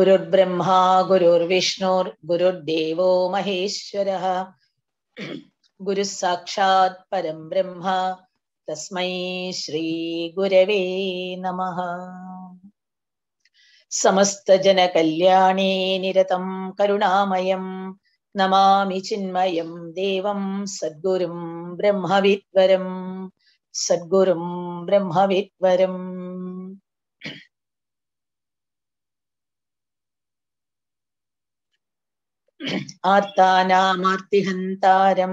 ഗുരുർബ്രഹ്മാ ഗുരുർവിഷ്ണുർ ഗുരുദേവോ മഹേശ്വര ഗുരു സാക്ഷാത് പരം ബ്രഹ്മ തസ്മൈ ശ്രീ ഗുരവേ നമ സമസ്തജനകല്യാണേ നിരതം കരുണാമയം നമാമി ചിന്മയം ദേവം സദ്ഗുരും ബ്രഹ്മവിദ്വരം സദ്ഗുരും ബ്രഹ്മവിദ്വരം ആർത്താനാമാർത്തിഹന്താരം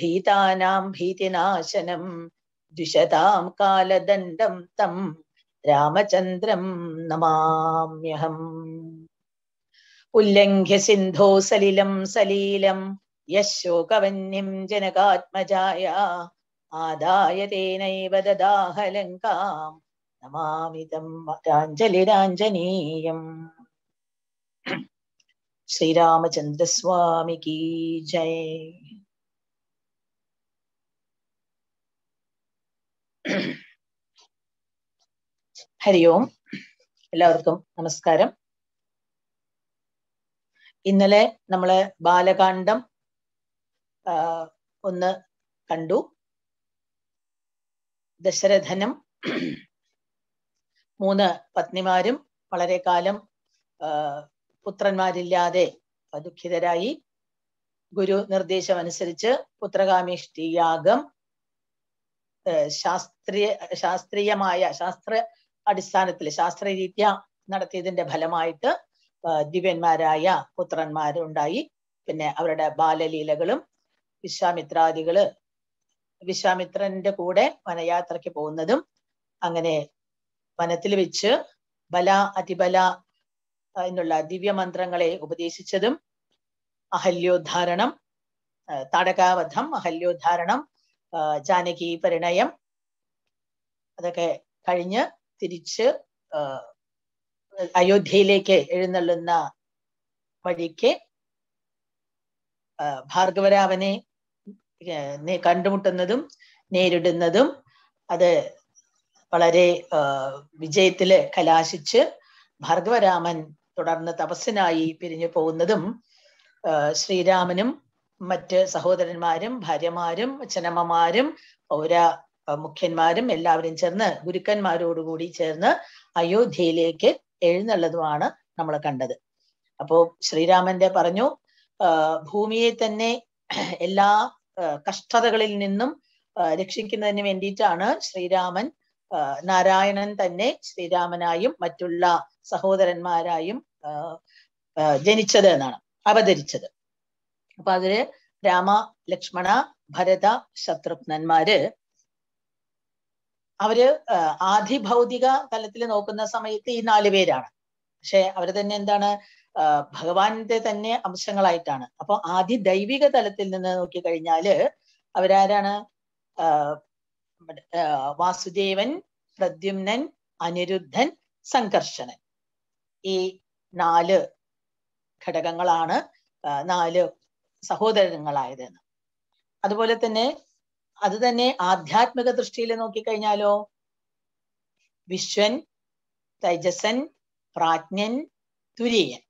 ഭീതാനാം ഭീതിനാശനം ദ്വിഷതാം കാലദണ്ഡം തം രാമചന്ദ്രം നമാമ്യഹം ഉല്ലംഘ്യ സിന്ധോ സലിലം സലീലം യശോകവന്യം ജനകാത്മജായ ആദായ തേനൈവ ദദാഹലങ്കാം നമാമിതം രാഞ്ജലിരാഞ്ജനീയം ശ്രീരാമചന്ദ്രസ്വാമിക്ക് ജയ് ഹരി ഓം എല്ലാവർക്കും നമസ്കാരം ഇന്നലെ നമ്മള് ബാലകാന്ഡം ഒന്ന് കണ്ടു ദശരഥനം മൂന്ന് പത്നിമാരും വളരെ കാലം പുത്രന്മാരില്ലാതെ ദുഃഖിതരായി ഗുരു നിർദ്ദേശം അനുസരിച്ച് പുത്രകാമിഷ്ടിയാഗം ശാസ്ത്രീയ ശാസ്ത്രീയമായ ശാസ്ത്ര അടിസ്ഥാനത്തിൽ ശാസ്ത്രരീത്യ നടത്തിയതിന്റെ ഫലമായിട്ട് ദിവ്യന്മാരായ പുത്രന്മാരുണ്ടായി പിന്നെ അവരുടെ ബാലലീലകളും വിശ്വാമിത്രാദികള് വിശ്വാമിത്രന്റെ കൂടെ വനയാത്രയ്ക്ക് പോകുന്നതും അങ്ങനെ വനത്തിൽ വെച്ച് ബല അതിബല എന്നുള്ള ദിവ്യമന്ത്രങ്ങളെ ഉപദേശിച്ചതും അഹല്യോദ്ധാരണം തടകാവധം അഹല്യോദ്ധാരണം ജാനകി പരിണയം അതൊക്കെ കഴിഞ്ഞ് തിരിച്ച് അയോധ്യയിലേക്ക് എഴുന്നള്ളുന്ന വഴിക്ക് ഭാർഗവരാവനെ കണ്ടുമുട്ടുന്നതും നേരിടുന്നതും അത് വളരെ വിജയത്തില് കലാശിച്ച് ഭാർഗവരാമൻ തുടർന്ന് തപസ്സിനായി പിരിഞ്ഞു പോകുന്നതും ശ്രീരാമനും മറ്റ് സഹോദരന്മാരും ഭാര്യമാരും അച്ഛനമ്മമാരും പൗര മുഖ്യന്മാരും എല്ലാവരും ചേർന്ന് ഗുരുക്കന്മാരോടുകൂടി ചേർന്ന് അയോധ്യയിലേക്ക് എഴുന്നള്ളതുമാണ് നമ്മൾ കണ്ടത് അപ്പോ ശ്രീരാമന്റെ പറഞ്ഞു ഭൂമിയെ തന്നെ എല്ലാ കഷ്ടതകളിൽ നിന്നും രക്ഷിക്കുന്നതിന് വേണ്ടിയിട്ടാണ് ശ്രീരാമൻ നാരായണൻ തന്നെ ശ്രീരാമനായും മറ്റുള്ള സഹോദരന്മാരായും ജനിച്ചത് എന്നാണ് അവതരിച്ചത് അപ്പൊ അതില് രാമ ലക്ഷ്മണ ഭരത ശത്രുഘ്നന്മാര് അവര് ആധിഭൗതിക തലത്തിൽ നോക്കുന്ന സമയത്ത് ഈ നാല് പേരാണ് പക്ഷെ അവര് തന്നെ എന്താണ് ഭഗവാന്റെ തന്നെ അംശങ്ങളായിട്ടാണ് അപ്പൊ ആദ്യ ദൈവിക തലത്തിൽ നിന്ന് നോക്കിക്കഴിഞ്ഞാല് അവരാരാണ് വാസുദേവൻ പ്രദ്യുമ്നൻ അനിരുദ്ധൻ സംഘർഷണൻ ഈ നാല് ഘടകങ്ങളാണ് നാല് സഹോദരങ്ങളായതെന്ന് അതുപോലെ തന്നെ അത് തന്നെ ആധ്യാത്മിക ദൃഷ്ടിയിൽ നോക്കിക്കഴിഞ്ഞാലോ വിശ്വൻ തൈജസൻ പ്രാജ്ഞൻ തുരീയൻ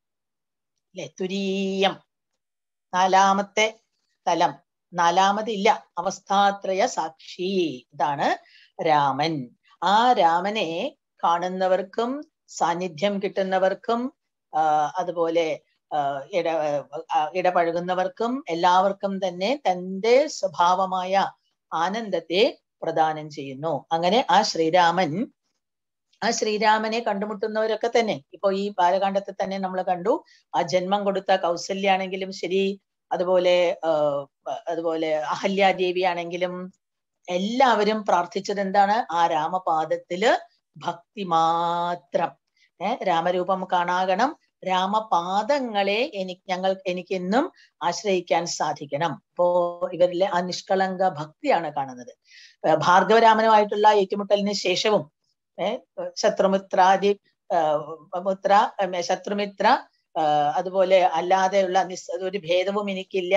അല്ലെ തുരീയം നാലാമത്തെ തലം നാലാമതില്ല അവസ്ഥാത്രയ സാക്ഷി ഇതാണ് രാമൻ ആ രാമനെ കാണുന്നവർക്കും സാന്നിധ്യം കിട്ടുന്നവർക്കും അതുപോലെ ഇട ഇടപഴകുന്നവർക്കും എല്ലാവർക്കും തന്നെ തൻ്റെ സ്വഭാവമായ ആനന്ദത്തെ പ്രദാനം ചെയ്യുന്നു അങ്ങനെ ആ ശ്രീരാമൻ ആ ശ്രീരാമനെ കണ്ടുമുട്ടുന്നവരൊക്കെ തന്നെ ഇപ്പൊ ഈ ബാലകാണ്ഡത്തിൽ തന്നെ നമ്മൾ കണ്ടു ആ ജന്മം കൊടുത്ത കൗസല്യാണെങ്കിലും ശരി അതുപോലെ അതുപോലെ അഹല്യാദേവി ആണെങ്കിലും എല്ലാവരും പ്രാർത്ഥിച്ചത് എന്താണ് ആ രാമപാദത്തില് ഭക്തി മാത്രം രാമരൂപം കാണാകണം രാമപാദങ്ങളെ എനിക്ക് ഞങ്ങൾ എനിക്കെന്നും ആശ്രയിക്കാൻ സാധിക്കണം അപ്പോ ഇവരിലെ ആ നിഷ്കളങ്ക ഭക്തിയാണ് കാണുന്നത് ഭാർഗവരാമനുമായിട്ടുള്ള ഏറ്റുമുട്ടലിന് ശേഷവും ശത്രുമിത്രാദി മുത്ര ശത്രുമിത്ര അതുപോലെ അല്ലാതെയുള്ള നിസ് ഒരു ഭേദവും എനിക്കില്ല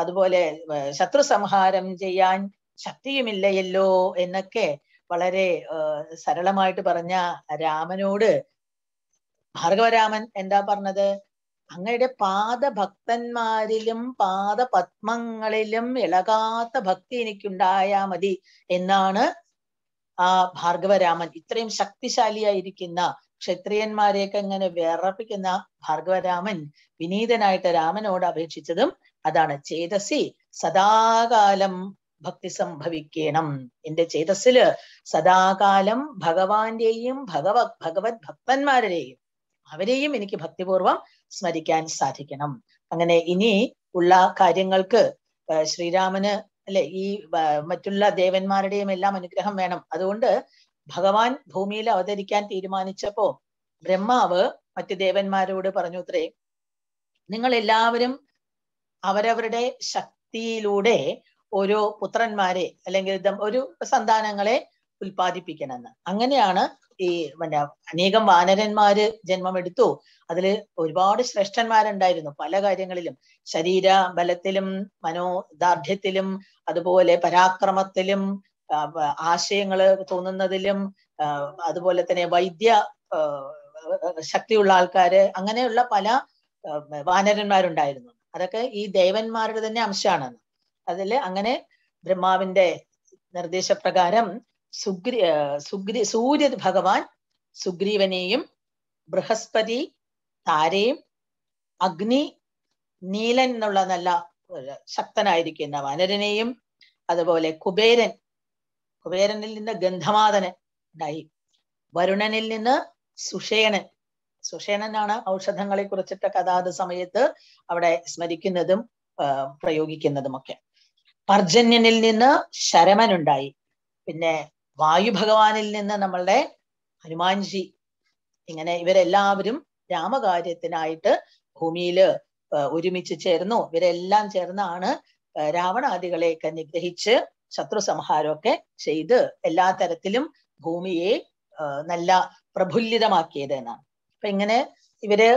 അതുപോലെ ശത്രു സംഹാരം ചെയ്യാൻ ശക്തിയുമില്ലയല്ലോ എന്നൊക്കെ വളരെ സരളമായിട്ട് പറഞ്ഞ രാമനോട് ഭാർഗവരാമൻ എന്താ പറഞ്ഞത് അങ്ങയുടെ പാദഭക്തന്മാരിലും പാദപത്മങ്ങളിലും ഇളകാത്ത ഭക്തി എനിക്കുണ്ടായാ മതി എന്നാണ് ആ ഭാർഗവരാമൻ ഇത്രയും ശക്തിശാലിയായിരിക്കുന്ന ക്ഷത്രിയന്മാരെയൊക്കെ ഇങ്ങനെ വേറപ്പിക്കുന്ന ഭാർഗവരാമൻ വിനീതനായിട്ട് രാമനോട് അപേക്ഷിച്ചതും അതാണ് ചേതസി സദാകാലം ഭക്തി സംഭവിക്കണം എന്റെ ചേതസ്സില് സദാകാലം ഭഗവാന്റെയും ഭഗവ ഭഗവത് ഭക്തന്മാരുടെയും അവരെയും എനിക്ക് ഭക്തിപൂർവം സ്മരിക്കാൻ സാധിക്കണം അങ്ങനെ ഇനി ഉള്ള കാര്യങ്ങൾക്ക് ശ്രീരാമന് അല്ലെ ഈ മറ്റുള്ള ദേവന്മാരുടെയും എല്ലാം അനുഗ്രഹം വേണം അതുകൊണ്ട് ഭഗവാൻ ഭൂമിയിൽ അവതരിക്കാൻ തീരുമാനിച്ചപ്പോ ബ്രഹ്മാവ് മറ്റു ദേവന്മാരോട് പറഞ്ഞു അത്രേ നിങ്ങൾ എല്ലാവരും അവരവരുടെ ശക്തിയിലൂടെ ഓരോ പുത്രന്മാരെ അല്ലെങ്കിൽ ഒരു സന്താനങ്ങളെ ഉൽപ്പാദിപ്പിക്കണമെന്ന് അങ്ങനെയാണ് ഈ പിന്നെ അനേകം വാനരന്മാര് ജന്മമെടുത്തു അതിൽ ഒരുപാട് ശ്രേഷ്ഠന്മാരുണ്ടായിരുന്നു പല കാര്യങ്ങളിലും ശരീര ബലത്തിലും മനോദാർഢ്യത്തിലും അതുപോലെ പരാക്രമത്തിലും ആശയങ്ങൾ തോന്നുന്നതിലും അതുപോലെ തന്നെ വൈദ്യ ശക്തിയുള്ള ആൾക്കാര് അങ്ങനെയുള്ള പല വാനരന്മാരുണ്ടായിരുന്നു അതൊക്കെ ഈ ദേവന്മാരുടെ തന്നെ അംശമാണ് അതില് അങ്ങനെ ബ്രഹ്മാവിന്റെ നിർദ്ദേശപ്രകാരം സുഗ്രി സുഗ്രി സൂര്യ ഭഗവാൻ സുഗ്രീവനെയും ബൃഹസ്പതി താരയും അഗ്നി നീലൻ എന്നുള്ള നല്ല ശക്തനായിരിക്കുന്ന വനരനെയും അതുപോലെ കുബേരൻ കുബേരനിൽ നിന്ന് ഗന്ധമാതനൻ ഉണ്ടായി വരുണനിൽ നിന്ന് സുഷേണൻ സുഷേണനാണ് ഔഷധങ്ങളെ കുറിച്ചിട്ട് അതാത് സമയത്ത് അവിടെ സ്മരിക്കുന്നതും പ്രയോഗിക്കുന്നതുമൊക്കെ പർജന്യനിൽ നിന്ന് ശരമനുണ്ടായി പിന്നെ വായു ഭഗവാനിൽ നിന്ന് നമ്മളുടെ ഹനുമാൻജി ഇങ്ങനെ ഇവരെല്ലാവരും രാമകാര്യത്തിനായിട്ട് ഭൂമിയില് ഒരുമിച്ച് ചേർന്നു ഇവരെല്ലാം ചേർന്നാണ് രാവണാദികളെയൊക്കെ നിഗ്രഹിച്ച് ശത്രു സംഹാരമൊക്കെ ചെയ്ത് എല്ലാ തരത്തിലും ഭൂമിയെ നല്ല പ്രഫുല്ലിതമാക്കിയത് എന്നാണ് അപ്പൊ ഇങ്ങനെ ഇവര്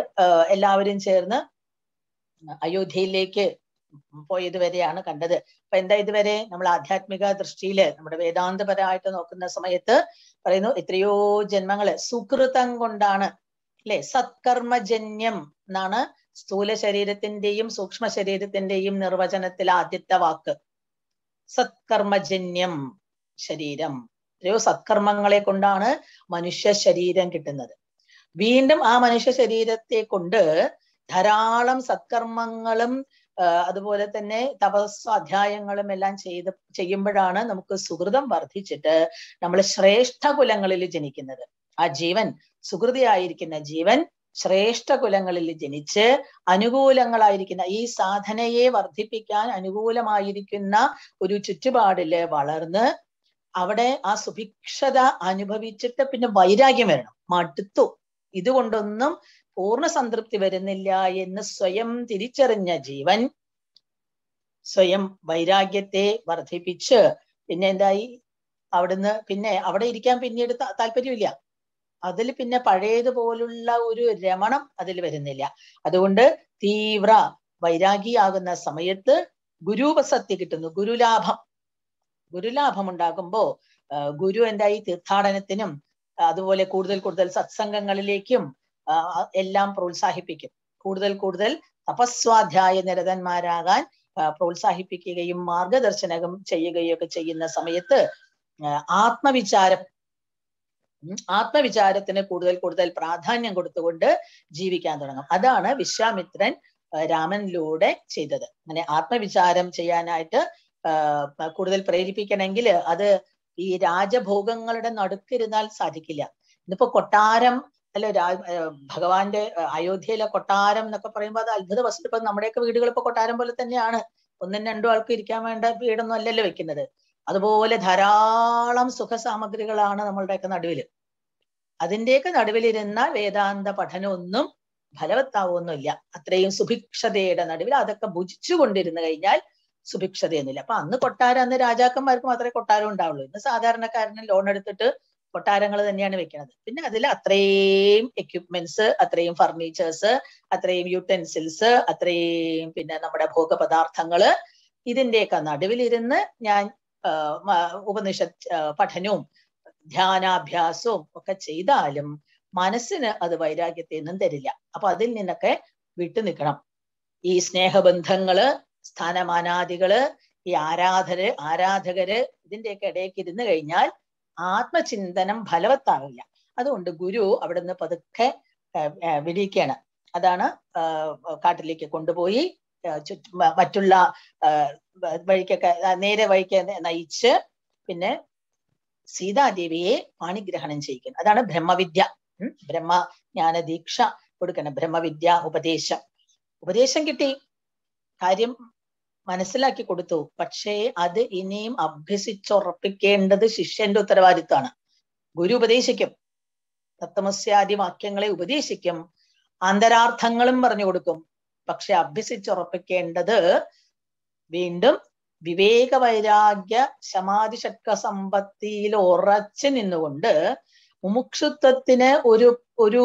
എല്ലാവരും ചേർന്ന് അയോധ്യയിലേക്ക് പോയതുവരെയാണ് കണ്ടത് അപ്പൊ എന്താ ഇതുവരെ നമ്മൾ ആധ്യാത്മിക ദൃഷ്ടിയിൽ നമ്മുടെ വേദാന്തപരമായിട്ട് നോക്കുന്ന സമയത്ത് പറയുന്നു എത്രയോ ജന്മങ്ങള് സുകൃതം കൊണ്ടാണ് അല്ലെ സത്കർമ്മജന്യം എന്നാണ് സ്ഥൂല ശരീരത്തിന്റെയും സൂക്ഷ്മ ശരീരത്തിന്റെയും നിർവചനത്തിൽ ആദ്യത്തെ വാക്ക് സത്കർമ്മജന്യം ശരീരം എത്രയോ സത്കർമ്മങ്ങളെ കൊണ്ടാണ് മനുഷ്യ ശരീരം കിട്ടുന്നത് വീണ്ടും ആ മനുഷ്യ ശരീരത്തെ കൊണ്ട് ധാരാളം സത്കർമ്മങ്ങളും അതുപോലെ തന്നെ തപസ്വാധ്യായങ്ങളും എല്ലാം ചെയ്ത് ചെയ്യുമ്പോഴാണ് നമുക്ക് സുഹൃതം വർദ്ധിച്ചിട്ട് നമ്മൾ ശ്രേഷ്ഠ കുലങ്ങളിൽ ജനിക്കുന്നത് ആ ജീവൻ സുഹൃതിയായിരിക്കുന്ന ജീവൻ ശ്രേഷ്ഠ കുലങ്ങളിൽ ജനിച്ച് അനുകൂലങ്ങളായിരിക്കുന്ന ഈ സാധനയെ വർദ്ധിപ്പിക്കാൻ അനുകൂലമായിരിക്കുന്ന ഒരു ചുറ്റുപാടില് വളർന്ന് അവിടെ ആ സുഭിക്ഷത അനുഭവിച്ചിട്ട് പിന്നെ വൈരാഗ്യം വരണം മടുത്തു ഇതുകൊണ്ടൊന്നും പൂർണ്ണ സംതൃപ്തി വരുന്നില്ല എന്ന് സ്വയം തിരിച്ചറിഞ്ഞ ജീവൻ സ്വയം വൈരാഗ്യത്തെ വർദ്ധിപ്പിച്ച് പിന്നെ എന്തായി അവിടുന്ന് പിന്നെ അവിടെ ഇരിക്കാൻ പിന്നീട് താല്പര്യമില്ല അതിൽ പിന്നെ പഴയതുപോലുള്ള ഒരു രമണം അതിൽ വരുന്നില്ല അതുകൊണ്ട് തീവ്ര വൈരാഗിയാകുന്ന സമയത്ത് ഗുരുപസത്യ കിട്ടുന്നു ഗുരുലാഭം ഗുരുലാഭം ഉണ്ടാകുമ്പോ ഗുരു എന്തായി തീർത്ഥാടനത്തിനും അതുപോലെ കൂടുതൽ കൂടുതൽ സത്സംഗങ്ങളിലേക്കും എല്ലാം പ്രോത്സാഹിപ്പിക്കും കൂടുതൽ കൂടുതൽ തപസ്വാധ്യായ നിരതന്മാരാകാൻ പ്രോത്സാഹിപ്പിക്കുകയും മാർഗദർശനകം ചെയ്യുകയൊക്കെ ചെയ്യുന്ന സമയത്ത് ആത്മവിചാരം ആത്മവിചാരത്തിന് കൂടുതൽ കൂടുതൽ പ്രാധാന്യം കൊടുത്തുകൊണ്ട് ജീവിക്കാൻ തുടങ്ങും അതാണ് വിശ്വാമിത്രൻ രാമനിലൂടെ ചെയ്തത് അങ്ങനെ ആത്മവിചാരം ചെയ്യാനായിട്ട് കൂടുതൽ പ്രേരിപ്പിക്കണമെങ്കിൽ അത് ഈ രാജഭോഗങ്ങളുടെ നടുക്കിരുന്നാൽ സാധിക്കില്ല ഇന്നിപ്പോ കൊട്ടാരം അല്ല ഭഗവാന്റെ അയോധ്യയിലെ കൊട്ടാരം എന്നൊക്കെ പറയുമ്പോൾ അത് അത്ഭുത വസ്തു ഇപ്പൊ നമ്മുടെയൊക്കെ വീടുകൾ ഇപ്പൊ കൊട്ടാരം പോലെ തന്നെയാണ് ഒന്നും രണ്ടു ആൾക്ക് ഇരിക്കാൻ വേണ്ട വീടൊന്നും അല്ലല്ലോ വെക്കുന്നത് അതുപോലെ ധാരാളം സുഖ സാമഗ്രികളാണ് നമ്മളുടെയൊക്കെ നടുവിൽ അതിന്റെയൊക്കെ നടുവിലിരുന്ന വേദാന്ത പഠനമൊന്നും ഫലവത്താവൊന്നുമില്ല അത്രയും സുഭിക്ഷതയുടെ നടുവിൽ അതൊക്കെ ഭുജിച്ചു കൊണ്ടിരുന്നു കഴിഞ്ഞാൽ സുഭിക്ഷതയൊന്നുമില്ല അപ്പൊ അന്ന് കൊട്ടാരം അന്ന് രാജാക്കന്മാർക്ക് മാത്രമേ കൊട്ടാരം ഉണ്ടാവുള്ളൂ ഇന്ന് സാധാരണക്കാരന് ലോൺ എടുത്തിട്ട് കൊട്ടാരങ്ങൾ തന്നെയാണ് വെക്കുന്നത് പിന്നെ അതിൽ അത്രയും എക്യുപ്മെന്റ്സ് അത്രയും ഫർണിച്ചേഴ്സ് അത്രയും യുട്ടെൻസിൽസ് അത്രയും പിന്നെ നമ്മുടെ ഭോഗപദാർത്ഥങ്ങള് ഇതിന്റെയൊക്കെ നടുവിലിരുന്ന് ഞാൻ ഉപനിഷ പഠനവും ധ്യാനാഭ്യാസവും ഒക്കെ ചെയ്താലും മനസ്സിന് അത് ഒന്നും തരില്ല അപ്പൊ അതിൽ നിന്നൊക്കെ വിട്ടു നിൽക്കണം ഈ സ്നേഹബന്ധങ്ങള് സ്ഥാനമാനാദികള് ഈ ആരാധര് ആരാധകര് ഇതിന്റെയൊക്കെ ഇടയ്ക്ക് ഇരുന്ന് കഴിഞ്ഞാൽ ആത്മചിന്തനം ഫലവത്താവില്ല അതുകൊണ്ട് ഗുരു അവിടുന്ന് പതുക്കെ വിടിയിക്കുകയാണ് അതാണ് കാട്ടിലേക്ക് കൊണ്ടുപോയി മറ്റുള്ള വഴിക്കൊക്കെ നേരെ വഴിക്ക് നയിച്ച് പിന്നെ സീതാദേവിയെ പാണിഗ്രഹണം ചെയ്യിക്കുന്നു അതാണ് ബ്രഹ്മവിദ്യ ബ്രഹ്മ ജ്ഞാന ദീക്ഷ കൊടുക്കണം ബ്രഹ്മവിദ്യ ഉപദേശം ഉപദേശം കിട്ടി കാര്യം മനസ്സിലാക്കി കൊടുത്തു പക്ഷേ അത് ഇനിയും അഭ്യസിച്ചുറപ്പിക്കേണ്ടത് ശിഷ്യന്റെ ഉത്തരവാദിത്വമാണ് ഗുരു ഉപദേശിക്കും തത്വമസ്യാദി വാക്യങ്ങളെ ഉപദേശിക്കും അന്തരാർത്ഥങ്ങളും പറഞ്ഞു കൊടുക്കും പക്ഷെ അഭ്യസിച്ചുറപ്പിക്കേണ്ടത് വീണ്ടും വിവേക വൈരാഗ്യ സമാധി ഷഡ്ക സമ്പത്തിയിൽ ഉറച്ചു നിന്നുകൊണ്ട് മുമുക്ഷുത്വത്തിന് ഒരു ഒരു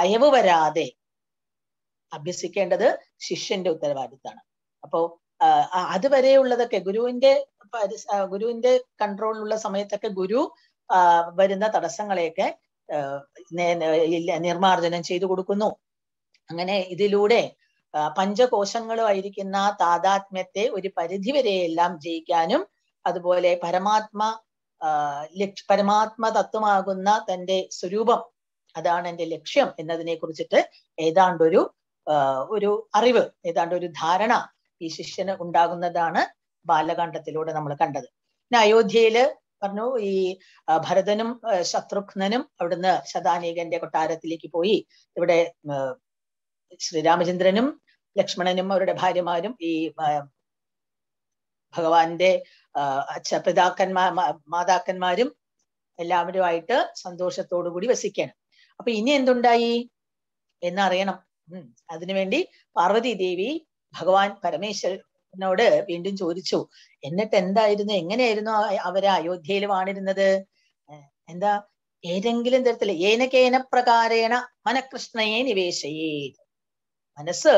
അയവ് വരാതെ അഭ്യസിക്കേണ്ടത് ശിഷ്യന്റെ ഉത്തരവാദിത്തമാണ് അപ്പോ അതുവരെയുള്ളതൊക്കെ ഗുരുവിന്റെ ഗുരുവിന്റെ കൺട്രോളിലുള്ള സമയത്തൊക്കെ ഗുരു വരുന്ന തടസ്സങ്ങളെയൊക്കെ നിർമാർജനം ചെയ്തു കൊടുക്കുന്നു അങ്ങനെ ഇതിലൂടെ പഞ്ചകോശങ്ങളുമായിരിക്കുന്ന താതാത്മ്യത്തെ ഒരു പരിധിവരെയെല്ലാം ജയിക്കാനും അതുപോലെ പരമാത്മ ലക്ഷ പരമാത്മ തത്വമാകുന്ന തന്റെ സ്വരൂപം അതാണ് എൻ്റെ ലക്ഷ്യം എന്നതിനെ കുറിച്ചിട്ട് ഏതാണ്ടൊരു ഒരു അറിവ് ഏതാണ്ട് ഒരു ധാരണ ഈ ശിഷ്യന് ഉണ്ടാകുന്നതാണ് ബാലകാണ്ഡത്തിലൂടെ നമ്മൾ കണ്ടത് പിന്നെ അയോധ്യയില് പറഞ്ഞു ഈ ഭരതനും ശത്രുഘ്നനും അവിടുന്ന് ശതാനീകന്റെ കൊട്ടാരത്തിലേക്ക് പോയി ഇവിടെ ശ്രീരാമചന്ദ്രനും ലക്ഷ്മണനും അവരുടെ ഭാര്യമാരും ഈ ഭഗവാന്റെ അച്ഛ പിതാക്കന്മാ മാതാക്കന്മാരും എല്ലാവരുമായിട്ട് സന്തോഷത്തോടു കൂടി വസിക്കണം അപ്പൊ ഇനി എന്തുണ്ടായി എന്നറിയണം അതിനുവേണ്ടി പാർവതി ദേവി ഭഗവാൻ പരമേശ്വരനോട് വീണ്ടും ചോദിച്ചു എന്നിട്ട് എന്തായിരുന്നു എങ്ങനെയായിരുന്നു അവര് അയോധ്യയിൽ വാണിരുന്നത് എന്താ ഏതെങ്കിലും തരത്തില് ഏനകേന പ്രകാരേണ മനകൃഷ്ണയെ നിവേശയേ മനസ്സ്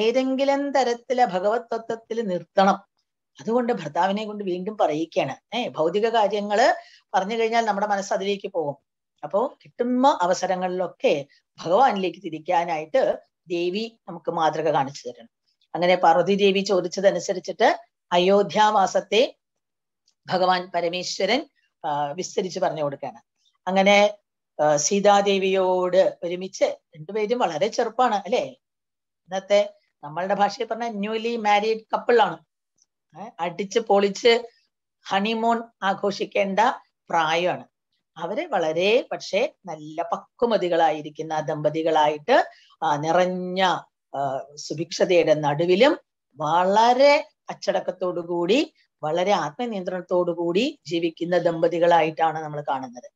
ഏതെങ്കിലും തരത്തിലെ ഭഗവത് തത്വത്തിൽ നിർത്തണം അതുകൊണ്ട് ഭർത്താവിനെ കൊണ്ട് വീണ്ടും പറയിക്കുകയാണ് ഏഹ് ഭൗതിക കാര്യങ്ങള് പറഞ്ഞു കഴിഞ്ഞാൽ നമ്മുടെ മനസ്സ് അതിലേക്ക് പോകും അപ്പോ കിട്ടുന്ന അവസരങ്ങളിലൊക്കെ ഭഗവാനിലേക്ക് തിരിക്കാനായിട്ട് ദേവി നമുക്ക് മാതൃക കാണിച്ചു തരണം അങ്ങനെ പാർവതി ദേവി ചോദിച്ചതനുസരിച്ചിട്ട് അയോധ്യാവാസത്തെ ഭഗവാൻ പരമേശ്വരൻ വിസ്തരിച്ച് പറഞ്ഞു കൊടുക്കാണ് അങ്ങനെ സീതാദേവിയോട് ഒരുമിച്ച് രണ്ടുപേരും വളരെ ചെറുപ്പമാണ് അല്ലെ ഇന്നത്തെ നമ്മളുടെ ഭാഷയിൽ പറഞ്ഞ ന്യൂലി മാരീഡ് കപ്പിളാണ് അടിച്ച് പൊളിച്ച് ഹണിമൂൺ ആഘോഷിക്കേണ്ട പ്രായമാണ് അവരെ വളരെ പക്ഷേ നല്ല പക്വമതികളായിരിക്കുന്ന ദമ്പതികളായിട്ട് നിറഞ്ഞ സുഭിക്ഷതയുടെ നടുവിലും വളരെ കൂടി വളരെ കൂടി ജീവിക്കുന്ന ദമ്പതികളായിട്ടാണ് നമ്മൾ കാണുന്നത്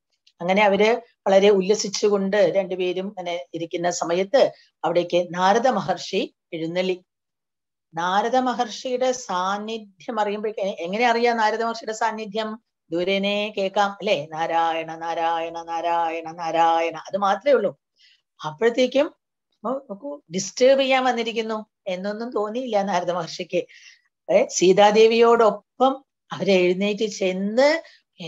അങ്ങനെ അവര് വളരെ ഉല്ലസിച്ചുകൊണ്ട് രണ്ടുപേരും അങ്ങനെ ഇരിക്കുന്ന സമയത്ത് അവിടേക്ക് നാരദ മഹർഷി എഴുന്നള്ളി നാരദ മഹർഷിയുടെ സാന്നിധ്യം അറിയുമ്പോഴേക്ക് എങ്ങനെ അറിയാം നാരദ മഹർഷിയുടെ സാന്നിധ്യം ദൂരനെ കേൾക്കാം അല്ലെ നാരായണ നാരായണ നാരായണ നാരായണ അത് മാത്രമേ ഉള്ളൂ അപ്പോഴത്തേക്കും നോക്കൂ ഡിസ്റ്റേബ് ചെയ്യാൻ വന്നിരിക്കുന്നു എന്നൊന്നും തോന്നിയില്ല നാരദ മഹർഷിക്ക് സീതാദേവിയോടൊപ്പം അവരെ എഴുന്നേറ്റ് ചെന്ന്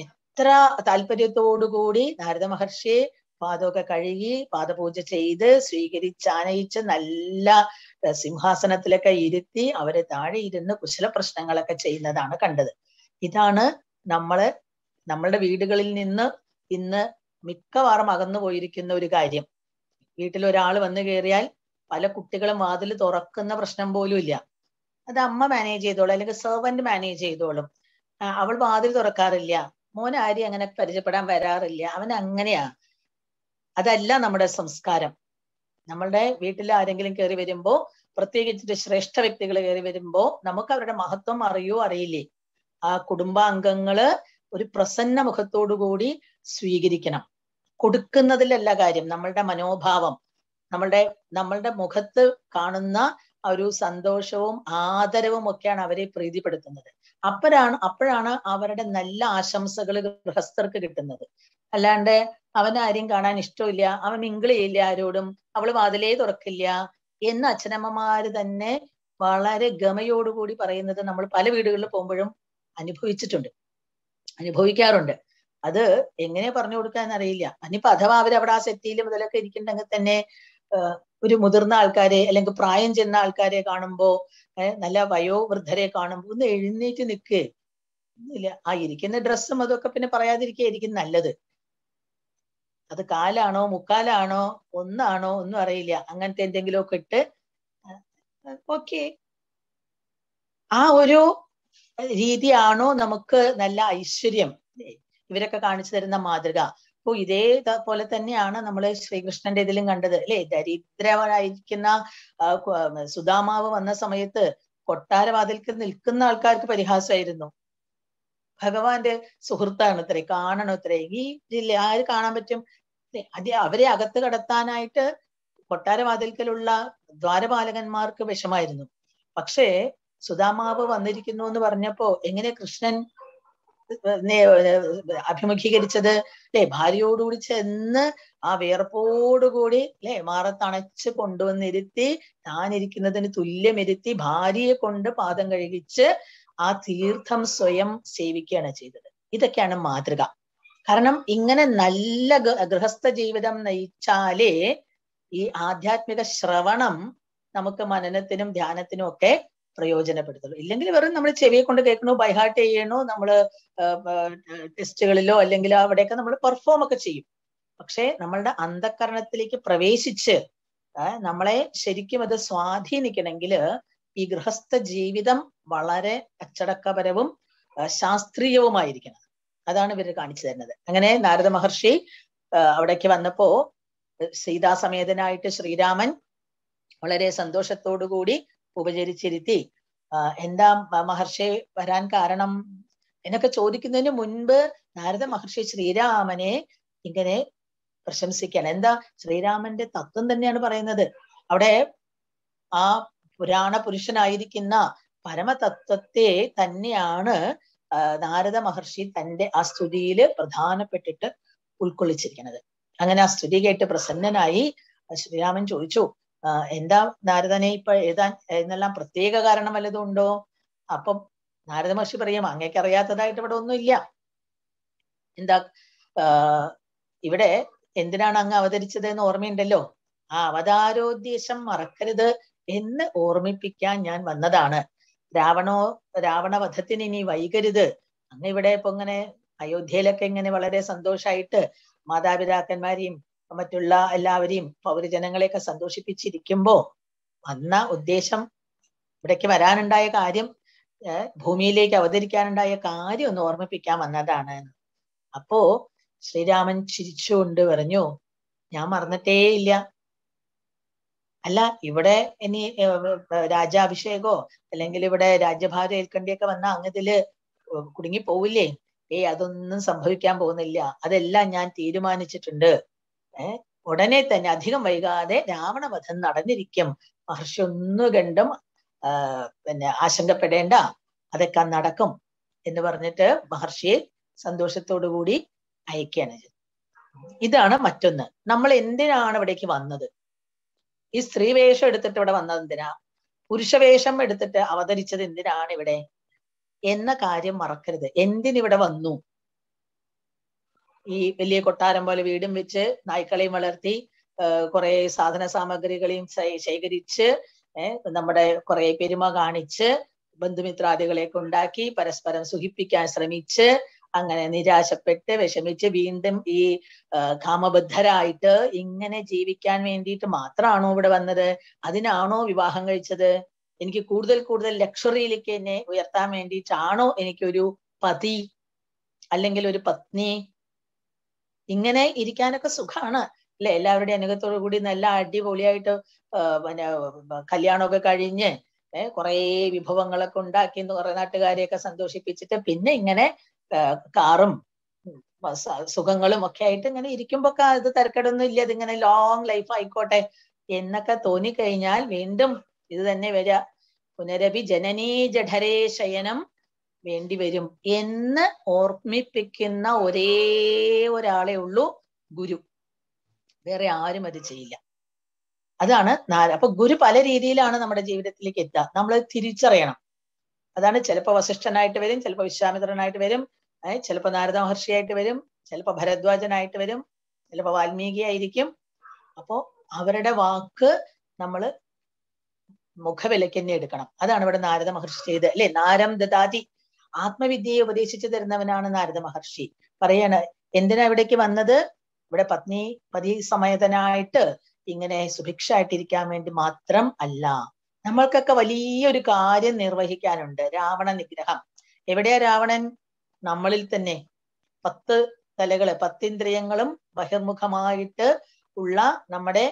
എത്ര താല്പര്യത്തോടുകൂടി നാരദ മഹർഷി പാദമൊക്കെ കഴുകി പാദപൂജ ചെയ്ത് ആനയിച്ച് നല്ല സിംഹാസനത്തിലൊക്കെ ഇരുത്തി അവരെ താഴെ ഇരുന്ന് കുശല പ്രശ്നങ്ങളൊക്കെ ചെയ്യുന്നതാണ് കണ്ടത് ഇതാണ് നമ്മള് നമ്മളുടെ വീടുകളിൽ നിന്ന് ഇന്ന് മിക്കവാറും അകന്നു പോയിരിക്കുന്ന ഒരു കാര്യം വീട്ടിൽ ഒരാൾ വന്നു കയറിയാൽ പല കുട്ടികളും വാതിൽ തുറക്കുന്ന പ്രശ്നം പോലും ഇല്ല അത് അമ്മ മാനേജ് ചെയ്തോളും അല്ലെങ്കിൽ സെർവന്റ് മാനേജ് ചെയ്തോളും അവൾ വാതിൽ തുറക്കാറില്ല മോൻ ആരും അങ്ങനെ പരിചയപ്പെടാൻ വരാറില്ല അവൻ അങ്ങനെയാ അതല്ല നമ്മുടെ സംസ്കാരം നമ്മളുടെ വീട്ടിൽ ആരെങ്കിലും കയറി വരുമ്പോൾ പ്രത്യേകിച്ചിട്ട് ശ്രേഷ്ഠ വ്യക്തികൾ കയറി വരുമ്പോൾ നമുക്ക് അവരുടെ മഹത്വം അറിയോ അറിയില്ലേ ആ കുടുംബാംഗങ്ങള് ഒരു പ്രസന്ന മുഖത്തോടു കൂടി സ്വീകരിക്കണം കൊടുക്കുന്നതിലല്ല കാര്യം നമ്മളുടെ മനോഭാവം നമ്മളുടെ നമ്മളുടെ മുഖത്ത് കാണുന്ന ഒരു സന്തോഷവും ആദരവും ഒക്കെയാണ് അവരെ പ്രീതിപ്പെടുത്തുന്നത് അപ്പോഴാണ് അപ്പോഴാണ് അവരുടെ നല്ല ആശംസകൾ ഗൃഹസ്ഥർക്ക് കിട്ടുന്നത് അല്ലാണ്ട് അവൻ ആരെയും കാണാൻ ഇഷ്ടമില്ല അവൻ മിങ്കിൾ ചെയ്യില്ല ആരോടും അവള് വാതിലേ തുറക്കില്ല എന്ന് അച്ഛനമ്മമാര് തന്നെ വളരെ ഗമയോടുകൂടി പറയുന്നത് നമ്മൾ പല വീടുകളിൽ പോകുമ്പോഴും അനുഭവിച്ചിട്ടുണ്ട് അനുഭവിക്കാറുണ്ട് അത് എങ്ങനെ പറഞ്ഞു കൊടുക്കാൻ അറിയില്ല ഇനിയിപ്പോ അഥവാ അവരവിടെ ആ സെറ്റിയിൽ മുതലൊക്കെ ഇരിക്കുന്നുണ്ടെങ്കിൽ തന്നെ ഒരു മുതിർന്ന ആൾക്കാരെ അല്ലെങ്കിൽ പ്രായം ചെന്ന ആൾക്കാരെ കാണുമ്പോ നല്ല വയോവൃദ്ധരെ കാണുമ്പോ ഒന്ന് എഴുന്നേറ്റ് നിൽക്കേ ഇല്ല ആ ഇരിക്കുന്ന ഡ്രസ്സും അതൊക്കെ പിന്നെ പറയാതിരിക്കുകയായിരിക്കും നല്ലത് അത് കാലാണോ മുക്കാലാണോ ഒന്നാണോ ഒന്നും അറിയില്ല അങ്ങനത്തെ എന്തെങ്കിലുമൊക്കെ ഇട്ട് ഓക്കെ ആ ഒരു രീതിയാണോ നമുക്ക് നല്ല ഐശ്വര്യം ഇവരൊക്കെ കാണിച്ചു തരുന്ന മാതൃക അപ്പോ ഇതേ പോലെ തന്നെയാണ് നമ്മൾ ശ്രീകൃഷ്ണന്റെ ഇതിലും കണ്ടത് അല്ലെ ദരിദ്രമായിരിക്കുന്ന സുദാമാവ് വന്ന സമയത്ത് കൊട്ടാരവാതിൽക്ക് നിൽക്കുന്ന ആൾക്കാർക്ക് പരിഹാസമായിരുന്നു ഭഗവാന്റെ സുഹൃത്താണ് ഇത്രേ കാണണം ഇത്രേ ഈ ജില്ല ആര് കാണാൻ പറ്റും അത് അവരെ അകത്ത് കടത്താനായിട്ട് കൊട്ടാരവാതിൽക്കലുള്ള ദ്വാരപാലകന്മാർക്ക് വിഷമായിരുന്നു പക്ഷേ സുദാമാവ് വന്നിരിക്കുന്നു എന്ന് പറഞ്ഞപ്പോ എങ്ങനെ കൃഷ്ണൻ അഭിമുഖീകരിച്ചത് അല്ലെ ഭാര്യയോടുകൂടി ചെന്ന് ആ വിയർപ്പോടുകൂടി അല്ലെ മാറത്തണച്ച് കൊണ്ടുവന്നിരുത്തി താനിരിക്കുന്നതിന് തുല്യമിരുത്തി ഭാര്യയെ കൊണ്ട് പാദം കഴുകിച്ച് ആ തീർത്ഥം സ്വയം സേവിക്കുകയാണ് ചെയ്തത് ഇതൊക്കെയാണ് മാതൃക കാരണം ഇങ്ങനെ നല്ല ഗൃഹസ്ഥ ജീവിതം നയിച്ചാലേ ഈ ആധ്യാത്മിക ശ്രവണം നമുക്ക് മനനത്തിനും ധ്യാനത്തിനും ഒക്കെ പ്രയോജനപ്പെടുത്തുള്ളൂ ഇല്ലെങ്കിൽ വെറും നമ്മൾ ചെവിയെ കൊണ്ട് കേൾക്കണോ ബൈഹാർട്ട് ചെയ്യണോ നമ്മൾ ടെസ്റ്റുകളിലോ അല്ലെങ്കിൽ അവിടെയൊക്കെ നമ്മൾ പെർഫോം ഒക്കെ ചെയ്യും പക്ഷേ നമ്മളുടെ അന്ധകരണത്തിലേക്ക് പ്രവേശിച്ച് നമ്മളെ ശരിക്കും അത് സ്വാധീനിക്കണമെങ്കിൽ ഈ ഗൃഹസ്ഥ ജീവിതം വളരെ അച്ചടക്കപരവും ശാസ്ത്രീയവുമായിരിക്കണം അതാണ് ഇവർ കാണിച്ചു തരുന്നത് അങ്ങനെ നാരദ മഹർഷി അവിടേക്ക് വന്നപ്പോ സീതാസമേതനായിട്ട് ശ്രീരാമൻ വളരെ സന്തോഷത്തോടു കൂടി ഉപചരിച്ചിരുത്തി എന്താ മഹർഷി വരാൻ കാരണം എന്നൊക്കെ ചോദിക്കുന്നതിന് മുൻപ് നാരദ മഹർഷി ശ്രീരാമനെ ഇങ്ങനെ പ്രശംസിക്കാൻ എന്താ ശ്രീരാമന്റെ തത്വം തന്നെയാണ് പറയുന്നത് അവിടെ ആ പുരാണ പുരുഷനായിരിക്കുന്ന പരമതത്വത്തെ തന്നെയാണ് നാരദ മഹർഷി തന്റെ ആ സ്തുതിയിൽ പ്രധാനപ്പെട്ടിട്ട് ഉൾക്കൊള്ളിച്ചിരിക്കുന്നത് അങ്ങനെ ആ സ്തുതി കേട്ട് പ്രസന്നനായി ശ്രീരാമൻ ചോദിച്ചു എന്താ നാരദനെ ഇപ്പൊ എഴുതാൻ എന്നെല്ലാം പ്രത്യേക കാരണം വല്ലതും ഉണ്ടോ അപ്പം നാരദ മഹർഷി പറയും അങ്ങേക്ക് അറിയാത്തതായിട്ട് ഇവിടെ ഒന്നുമില്ല എന്താ ഇവിടെ എന്തിനാണ് അങ്ങ് അവതരിച്ചത് എന്ന് ഓർമ്മയുണ്ടല്ലോ ആ അവതാരോദ്ദേശം മറക്കരുത് എന്ന് ഓർമ്മിപ്പിക്കാൻ ഞാൻ വന്നതാണ് രാവണോ രാവണവധത്തിന് ഇനി വൈകരുത് അങ്ങ് ഇവിടെ ഇപ്പൊ ഇങ്ങനെ അയോധ്യയിലൊക്കെ ഇങ്ങനെ വളരെ സന്തോഷായിട്ട് മാതാപിതാക്കന്മാരെയും മറ്റുള്ള എല്ലാവരെയും പൗരജനങ്ങളെയൊക്കെ സന്തോഷിപ്പിച്ചിരിക്കുമ്പോ വന്ന ഉദ്ദേശം ഇവിടേക്ക് വരാനുണ്ടായ കാര്യം ഭൂമിയിലേക്ക് അവതരിക്കാനുണ്ടായ കാര്യം ഒന്ന് ഓർമ്മിപ്പിക്കാൻ വന്നതാണ് അപ്പോ ശ്രീരാമൻ ചിരിച്ചുകൊണ്ട് പറഞ്ഞു ഞാൻ മറന്നിട്ടേ ഇല്ല അല്ല ഇവിടെ ഇനി രാജാഭിഷേകോ അല്ലെങ്കിൽ ഇവിടെ രാജ്യഭാരം ഏൽക്കേണ്ടിയൊക്കെ വന്ന അങ്ങതില് കുടുങ്ങി പോവില്ലേ ഏയ് അതൊന്നും സംഭവിക്കാൻ പോകുന്നില്ല അതെല്ലാം ഞാൻ തീരുമാനിച്ചിട്ടുണ്ട് ഉടനെ തന്നെ അധികം വൈകാതെ രാവണവധം നടന്നിരിക്കും മഹർഷി ഒന്നു കണ്ടും പിന്നെ ആശങ്കപ്പെടേണ്ട അതൊക്കെ നടക്കും എന്ന് പറഞ്ഞിട്ട് മഹർഷിയെ കൂടി അയക്കുകയാണ് ഇതാണ് മറ്റൊന്ന് നമ്മൾ എന്തിനാണ് ഇവിടേക്ക് വന്നത് ഈ സ്ത്രീ വേഷം എടുത്തിട്ട് ഇവിടെ വന്നത് എന്തിനാ പുരുഷവേഷം എടുത്തിട്ട് അവതരിച്ചത് എന്തിനാണ് ഇവിടെ എന്ന കാര്യം മറക്കരുത് എന്തിനിവിടെ വന്നു ഈ വലിയ കൊട്ടാരം പോലെ വീടും വെച്ച് നായ്ക്കളെയും വളർത്തി കുറെ സാധന സാമഗ്രികളെയും ശേഖരിച്ച് നമ്മുടെ കുറെ പെരുമ കാണിച്ച് ബന്ധുമിത്രാദികളെയൊക്കെ ഉണ്ടാക്കി പരസ്പരം സുഖിപ്പിക്കാൻ ശ്രമിച്ച് അങ്ങനെ നിരാശപ്പെട്ട് വിഷമിച്ച് വീണ്ടും ഈ കാമബദ്ധരായിട്ട് ഇങ്ങനെ ജീവിക്കാൻ വേണ്ടിയിട്ട് മാത്രമാണോ ഇവിടെ വന്നത് അതിനാണോ വിവാഹം കഴിച്ചത് എനിക്ക് കൂടുതൽ കൂടുതൽ ലക്ഷറിയിലേക്ക് എന്നെ ഉയർത്താൻ വേണ്ടിയിട്ടാണോ എനിക്കൊരു പതി അല്ലെങ്കിൽ ഒരു പത്നി ഇങ്ങനെ ഇരിക്കാനൊക്കെ സുഖമാണ് അല്ലെ എല്ലാവരുടെയും അനുഗത്തോടു കൂടി നല്ല അടിപൊളിയായിട്ട് പിന്നെ കല്യാണമൊക്കെ കഴിഞ്ഞ് ഏഹ് കുറേ വിഭവങ്ങളൊക്കെ ഉണ്ടാക്കി കുറെ നാട്ടുകാരെയൊക്കെ സന്തോഷിപ്പിച്ചിട്ട് പിന്നെ ഇങ്ങനെ കാറും സുഖങ്ങളും ഒക്കെ ആയിട്ട് ഇങ്ങനെ ഇരിക്കുമ്പോ അത് തിരക്കടൊന്നും ഇല്ല ഇതിങ്ങനെ ലോങ് ലൈഫ് ആയിക്കോട്ടെ എന്നൊക്കെ തോന്നിക്കഴിഞ്ഞാൽ വീണ്ടും ഇത് തന്നെ വരിക പുനരഭി ജനനീ ജഠരേ ശയനം വേണ്ടി വരും എന്ന് ഓർമ്മിപ്പിക്കുന്ന ഒരേ ഒരാളെ ഉള്ളൂ ഗുരു വേറെ ആരും അത് ചെയ്യില്ല അതാണ് നാല് അപ്പൊ ഗുരു പല രീതിയിലാണ് നമ്മുടെ ജീവിതത്തിലേക്ക് എത്തുക നമ്മൾ തിരിച്ചറിയണം അതാണ് ചിലപ്പോൾ വസിഷ്ഠനായിട്ട് വരും ചിലപ്പോൾ വിശ്വാമിത്രനായിട്ട് വരും ഏഹ് ചിലപ്പോൾ നാരദ മഹർഷിയായിട്ട് വരും ചിലപ്പോൾ ഭരദ്വാജനായിട്ട് വരും ചിലപ്പോൾ വാൽമീകി ആയിരിക്കും അപ്പോ അവരുടെ വാക്ക് നമ്മൾ മുഖവിലയ്ക്ക് തന്നെ എടുക്കണം അതാണ് ഇവിടെ നാരദ മഹർഷി ചെയ്ത് അല്ലെ നാരം ദദാതി ആത്മവിദ്യയെ ഉപദേശിച്ചു തരുന്നവനാണ് നാരദ മഹർഷി പറയാണ് എന്തിനാ ഇവിടേക്ക് വന്നത് ഇവിടെ പത്നി പതി സമേതനായിട്ട് ഇങ്ങനെ സുഭിക്ഷായിട്ടിരിക്കാൻ വേണ്ടി മാത്രം അല്ല നമ്മൾക്കൊക്കെ വലിയൊരു കാര്യം നിർവഹിക്കാനുണ്ട് രാവണ നിഗ്രഹം എവിടെയാ രാവണൻ നമ്മളിൽ തന്നെ പത്ത് തലകള് പത്തിന്ദ്രിയങ്ങളും ബഹിർമുഖമായിട്ട് ഉള്ള നമ്മുടെ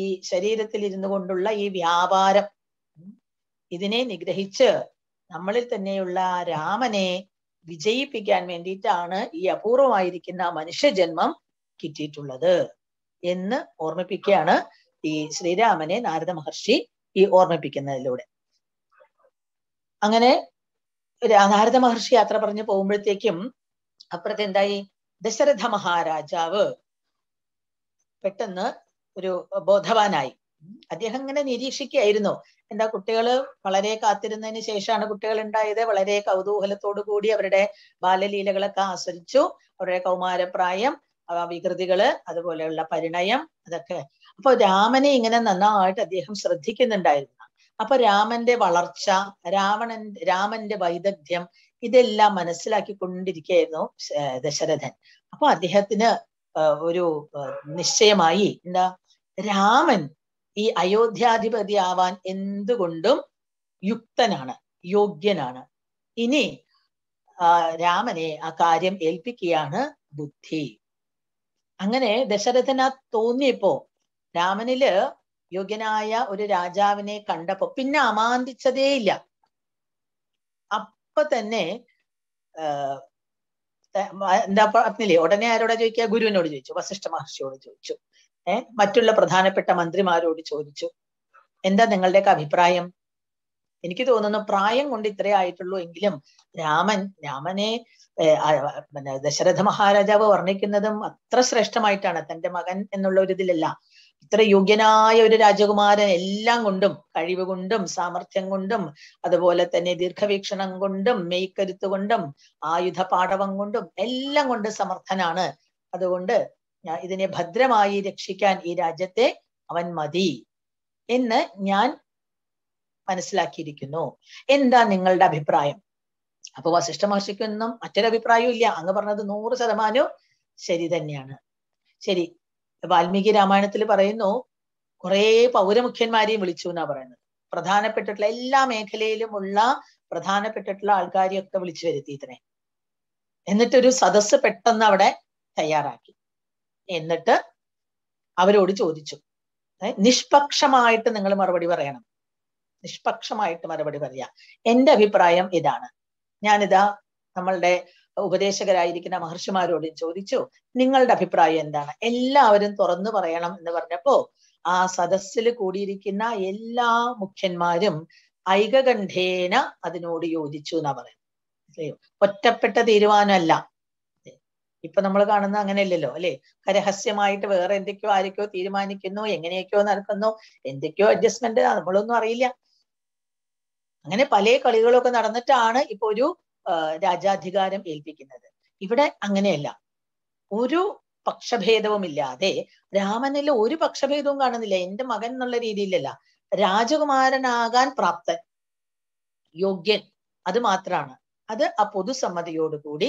ഈ ശരീരത്തിൽ ഇരുന്നു കൊണ്ടുള്ള ഈ വ്യാപാരം ഇതിനെ നിഗ്രഹിച്ച് നമ്മളിൽ തന്നെയുള്ള രാമനെ വിജയിപ്പിക്കാൻ വേണ്ടിയിട്ടാണ് ഈ അപൂർവമായിരിക്കുന്ന മനുഷ്യജന്മം കിട്ടിയിട്ടുള്ളത് എന്ന് ഓർമ്മിപ്പിക്കുകയാണ് ഈ ശ്രീരാമനെ നാരദ മഹർഷി ഈ ഓർമ്മിപ്പിക്കുന്നതിലൂടെ അങ്ങനെ നാരദ മഹർഷി യാത്ര പറഞ്ഞു പോകുമ്പോഴത്തേക്കും അപ്പുറത്തെന്തായി ദശരഥ മഹാരാജാവ് പെട്ടെന്ന് ഒരു ബോധവാനായി അദ്ദേഹം ഇങ്ങനെ നിരീക്ഷിക്കുകയായിരുന്നു എന്താ കുട്ടികൾ വളരെ കാത്തിരുന്നതിന് ശേഷമാണ് കുട്ടികൾ ഉണ്ടായത് വളരെ കൗതൂഹലത്തോടു കൂടി അവരുടെ ബാലലീലകളൊക്കെ ആസ്വദിച്ചു അവരുടെ കൗമാരപ്രായം വികൃതികള് അതുപോലെയുള്ള പരിണയം അതൊക്കെ അപ്പൊ രാമനെ ഇങ്ങനെ നന്നായിട്ട് അദ്ദേഹം ശ്രദ്ധിക്കുന്നുണ്ടായിരുന്നു അപ്പൊ രാമന്റെ വളർച്ച രാവണൻ രാമന്റെ വൈദഗ്ധ്യം ഇതെല്ലാം മനസ്സിലാക്കി കൊണ്ടിരിക്കുകയായിരുന്നു ദശരഥൻ അപ്പൊ അദ്ദേഹത്തിന് ഒരു നിശ്ചയമായി എന്താ രാമൻ ഈ അയോധ്യാധിപതി ആവാൻ എന്തുകൊണ്ടും യുക്തനാണ് യോഗ്യനാണ് ഇനി രാമനെ ആ കാര്യം ഏൽപ്പിക്കുകയാണ് ബുദ്ധി അങ്ങനെ ദശരഥന തോന്നിയപ്പോ രാമനില് യോഗ്യനായ ഒരു രാജാവിനെ കണ്ടപ്പോ പിന്നെ അമാന്തിച്ചതേ ഇല്ല അപ്പൊ തന്നെ എന്താ പറഞ്ഞില്ലേ ഉടനെ ആരോടാ ചോദിക്കുക ഗുരുവിനോട് ചോദിച്ചു വസിഷ്ഠ മഹർഷിയോട് ചോദിച്ചു ഏഹ് മറ്റുള്ള പ്രധാനപ്പെട്ട മന്ത്രിമാരോട് ചോദിച്ചു എന്താ നിങ്ങളുടെയൊക്കെ അഭിപ്രായം എനിക്ക് തോന്നുന്നു പ്രായം കൊണ്ട് ഇത്രേ ആയിട്ടുള്ളൂ എങ്കിലും രാമൻ രാമനെ പിന്നെ ദശരഥ മഹാരാജാവ് വർണ്ണിക്കുന്നതും അത്ര ശ്രേഷ്ഠമായിട്ടാണ് തന്റെ മകൻ എന്നുള്ള ഒരു ഇതിലല്ല ഇത്ര യോഗ്യനായ ഒരു രാജകുമാരൻ എല്ലാം കൊണ്ടും കഴിവ് കൊണ്ടും സാമർഥ്യം കൊണ്ടും അതുപോലെ തന്നെ ദീർഘവീക്ഷണം കൊണ്ടും മെയ്ക്കരുത്ത് കൊണ്ടും ആയുധ പാടവം കൊണ്ടും എല്ലാം കൊണ്ട് സമർത്ഥനാണ് അതുകൊണ്ട് ഇതിനെ ഭദ്രമായി രക്ഷിക്കാൻ ഈ രാജ്യത്തെ അവൻ മതി എന്ന് ഞാൻ മനസ്സിലാക്കിയിരിക്കുന്നു എന്താ നിങ്ങളുടെ അഭിപ്രായം അപ്പൊ വസിഷ്ഠ മഹർഷിക്കൊന്നും മറ്റൊരഭിപ്രായവും ഇല്ല അങ്ങ് പറഞ്ഞത് നൂറ് ശതമാനവും ശരി തന്നെയാണ് ശരി വാൽമീകി രാമായണത്തിൽ പറയുന്നു കുറേ പൗരമുഖ്യന്മാരെയും വിളിച്ചു എന്നാ പറയുന്നത് പ്രധാനപ്പെട്ടിട്ടുള്ള എല്ലാ മേഖലയിലുമുള്ള പ്രധാനപ്പെട്ടിട്ടുള്ള ആൾക്കാരെയൊക്കെ വിളിച്ചു വരുത്തി ഇതിനെ എന്നിട്ടൊരു സദസ്സ് പെട്ടെന്ന് അവിടെ തയ്യാറാക്കി എന്നിട്ട് അവരോട് ചോദിച്ചു നിഷ്പക്ഷമായിട്ട് നിങ്ങൾ മറുപടി പറയണം നിഷ്പക്ഷമായിട്ട് മറുപടി പറയാ എന്റെ അഭിപ്രായം ഇതാണ് ഞാനിതാ നമ്മളുടെ ഉപദേശകരായിരിക്കുന്ന മഹർഷിമാരോട് ചോദിച്ചു നിങ്ങളുടെ അഭിപ്രായം എന്താണ് എല്ലാവരും തുറന്നു പറയണം എന്ന് പറഞ്ഞപ്പോ ആ സദസ്സിൽ കൂടിയിരിക്കുന്ന എല്ലാ മുഖ്യന്മാരും ഐകകണ്ഠേന അതിനോട് യോജിച്ചു എന്നാ പറയുന്നത് ഒറ്റപ്പെട്ട തീരുമാനമല്ല ഇപ്പൊ നമ്മൾ കാണുന്ന അങ്ങനെയല്ലല്ലോ അല്ലെ രഹസ്യമായിട്ട് വേറെ എന്തൊക്കെയോ ആരൊക്കെയോ തീരുമാനിക്കുന്നു എങ്ങനെയൊക്കെയോ നടക്കുന്നു എന്തൊക്കെയോ അഡ്ജസ്റ്റ്മെന്റ് നമ്മളൊന്നും അറിയില്ല അങ്ങനെ പല കളികളൊക്കെ നടന്നിട്ടാണ് ഇപ്പൊ ഒരു രാജാധികാരം ഏൽപ്പിക്കുന്നത് ഇവിടെ അങ്ങനെയല്ല ഒരു പക്ഷഭേദവുമില്ലാതെ രാമനിൽ ഒരു പക്ഷഭേദവും കാണുന്നില്ല എന്റെ മകൻ എന്നുള്ള രീതിയിലല്ല രാജകുമാരനാകാൻ പ്രാപ്തൻ യോഗ്യൻ അത് മാത്രമാണ് അത് ആ പൊതുസമ്മതിയോടുകൂടി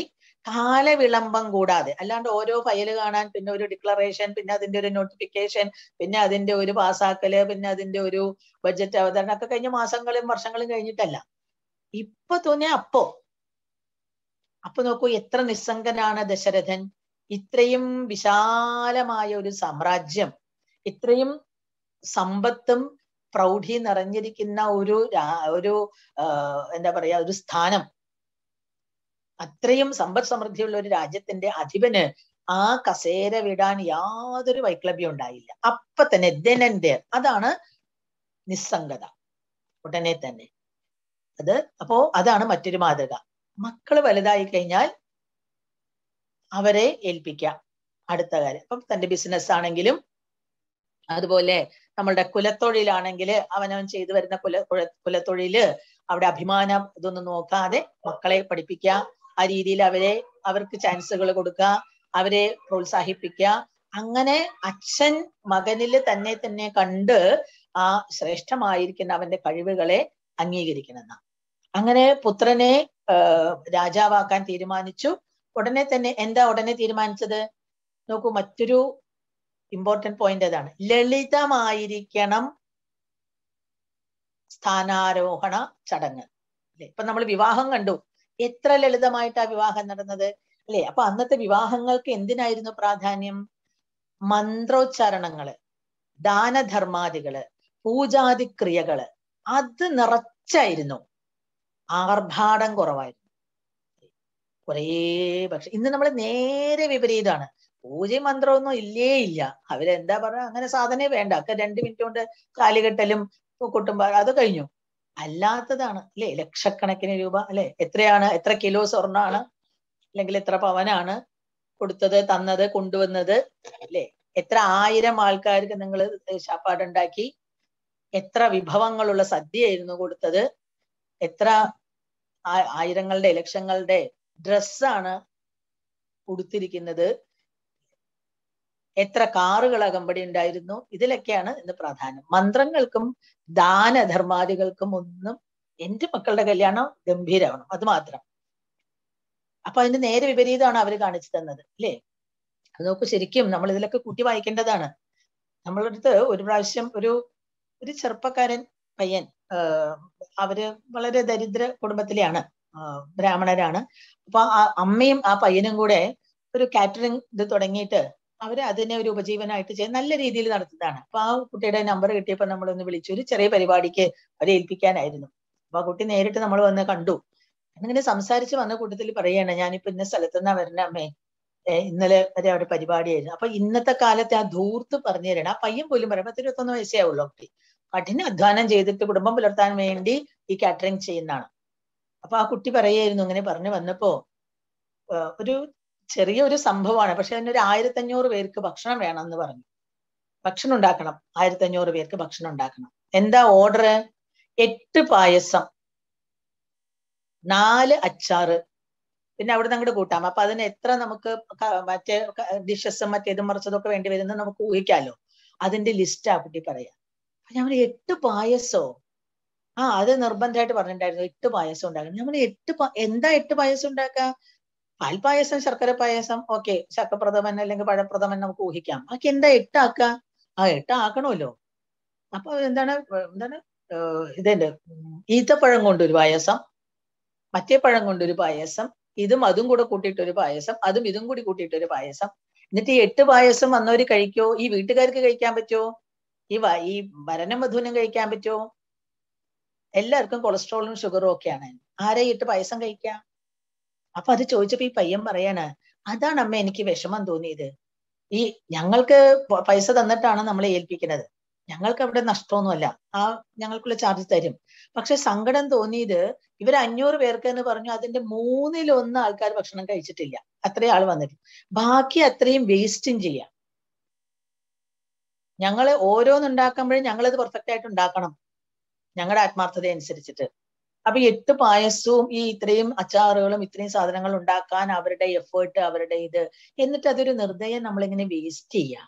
കാലവിളംബം കൂടാതെ അല്ലാണ്ട് ഓരോ ഫയൽ കാണാൻ പിന്നെ ഒരു ഡിക്ലറേഷൻ പിന്നെ അതിന്റെ ഒരു നോട്ടിഫിക്കേഷൻ പിന്നെ അതിന്റെ ഒരു പാസാക്കല് പിന്നെ അതിന്റെ ഒരു ബഡ്ജറ്റ് അവതരണം ഒക്കെ കഴിഞ്ഞ മാസങ്ങളും വർഷങ്ങളും കഴിഞ്ഞിട്ടല്ല ഇപ്പൊ തോന്നിയ അപ്പോ അപ്പൊ നോക്കൂ എത്ര നിസ്സംഗനാണ് ദശരഥൻ ഇത്രയും വിശാലമായ ഒരു സാമ്രാജ്യം ഇത്രയും സമ്പത്തും പ്രൗഢി നിറഞ്ഞിരിക്കുന്ന ഒരു ഒരു എന്താ പറയാ ഒരു സ്ഥാനം അത്രയും സമ്പദ് സമൃദ്ധിയുള്ള ഒരു രാജ്യത്തിന്റെ അധിപന് ആ കസേര വിടാൻ യാതൊരു വൈക്ലഭ്യം ഉണ്ടായില്ല അപ്പൊ തന്നെ ദനന്റെ അതാണ് നിസ്സംഗത ഉടനെ തന്നെ അത് അപ്പോ അതാണ് മറ്റൊരു മാതൃക മക്കൾ വലുതായി കഴിഞ്ഞാൽ അവരെ ഏൽപ്പിക്കാം അടുത്ത കാര്യം അപ്പം തന്റെ ബിസിനസ് ആണെങ്കിലും അതുപോലെ നമ്മളുടെ കുലത്തൊഴിലാണെങ്കിൽ അവനവൻ ചെയ്തു വരുന്ന കുല കുലത്തൊഴില് അവിടെ അഭിമാനം ഇതൊന്നും നോക്കാതെ മക്കളെ പഠിപ്പിക്കുക ആ രീതിയിൽ അവരെ അവർക്ക് ചാൻസുകൾ കൊടുക്കുക അവരെ പ്രോത്സാഹിപ്പിക്കുക അങ്ങനെ അച്ഛൻ മകനിൽ തന്നെ തന്നെ കണ്ട് ആ ശ്രേഷ്ഠമായിരിക്കുന്ന അവന്റെ കഴിവുകളെ അംഗീകരിക്കണമെന്ന അങ്ങനെ പുത്രനെ രാജാവാക്കാൻ തീരുമാനിച്ചു ഉടനെ തന്നെ എന്താ ഉടനെ തീരുമാനിച്ചത് നോക്കൂ മറ്റൊരു ഇമ്പോർട്ടന്റ് പോയിന്റ് അതാണ് ലളിതമായിരിക്കണം സ്ഥാനാരോഹണ ചടങ്ങ് അല്ലെ ഇപ്പൊ നമ്മൾ വിവാഹം കണ്ടു എത്ര ലളിതമായിട്ടാ വിവാഹം നടന്നത് അല്ലെ അപ്പൊ അന്നത്തെ വിവാഹങ്ങൾക്ക് എന്തിനായിരുന്നു പ്രാധാന്യം മന്ത്രോച്ചാരണങ്ങള് ദാനധർമാദികള് പൂജാതിക്രിയകള് അത് നിറച്ചായിരുന്നു ആർഭാടം കുറവായിരുന്നു കുറേ പക്ഷെ ഇന്ന് നമ്മൾ നേരെ വിപരീതമാണ് പൂജയും മന്ത്രമൊന്നും ഇല്ലേ ഇല്ല അവരെന്താ പറഞ്ഞ അങ്ങനെ സാധനേ വേണ്ട ഒക്കെ രണ്ട് മിനിറ്റ് കൊണ്ട് കാലുകെട്ടലും കുട്ടുംബ അത് കഴിഞ്ഞു അല്ലാത്തതാണ് അല്ലെ ലക്ഷക്കണക്കിന് രൂപ അല്ലെ എത്രയാണ് എത്ര കിലോ സ്വർണ്ണമാണ് അല്ലെങ്കിൽ എത്ര പവനാണ് കൊടുത്തത് തന്നത് കൊണ്ടുവന്നത് അല്ലെ എത്ര ആയിരം ആൾക്കാർക്ക് നിങ്ങൾ ശാപ്പാടുണ്ടാക്കി എത്ര വിഭവങ്ങളുള്ള സദ്യയായിരുന്നു കൊടുത്തത് എത്ര ആയിരങ്ങളുടെ ലക്ഷങ്ങളുടെ ഡ്രസ്സാണ് കൊടുത്തിരിക്കുന്നത് എത്ര കാറുകൾ അകമ്പടി ഉണ്ടായിരുന്നു ഇതിലൊക്കെയാണ് ഇന്ന് പ്രാധാന്യം മന്ത്രങ്ങൾക്കും ദാനധർമാദികൾക്കും ഒന്നും എന്റെ മക്കളുടെ കല്യാണം ഗംഭീരമാകണം അത് മാത്രം അപ്പൊ അതിന്റെ നേരെ വിപരീതമാണ് അവർ കാണിച്ചു തന്നത് അല്ലേ അത് നോക്കൂ ശരിക്കും നമ്മൾ ഇതിലൊക്കെ കൂട്ടി വായിക്കേണ്ടതാണ് നമ്മളടുത്ത് ഒരു പ്രാവശ്യം ഒരു ഒരു ചെറുപ്പക്കാരൻ പയ്യൻ അവര് വളരെ ദരിദ്ര കുടുംബത്തിലെയാണ് ബ്രാഹ്മണരാണ് അപ്പൊ ആ അമ്മയും ആ പയ്യനും കൂടെ ഒരു കാറ്ററിംഗ് ഇത് തുടങ്ങിയിട്ട് അവർ അതിനെ ഒരു ഉപജീവനമായിട്ട് ചെയ്യാൻ നല്ല രീതിയിൽ നടത്തുന്നതാണ് അപ്പൊ ആ കുട്ടിയുടെ നമ്പർ കിട്ടിയപ്പോൾ നമ്മളൊന്ന് വിളിച്ചു ഒരു ചെറിയ പരിപാടിക്ക് അവരെ ഏൽപ്പിക്കാനായിരുന്നു അപ്പൊ ആ കുട്ടി നേരിട്ട് നമ്മൾ വന്ന് കണ്ടു എന്നിങ്ങനെ സംസാരിച്ച് വന്ന കൂട്ടത്തിൽ പറയാണ് ഞാനിപ്പോ ഇന്ന സ്ഥലത്ത് നിന്നാ വരണ അമ്മേ ഇന്നലെ വരെ അവിടെ പരിപാടിയായിരുന്നു അപ്പൊ ഇന്നത്തെ കാലത്തെ ആ ധൂർത്ത് പറഞ്ഞു തരണം ആ പയ്യൻ പോലും പറയാം പത്ത് ഇരുപത്തൊന്ന് വയസ്സേ ഉള്ളൂ കുട്ടി കഠിന അധ്വാനം ചെയ്തിട്ട് കുടുംബം പുലർത്താൻ വേണ്ടി ഈ കാറ്ററിംഗ് ചെയ്യുന്നതാണ് അപ്പൊ ആ കുട്ടി പറയായിരുന്നു ഇങ്ങനെ പറഞ്ഞു വന്നപ്പോ ഒരു ചെറിയ ഒരു സംഭവമാണ് പക്ഷെ അതിനൊരു ആയിരത്തഞ്ഞൂറ് പേർക്ക് ഭക്ഷണം വേണം എന്ന് പറഞ്ഞു ഭക്ഷണം ഉണ്ടാക്കണം ആയിരത്തഞ്ഞൂറ് പേർക്ക് ഭക്ഷണം ഉണ്ടാക്കണം എന്താ ഓർഡർ എട്ട് പായസം നാല് അച്ചാറ് പിന്നെ അവിടെ നിന്ന് അങ്ങോട്ട് കൂട്ടാം അപ്പൊ അതിന് എത്ര നമുക്ക് മറ്റേ ഡിഷസും മറ്റേതും മറിച്ചതൊക്കെ വേണ്ടി വരുന്ന നമുക്ക് ഊഹിക്കാലോ അതിന്റെ ആ കുട്ടി പറയാം അപ്പൊ ഞാൻ എട്ട് പായസോ ആ അത് നിർബന്ധമായിട്ട് പറഞ്ഞിട്ടുണ്ടായിരുന്നു എട്ട് പായസം ഉണ്ടാക്കണം ഞാൻ എട്ട് എന്താ എട്ട് പായസം ഉണ്ടാക്കുക പാൽപായസം ശർക്കര പായസം ഓക്കെ ശർക്കപ്രഥമൻ അല്ലെങ്കിൽ പഴപ്രഥമൻ നമുക്ക് ഊഹിക്കാം ബാക്കി എന്താ എട്ടാക്ക ആ എട്ടാക്കണമല്ലോ അപ്പൊ എന്താണ് എന്താണ് ഇതുണ്ട് ഈത്തപ്പഴം കൊണ്ടൊരു പായസം മറ്റേ പഴം കൊണ്ടൊരു പായസം ഇതും അതും കൂടെ കൂട്ടിയിട്ടൊരു പായസം അതും ഇതും കൂടി കൂട്ടിയിട്ടൊരു പായസം എന്നിട്ട് ഈ എട്ട് പായസം വന്നവർ കഴിക്കോ ഈ വീട്ടുകാർക്ക് കഴിക്കാൻ പറ്റുമോ ഈ ഈ വരനും വധുവിനും കഴിക്കാൻ പറ്റുമോ എല്ലാവർക്കും കൊളസ്ട്രോളും ഷുഗറും ഒക്കെയാണ് ആരെ ഇട്ട് പായസം കഴിക്കാം അപ്പൊ അത് ചോദിച്ചപ്പോ ഈ പയ്യൻ പറയാണ് അതാണ് അമ്മ എനിക്ക് വിഷമം തോന്നിയത് ഈ ഞങ്ങൾക്ക് പൈസ തന്നിട്ടാണ് നമ്മളെ ഏൽപ്പിക്കുന്നത് ഞങ്ങൾക്ക് അവിടെ നഷ്ടമൊന്നുമല്ല ആ ഞങ്ങൾക്കുള്ള ചാർജ് തരും പക്ഷെ സങ്കടം തോന്നിയത് ഇവർ അഞ്ഞൂറ് പേർക്ക് എന്ന് പറഞ്ഞു അതിന്റെ മൂന്നിലൊന്ന് ആൾക്കാർ ഭക്ഷണം കഴിച്ചിട്ടില്ല അത്രയും ആൾ വന്നിട്ട് ബാക്കി അത്രയും വേസ്റ്റും ചെയ്യാം ഞങ്ങൾ ഓരോന്നുണ്ടാക്കുമ്പോഴും ഞങ്ങളത് പെർഫെക്റ്റ് ആയിട്ട് ഉണ്ടാക്കണം ഞങ്ങളുടെ ആത്മാർത്ഥത അനുസരിച്ചിട്ട് അപ്പൊ എട്ട് പായസവും ഈ ഇത്രയും അച്ചാറുകളും ഇത്രയും സാധനങ്ങൾ ഉണ്ടാക്കാൻ അവരുടെ എഫേർട്ട് അവരുടെ ഇത് എന്നിട്ട് അതൊരു നിർദ്ദയം നമ്മളിങ്ങനെ വേസ്റ്റ് ചെയ്യാം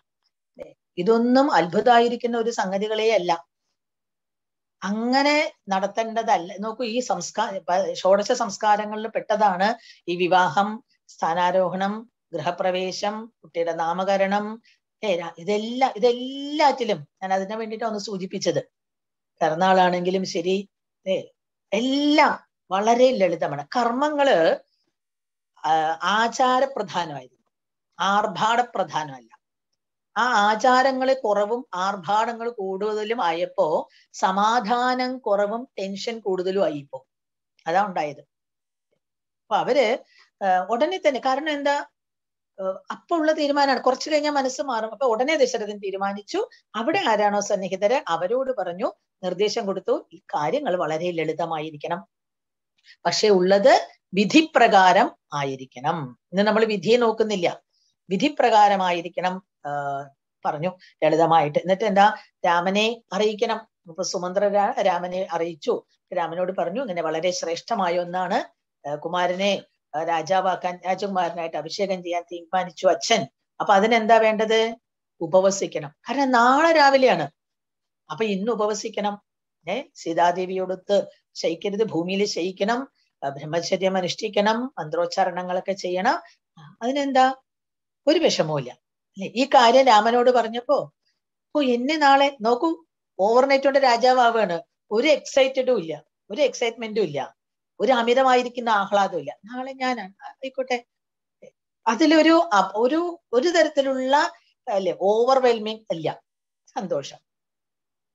ഇതൊന്നും അത്ഭുതമായിരിക്കുന്ന ഒരു സംഗതികളേ അല്ല അങ്ങനെ നടത്തേണ്ടതല്ല നോക്കൂ ഈ സംസ്കാര ഷോഡശ സംസ്കാരങ്ങളിൽ പെട്ടതാണ് ഈ വിവാഹം സ്ഥാനാരോഹണം ഗൃഹപ്രവേശം കുട്ടിയുടെ നാമകരണം ഇതെല്ലാം ഇതെല്ലാറ്റിലും ഞാൻ അതിനു വേണ്ടിയിട്ടാണ് ഒന്ന് സൂചിപ്പിച്ചത് പിറന്നാളാണെങ്കിലും ശരി ഏ എല്ലാം വളരെ ലളിതമാണ് കർമ്മങ്ങള് ആചാരപ്രധാനമായിരുന്നു ആർഭാടപ്രധാനമല്ല ആ ആചാരങ്ങളെ കുറവും ആർഭാടങ്ങൾ കൂടുതലും ആയപ്പോ സമാധാനം കുറവും ടെൻഷൻ കൂടുതലും ആയിപ്പോ അതാ ഉണ്ടായത് അപ്പൊ അവര് ഉടനെ തന്നെ കാരണം എന്താ അപ്പൊ ഉള്ള തീരുമാനമാണ് കുറച്ചു കഴിഞ്ഞാൽ മനസ്സ് മാറും അപ്പൊ ഉടനെ ദശരഥൻ തീരുമാനിച്ചു അവിടെ ആരാണോ സന്നിഹിതര് അവരോട് പറഞ്ഞു നിർദ്ദേശം കൊടുത്തു ഈ കാര്യങ്ങൾ വളരെ ലളിതമായിരിക്കണം പക്ഷെ ഉള്ളത് വിധിപ്രകാരം ആയിരിക്കണം ഇന്ന് നമ്മൾ വിധിയെ നോക്കുന്നില്ല വിധിപ്രകാരമായിരിക്കണം പറഞ്ഞു ലളിതമായിട്ട് എന്നിട്ട് എന്താ രാമനെ അറിയിക്കണം ഇപ്പൊ സുമന്ത്ര രാമനെ അറിയിച്ചു രാമനോട് പറഞ്ഞു ഇങ്ങനെ വളരെ ശ്രേഷ്ഠമായ ഒന്നാണ് കുമാരനെ രാജാവാക്കാൻ രാജകുമാരനായിട്ട് അഭിഷേകം ചെയ്യാൻ തീരുമാനിച്ചു അച്ഛൻ അപ്പൊ അതിനെന്താ വേണ്ടത് ഉപവസിക്കണം കാരണം നാളെ രാവിലെയാണ് അപ്പൊ ഇന്ന് ഉപവസിക്കണം ഏ സീതാദേവിയോടൊത്ത് ശയിക്കരുത് ഭൂമിയിൽ ശയിക്കണം ബ്രഹ്മചര്യം അനുഷ്ഠിക്കണം മന്ത്രോച്ചാരണങ്ങളൊക്കെ ചെയ്യണം അതിനെന്താ ഒരു വിഷമവും അല്ലെ ഈ കാര്യം രാമനോട് പറഞ്ഞപ്പോ ഓ എന്നെ നാളെ നോക്കൂ ഓവർനൈറ്റ് കൊണ്ട് രാജാവാണ് ഒരു എക്സൈറ്റഡും ഇല്ല ഒരു എക്സൈറ്റ്മെന്റും ഇല്ല ഒരു അമിതമായിരിക്കുന്ന ആഹ്ലാദമില്ല നാളെ ഞാനാണ് ആയിക്കോട്ടെ അതിലൊരു ഒരു ഒരു തരത്തിലുള്ള അല്ലെ ഓവർവെൽമിങ് അല്ല സന്തോഷം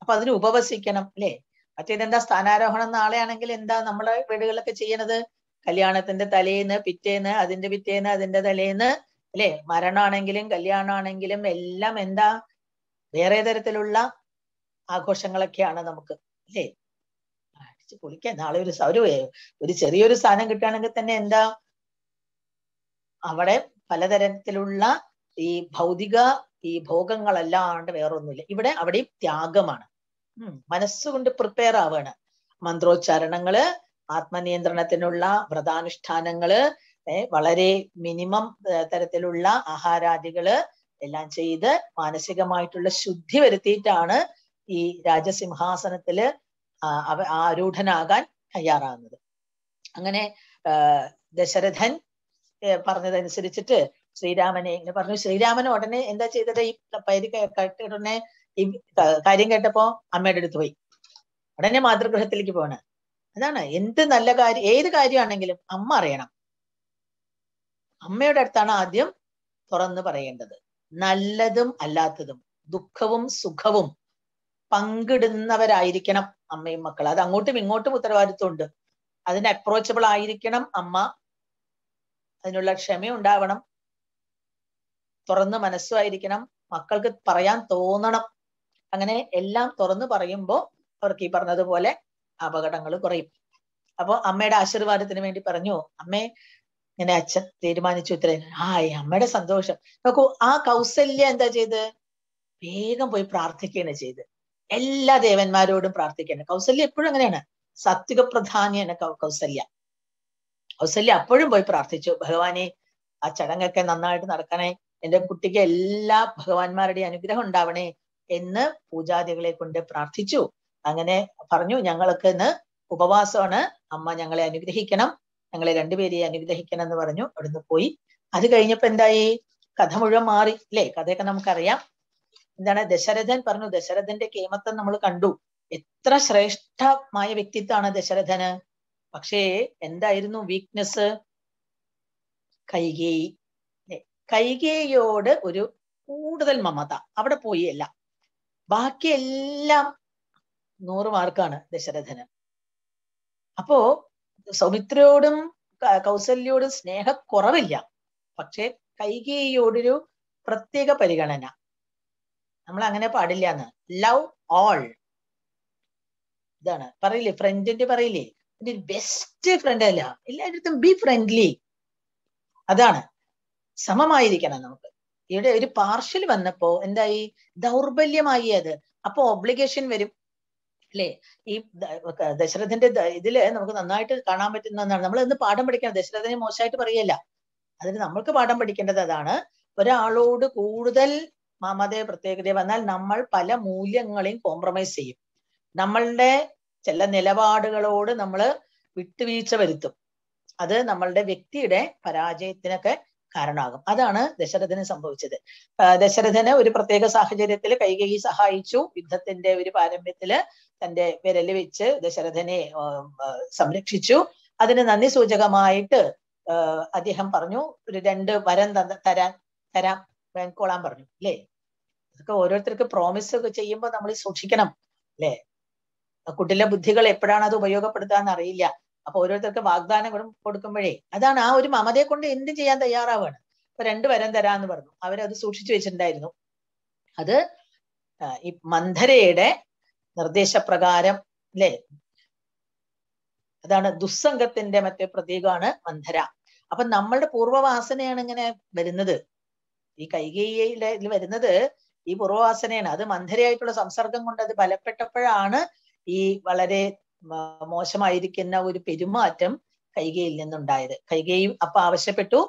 അപ്പൊ അതിന് ഉപവസിക്കണം അല്ലേ മറ്റേതെന്താ സ്ഥാനാരോഹണം നാളെയാണെങ്കിൽ എന്താ നമ്മളെ വീടുകളിലൊക്കെ ചെയ്യണത് കല്യാണത്തിന്റെ തലേന്ന് പിറ്റേന്ന് അതിന്റെ പിറ്റേന്ന് അതിന്റെ തലേന്ന് അല്ലെ മരണമാണെങ്കിലും കല്യാണമാണെങ്കിലും എല്ലാം എന്താ വേറെ തരത്തിലുള്ള ആഘോഷങ്ങളൊക്കെയാണ് നമുക്ക് അല്ലേ പൊളിക്കാൻ നാളെ ഒരു ഒരു ഒരു ചെറിയൊരു സാധനം കിട്ടുകയാണെങ്കിൽ തന്നെ എന്താ അവിടെ പലതരത്തിലുള്ള ഈ ഭൗതിക ഈ ഭോഗങ്ങളല്ലാണ്ട് വേറൊന്നുമില്ല ഇവിടെ അവിടെയും ത്യാഗമാണ് മനസ്സുകൊണ്ട് പ്രിപ്പയർ ആവുകയാണ് മന്ത്രോച്ചാരണങ്ങള് ആത്മനിയന്ത്രണത്തിനുള്ള വ്രതാനുഷ്ഠാനങ്ങള് വളരെ മിനിമം തരത്തിലുള്ള ആഹാരാദികള് എല്ലാം ചെയ്ത് മാനസികമായിട്ടുള്ള ശുദ്ധി വരുത്തിയിട്ടാണ് ഈ രാജസിംഹാസനത്തില് അവ ആരൂഢനാകാൻ തയ്യാറാകുന്നത് അങ്ങനെ ദശരഥൻ പറഞ്ഞതനുസരിച്ചിട്ട് ശ്രീരാമനെ ഇങ്ങനെ പറഞ്ഞു ശ്രീരാമൻ ഉടനെ എന്താ ചെയ്തത് ഈ പൈരി കേട്ട ഈ കാര്യം കേട്ടപ്പോ അമ്മയുടെ അടുത്ത് പോയി ഉടനെ മാതൃഗൃഹത്തിലേക്ക് പോണ അതാണ് എന്ത് നല്ല കാര്യം ഏത് കാര്യമാണെങ്കിലും അമ്മ അറിയണം അമ്മയുടെ അടുത്താണ് ആദ്യം തുറന്നു പറയേണ്ടത് നല്ലതും അല്ലാത്തതും ദുഃഖവും സുഖവും പങ്കിടുന്നവരായിരിക്കണം അമ്മയും മക്കൾ അത് അങ്ങോട്ടും ഇങ്ങോട്ടും ഉത്തരവാദിത്വം ഉണ്ട് അതിന് അപ്രോച്ചബിൾ ആയിരിക്കണം അമ്മ അതിനുള്ള ക്ഷമയുണ്ടാവണം തുറന്ന് മനസ്സുമായിരിക്കണം മക്കൾക്ക് പറയാൻ തോന്നണം അങ്ങനെ എല്ലാം തുറന്നു പറയുമ്പോൾ അവർക്ക് ഈ പറഞ്ഞതുപോലെ അപകടങ്ങൾ കുറയും അപ്പോൾ അമ്മയുടെ ആശീർവാദത്തിന് വേണ്ടി പറഞ്ഞു അമ്മേ ഇങ്ങനെ അച്ഛൻ തീരുമാനിച്ചു ഇത്ര ആ അമ്മയുടെ സന്തോഷം നോക്കൂ ആ കൗസല്യ എന്താ ചെയ്ത് വേഗം പോയി പ്രാർത്ഥിക്കുകയാണ് ചെയ്ത് എല്ലാ ദേവന്മാരോടും പ്രാർത്ഥിക്കണം കൗസല്യ എപ്പോഴും അങ്ങനെയാണ് സത്വിക പ്രധാനിയാണ് കൗസല്യ കൗസല്യ അപ്പോഴും പോയി പ്രാർത്ഥിച്ചു ഭഗവാനെ ആ ചടങ്ങൊക്കെ നന്നായിട്ട് നടക്കണേ എൻ്റെ കുട്ടിക്ക് എല്ലാ ഭഗവാന്മാരുടെയും അനുഗ്രഹം ഉണ്ടാവണേ എന്ന് പൂജാദികളെ കൊണ്ട് പ്രാർത്ഥിച്ചു അങ്ങനെ പറഞ്ഞു ഞങ്ങൾക്ക് ഇന്ന് ഉപവാസമാണ് അമ്മ ഞങ്ങളെ അനുഗ്രഹിക്കണം ഞങ്ങളെ രണ്ടുപേരെയും അനുഗ്രഹിക്കണം എന്ന് പറഞ്ഞു അവിടുന്ന് പോയി അത് കഴിഞ്ഞപ്പോ എന്തായി കഥ മുഴുവൻ മാറി അല്ലേ കഥയൊക്കെ നമുക്കറിയാം എന്താണ് ദശരഥൻ പറഞ്ഞു ദശരഥന്റെ കേമത്വം നമ്മൾ കണ്ടു എത്ര ശ്രേഷ്ഠമായ വ്യക്തിത്വമാണ് ദശരഥന് പക്ഷേ എന്തായിരുന്നു വീക്ക്നെസ് കൈകേയി കൈകേയോട് ഒരു കൂടുതൽ മമത അവിടെ പോയി അല്ല ബാക്കി എല്ലാം നൂറ് മാർക്കാണ് ദശരഥന് അപ്പോ സൗമിത്രയോടും കൗസല്യോടും സ്നേഹക്കുറവില്ല പക്ഷെ കൈകേയോടൊരു പ്രത്യേക പരിഗണന നമ്മൾ അങ്ങനെ പാടില്ല എന്ന് ലവ് ഓൾ ഇതാണ് പറയില്ലേ ഫ്രണ്ടിന്റെ പറയില്ലേ എന്റെ ബെസ്റ്റ് ഫ്രണ്ട് അല്ല എല്ലായിടത്തും ബി ഫ്രണ്ട്ലി അതാണ് സമമായിരിക്കണം നമുക്ക് ഇവിടെ ഒരു പാർഷ്യൽ വന്നപ്പോ എന്തായി ദൗർബല്യമായി അത് അപ്പൊ ഒബ്ലിഗേഷൻ വരും അല്ലേ ഈ ദശരഥന്റെ ഇതില് നമുക്ക് നന്നായിട്ട് കാണാൻ പറ്റുന്ന ഒന്നാണ് നമ്മൾ ഇന്ന് പാഠം പഠിക്കണം ദശരഥനെ മോശമായിട്ട് പറയല്ല അതിന് നമ്മൾക്ക് പാഠം പഠിക്കേണ്ടത് അതാണ് ഒരാളോട് കൂടുതൽ മാമാതയെ പ്രത്യേകത വന്നാൽ നമ്മൾ പല മൂല്യങ്ങളെയും കോംപ്രമൈസ് ചെയ്യും നമ്മളുടെ ചില നിലപാടുകളോട് നമ്മൾ വിട്ടുവീഴ്ച വരുത്തും അത് നമ്മളുടെ വ്യക്തിയുടെ പരാജയത്തിനൊക്കെ കാരണമാകും അതാണ് ദശരഥന് സംഭവിച്ചത് ദശരഥന് ഒരു പ്രത്യേക സാഹചര്യത്തിൽ കൈകൈ സഹായിച്ചു യുദ്ധത്തിന്റെ ഒരു പാരമ്യത്തില് തന്റെ വിരല് വെച്ച് ദശരഥനെ സംരക്ഷിച്ചു അതിന് നന്ദി സൂചകമായിട്ട് അദ്ദേഹം പറഞ്ഞു ഒരു രണ്ട് വരം തരാൻ തരാം കോളാൻ പറഞ്ഞു അല്ലേ അതൊക്കെ ഓരോരുത്തർക്ക് പ്രോമിസ് ഒക്കെ ചെയ്യുമ്പോൾ നമ്മൾ സൂക്ഷിക്കണം അല്ലേ കുട്ടിലെ ബുദ്ധികൾ എപ്പോഴാണ് അത് ഉപയോഗപ്പെടുത്താൻ അറിയില്ല അപ്പൊ ഓരോരുത്തർക്ക് വാഗ്ദാനം കൊടുക്കുമ്പോഴേ അതാണ് ആ ഒരു മമതയെ കൊണ്ട് എന്ത് ചെയ്യാൻ തയ്യാറാവാണ് ഇപ്പൊ രണ്ടു വരം തരാന്ന് പറഞ്ഞു അവരത് സൂക്ഷിച്ചു വെച്ചിട്ടുണ്ടായിരുന്നു അത് ഈ മന്ധരയുടെ നിർദ്ദേശപ്രകാരം അല്ലേ അതാണ് ദുസ്സംഗത്തിന്റെ മറ്റേ പ്രതീകമാണ് മന്ധര അപ്പൊ നമ്മളുടെ പൂർവ്വവാസനയാണ് ഇങ്ങനെ വരുന്നത് ഈ കൈകേയിലെ ഇതിൽ വരുന്നത് ഈ പുറവാസനയാണ് അത് മന്ധരയായിട്ടുള്ള സംസർഗം കൊണ്ട് അത് ബലപ്പെട്ടപ്പോഴാണ് ഈ വളരെ മോശമായിരിക്കുന്ന ഒരു പെരുമാറ്റം കൈകയിൽ നിന്നുണ്ടായത് കൈകയും അപ്പൊ ആവശ്യപ്പെട്ടു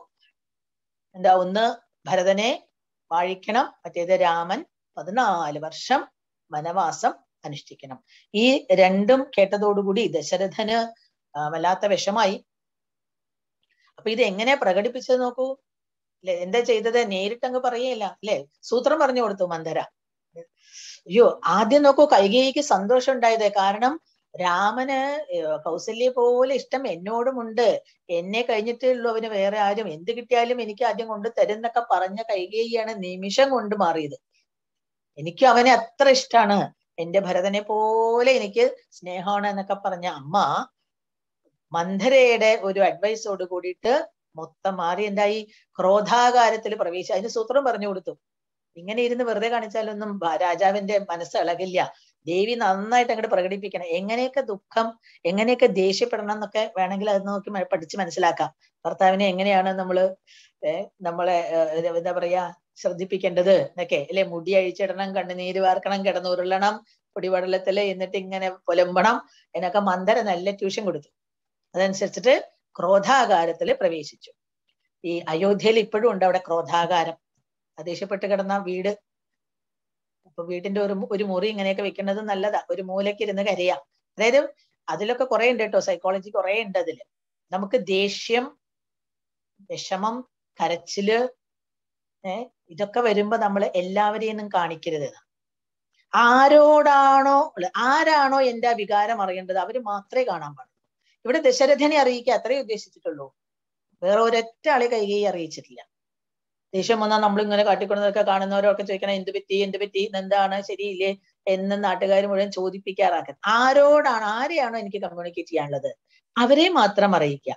എന്താ ഒന്ന് ഭരതനെ വാഴിക്കണം മറ്റേത് രാമൻ പതിനാല് വർഷം വനവാസം അനുഷ്ഠിക്കണം ഈ രണ്ടും കേട്ടതോടുകൂടി ദശരഥന് വല്ലാത്ത വിഷമായി അപ്പൊ ഇത് എങ്ങനെ പ്രകടിപ്പിച്ചത് നോക്കൂ അല്ലെ എന്താ ചെയ്തത് നേരിട്ടങ്ങ് പറയേല അല്ലെ സൂത്രം പറഞ്ഞു കൊടുത്തു മന്ദര അയ്യോ ആദ്യം നോക്കൂ കൈകേക്ക് സന്തോഷം ഉണ്ടായത് കാരണം രാമന് കൗസല്യ പോലെ ഇഷ്ടം എന്നോടുമുണ്ട് എന്നെ കഴിഞ്ഞിട്ടേ അവന് വേറെ ആരും എന്ത് കിട്ടിയാലും എനിക്ക് ആദ്യം കൊണ്ട് എന്നൊക്കെ പറഞ്ഞ കൈകേയിയാണ് നിമിഷം കൊണ്ട് മാറിയത് എനിക്ക് അവനെ അത്ര ഇഷ്ടമാണ് എന്റെ ഭരതനെ പോലെ എനിക്ക് സ്നേഹമാണ് എന്നൊക്കെ പറഞ്ഞ അമ്മ മന്ധരയുടെ ഒരു അഡ്വൈസോട് കൂടിയിട്ട് മൊത്തം മാറി എന്തായി ക്രോധാകാരത്തിൽ പ്രവേശിച്ചു അതിന് സൂത്രം പറഞ്ഞു കൊടുത്തു ഇങ്ങനെ ഇരുന്ന് വെറുതെ കാണിച്ചാലൊന്നും രാജാവിന്റെ മനസ്സ് ഇളകില്ല ദേവി നന്നായിട്ട് അങ്ങോട്ട് പ്രകടിപ്പിക്കണം എങ്ങനെയൊക്കെ ദുഃഖം എങ്ങനെയൊക്കെ ദേഷ്യപ്പെടണം എന്നൊക്കെ വേണമെങ്കിൽ അത് നോക്കി പഠിച്ച് മനസ്സിലാക്കാം ഭർത്താവിനെ എങ്ങനെയാണ് നമ്മള് നമ്മളെ എന്താ പറയാ ശ്രദ്ധിപ്പിക്കേണ്ടത് എന്നൊക്കെ അല്ലെ മുടി അഴിച്ചിടണം കണ്ണുനീര് വാർക്കണം കിടന്നുരുളണം പൊടിപടലത്തില് എന്നിട്ട് ഇങ്ങനെ പുലമ്പണം എന്നൊക്കെ മന്ദര നല്ല ട്യൂഷൻ കൊടുത്തു അതനുസരിച്ചിട്ട് ക്രോധാകാരത്തിൽ പ്രവേശിച്ചു ഈ അയോധ്യയിൽ ഇപ്പോഴും ഉണ്ട് അവിടെ ക്രോധാകാരം ദേഷ്യപ്പെട്ട് കിടന്ന വീട് അപ്പൊ വീടിന്റെ ഒരു ഒരു മുറി ഇങ്ങനെയൊക്കെ വെക്കുന്നത് നല്ലതാ ഒരു മൂലയ്ക്ക് ഇരുന്ന് കരയാം അതായത് അതിലൊക്കെ കുറെ ഉണ്ട് കേട്ടോ സൈക്കോളജി കുറെ ഉണ്ട് അതില് നമുക്ക് ദേഷ്യം വിഷമം കരച്ചില് ഏഹ് ഇതൊക്കെ വരുമ്പോ നമ്മൾ എല്ലാവരെയും കാണിക്കരുത് ആരോടാണോ ആരാണോ എന്റെ വികാരം അറിയേണ്ടത് അവര് മാത്രമേ കാണാൻ പാടും ഇവിടെ ദശരഥനെ അറിയിക്കുക അത്രേ ഉദ്ദേശിച്ചിട്ടുള്ളൂ വേറെ ഒരൊറ്റ ആളെ കൈകൈ അറിയിച്ചിട്ടില്ല ദേഷ്യം വന്നാൽ ഇങ്ങനെ കാട്ടിക്കൊണ്ടതൊക്കെ കാണുന്നവരൊക്കെ ചോദിക്കണം എന്ത് പറ്റി എന്ത് പറ്റി എന്താണ് ശരിയില്ലേ എന്ന് നാട്ടുകാർ മുഴുവൻ ചോദിപ്പിക്കാറാക്കുക ആരോടാണ് ആരെയാണോ എനിക്ക് കമ്മ്യൂണിക്കേറ്റ് ചെയ്യാനുള്ളത് അവരെ മാത്രം അറിയിക്കുക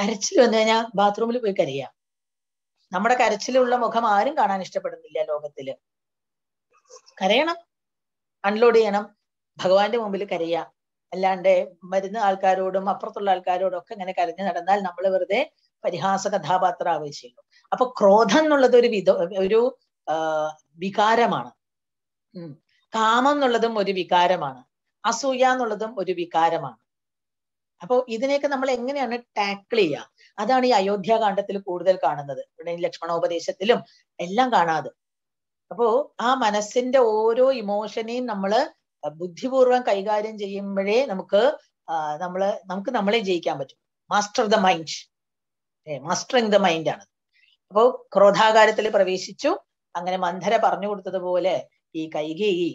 കരച്ചിൽ വന്നു കഴിഞ്ഞാൽ ബാത്റൂമിൽ പോയി കരയാം നമ്മുടെ കരച്ചിലുള്ള മുഖം ആരും കാണാൻ ഇഷ്ടപ്പെടുന്നില്ല ലോകത്തില് കരയണം അൺലോഡ് ചെയ്യണം ഭഗവാന്റെ മുമ്പിൽ കരയാം അല്ലാണ്ട് വരുന്ന ആൾക്കാരോടും അപ്പുറത്തുള്ള ആൾക്കാരോടും ഒക്കെ ഇങ്ങനെ കരഞ്ഞു നടന്നാൽ നമ്മൾ വെറുതെ പരിഹാസ കഥാപാത്രം ആവേശിക്കും അപ്പൊ ക്രോധം എന്നുള്ളത് ഒരു വിധ ഒരു വികാരമാണ് കാമം എന്നുള്ളതും ഒരു വികാരമാണ് അസൂയ എന്നുള്ളതും ഒരു വികാരമാണ് അപ്പോൾ ഇതിനെയൊക്കെ നമ്മൾ എങ്ങനെയാണ് ടാക്കിൾ ചെയ്യുക അതാണ് ഈ അയോധ്യാകാന്ഡത്തിൽ കൂടുതൽ കാണുന്നത് ഇവിടെ ലക്ഷ്മണോപദേശത്തിലും എല്ലാം കാണാതെ അപ്പോ ആ മനസ്സിന്റെ ഓരോ ഇമോഷനെയും നമ്മൾ ബുദ്ധിപൂർവം കൈകാര്യം ചെയ്യുമ്പോഴേ നമുക്ക് നമ്മള് നമുക്ക് നമ്മളെ ജയിക്കാൻ പറ്റും master the mind mastering the mind ആണ് അപ്പോൾ ക്രോധാകാരത്തിൽ പ്രവേശിച്ചു അങ്ങനെ മന്ധര പറഞ്ഞു കൊടുത്തതുപോലെ ഈ കൈകേയി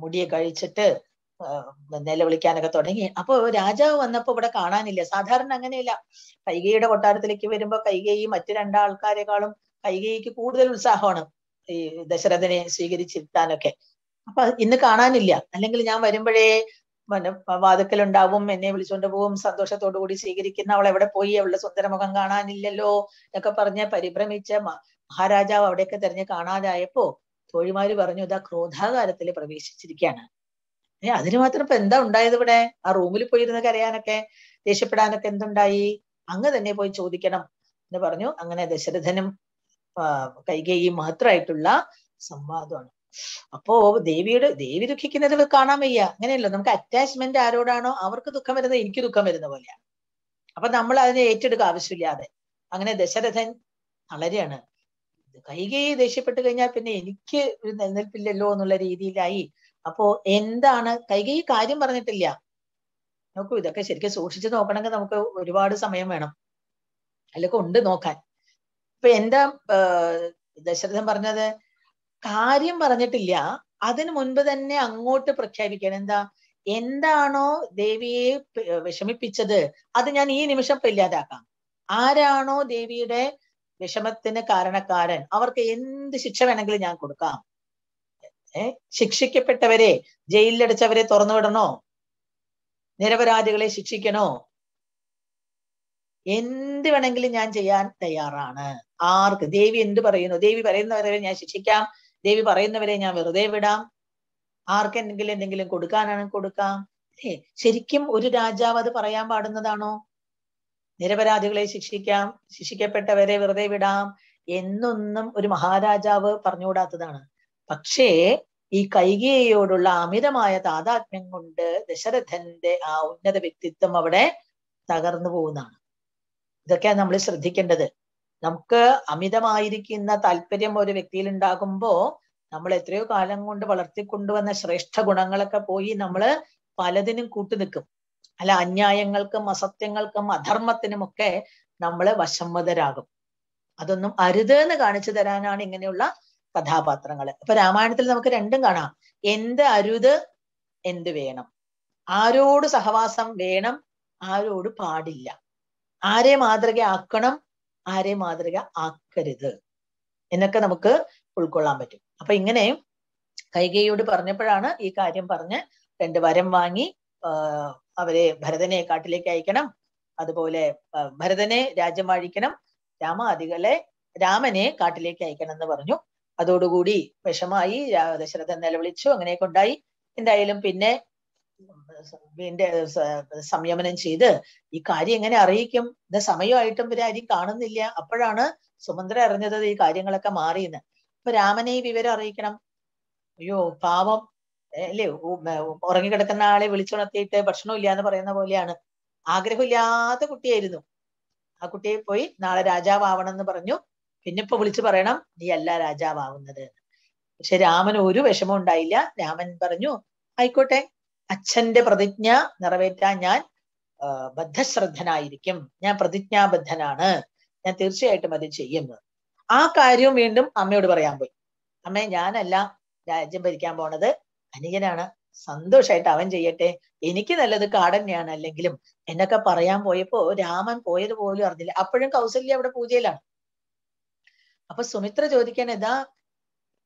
മുടിയെ കഴിച്ചിട്ട് നിലവിളിക്കാനൊക്കെ തുടങ്ങി അപ്പൊ രാജാവ് വന്നപ്പോ ഇവിടെ കാണാനില്ല സാധാരണ അങ്ങനെയില്ല കൈകേയുടെ കൊട്ടാരത്തിലേക്ക് വരുമ്പോ കൈകേയി മറ്റു രണ്ടാൾക്കാരെക്കാളും കൈകേയിക്ക് കൂടുതൽ ഉത്സാഹമാണ് ഈ ദശരഥനെ സ്വീകരിച്ചിരുത്താനൊക്കെ അപ്പൊ ഇന്ന് കാണാനില്ല അല്ലെങ്കിൽ ഞാൻ വരുമ്പോഴേ ഉണ്ടാവും എന്നെ വിളിച്ചോണ്ട് പോവും സന്തോഷത്തോടു കൂടി സ്വീകരിക്കുന്ന അവൾ എവിടെ പോയി അവളുടെ സുന്ദരമുഖം കാണാനില്ലല്ലോ എന്നൊക്കെ പറഞ്ഞ പരിഭ്രമിച്ച മഹാരാജാവ് അവിടെയൊക്കെ തെരഞ്ഞ് കാണാതായപ്പോ തോഴിമാര് പറഞ്ഞു ഇതാ ക്രോധാകാരത്തിൽ പ്രവേശിച്ചിരിക്കുകയാണ് അതിന് മാത്രം ഇപ്പൊ എന്താ ഉണ്ടായത് ഇവിടെ ആ റൂമിൽ പോയിരുന്ന് കരയാനൊക്കെ ദേഷ്യപ്പെടാനൊക്കെ എന്തുണ്ടായി അങ്ങ് തന്നെ പോയി ചോദിക്കണം എന്ന് പറഞ്ഞു അങ്ങനെ ദശരഥനും കൈകേയും മാത്രമായിട്ടുള്ള സംവാദമാണ് അപ്പോ ദേവിയുടെ ദേവി ദുഃഖിക്കുന്നത് കാണാൻ വയ്യ അങ്ങനെയല്ല നമുക്ക് അറ്റാച്ച്മെന്റ് ആരോടാണോ അവർക്ക് ദുഃഖം വരുന്നത് എനിക്ക് ദുഃഖം വരുന്ന പോലെയാണ് അപ്പൊ നമ്മൾ അതിനെ ഏറ്റെടുക്കുക ആവശ്യമില്ലാതെ അങ്ങനെ ദശരഥൻ വളരെയാണ് കൈകൈ ദേഷ്യപ്പെട്ട് കഴിഞ്ഞാൽ പിന്നെ എനിക്ക് ഒരു നിലനിൽപ്പില്ലല്ലോ എന്നുള്ള രീതിയിലായി അപ്പോ എന്താണ് കൈകൈ കാര്യം പറഞ്ഞിട്ടില്ല നോക്കൂ ഇതൊക്കെ ശരിക്കും സൂക്ഷിച്ചു നോക്കണമെങ്കിൽ നമുക്ക് ഒരുപാട് സമയം വേണം അതിലൊക്കെ ഉണ്ട് നോക്കാൻ ഇപ്പൊ എന്താ ദശരഥൻ പറഞ്ഞത് കാര്യം പറഞ്ഞിട്ടില്ല അതിനു മുൻപ് തന്നെ അങ്ങോട്ട് പ്രഖ്യാപിക്കണം എന്താ എന്താണോ ദേവിയെ വിഷമിപ്പിച്ചത് അത് ഞാൻ ഈ നിമിഷം ഇല്ലാതാക്കാം ആരാണോ ദേവിയുടെ വിഷമത്തിന് കാരണക്കാരൻ അവർക്ക് എന്ത് ശിക്ഷ വേണമെങ്കിലും ഞാൻ കൊടുക്കാം ഏഹ് ശിക്ഷിക്കപ്പെട്ടവരെ ജയിലിലടച്ചവരെ തുറന്നുവിടണോ നിരപരാധികളെ ശിക്ഷിക്കണോ എന്ത് വേണമെങ്കിലും ഞാൻ ചെയ്യാൻ തയ്യാറാണ് ആർക്ക് ദേവി എന്ത് പറയുന്നു ദേവി പറയുന്നവരെ ഞാൻ ശിക്ഷിക്കാം ദേവി പറയുന്നവരെ ഞാൻ വെറുതെ വിടാം ആർക്കെന്തെങ്കിലും എന്തെങ്കിലും കൊടുക്കാനാണെങ്കിൽ കൊടുക്കാം അല്ലേ ശരിക്കും ഒരു രാജാവ് അത് പറയാൻ പാടുന്നതാണോ നിരപരാധികളെ ശിക്ഷിക്കാം ശിക്ഷിക്കപ്പെട്ടവരെ വെറുതെ വിടാം എന്നൊന്നും ഒരു മഹാരാജാവ് പറഞ്ഞുകൂടാത്തതാണ് പക്ഷേ ഈ കൈകേയോടുള്ള അമിതമായ താതാത്മ്യം കൊണ്ട് ദശരഥന്റെ ആ ഉന്നത വ്യക്തിത്വം അവിടെ തകർന്നു പോകുന്നതാണ് ഇതൊക്കെയാണ് നമ്മൾ ശ്രദ്ധിക്കേണ്ടത് നമുക്ക് അമിതമായിരിക്കുന്ന താല്പര്യം ഒരു വ്യക്തിയിൽ ഉണ്ടാകുമ്പോൾ നമ്മൾ എത്രയോ കാലം കൊണ്ട് വളർത്തിക്കൊണ്ടുവന്ന ശ്രേഷ്ഠ ഗുണങ്ങളൊക്കെ പോയി നമ്മൾ പലതിനും കൂട്ടുനിൽക്കും അല്ല അന്യായങ്ങൾക്കും അസത്യങ്ങൾക്കും അധർമ്മത്തിനുമൊക്കെ നമ്മൾ വശംവതരാകും അതൊന്നും അരുത് എന്ന് കാണിച്ചു തരാനാണ് ഇങ്ങനെയുള്ള കഥാപാത്രങ്ങൾ അപ്പൊ രാമായണത്തിൽ നമുക്ക് രണ്ടും കാണാം എന്ത് അരുത് എന്ത് വേണം ആരോട് സഹവാസം വേണം ആരോട് പാടില്ല ആരെ മാതൃകയാക്കണം ആരെ മാതൃക ആക്കരുത് എന്നൊക്കെ നമുക്ക് ഉൾക്കൊള്ളാൻ പറ്റും അപ്പൊ ഇങ്ങനെ കൈകയോട് പറഞ്ഞപ്പോഴാണ് ഈ കാര്യം പറഞ്ഞ് രണ്ട് വരം വാങ്ങി അവരെ ഭരതനെ കാട്ടിലേക്ക് അയക്കണം അതുപോലെ ഭരതനെ രാജ്യം വാഴിക്കണം രാമാദികളെ രാമനെ കാട്ടിലേക്ക് അയക്കണം എന്ന് പറഞ്ഞു അതോടുകൂടി വിഷമായി ദശരഥൻ നിലവിളിച്ചു അങ്ങനെയൊക്കെ ഉണ്ടായി എന്തായാലും പിന്നെ ഇതിന്റെ സംയമനം ചെയ്ത് ഈ കാര്യം എങ്ങനെ അറിയിക്കും ഇത് സമയമായിട്ടും ആരും കാണുന്നില്ല അപ്പോഴാണ് സുമന്ദ്ര അറിഞ്ഞത് ഈ കാര്യങ്ങളൊക്കെ മാറിയെന്ന് അപ്പൊ രാമനെ ഈ വിവരം അറിയിക്കണം അയ്യോ പാവം അല്ലേ ഉറങ്ങിക്കിടക്കുന്ന ആളെ വിളിച്ചുണർത്തിയിട്ട് ഇല്ല എന്ന് പറയുന്ന പോലെയാണ് ആഗ്രഹമില്ലാത്ത കുട്ടിയായിരുന്നു ആ കുട്ടിയെ പോയി നാളെ രാജാവണം എന്ന് പറഞ്ഞു പിന്നെ ഇപ്പൊ വിളിച്ചു പറയണം നീ അല്ല രാജാവുന്നത് പക്ഷെ രാമന് ഒരു വിഷമം ഉണ്ടായില്ല രാമൻ പറഞ്ഞു ആയിക്കോട്ടെ അച്ഛന്റെ പ്രതിജ്ഞ നിറവേറ്റാൻ ഞാൻ ബദ്ധശ്രദ്ധനായിരിക്കും ഞാൻ പ്രതിജ്ഞാബദ്ധനാണ് ഞാൻ തീർച്ചയായിട്ടും അത് ചെയ്യും ആ കാര്യവും വീണ്ടും അമ്മയോട് പറയാൻ പോയി അമ്മേ ഞാനല്ല രാജ്യം ഭരിക്കാൻ പോണത് അനികനാണ് സന്തോഷമായിട്ട് അവൻ ചെയ്യട്ടെ എനിക്ക് നല്ലത് കാടന്നെയാണ് അല്ലെങ്കിലും എന്നൊക്കെ പറയാൻ പോയപ്പോ രാമൻ പോയത് പോലും അറിഞ്ഞില്ല അപ്പോഴും കൗസല്യ അവിടെ പൂജയിലാണ് അപ്പൊ സുമിത്ര ചോദിക്കാൻ എന്താ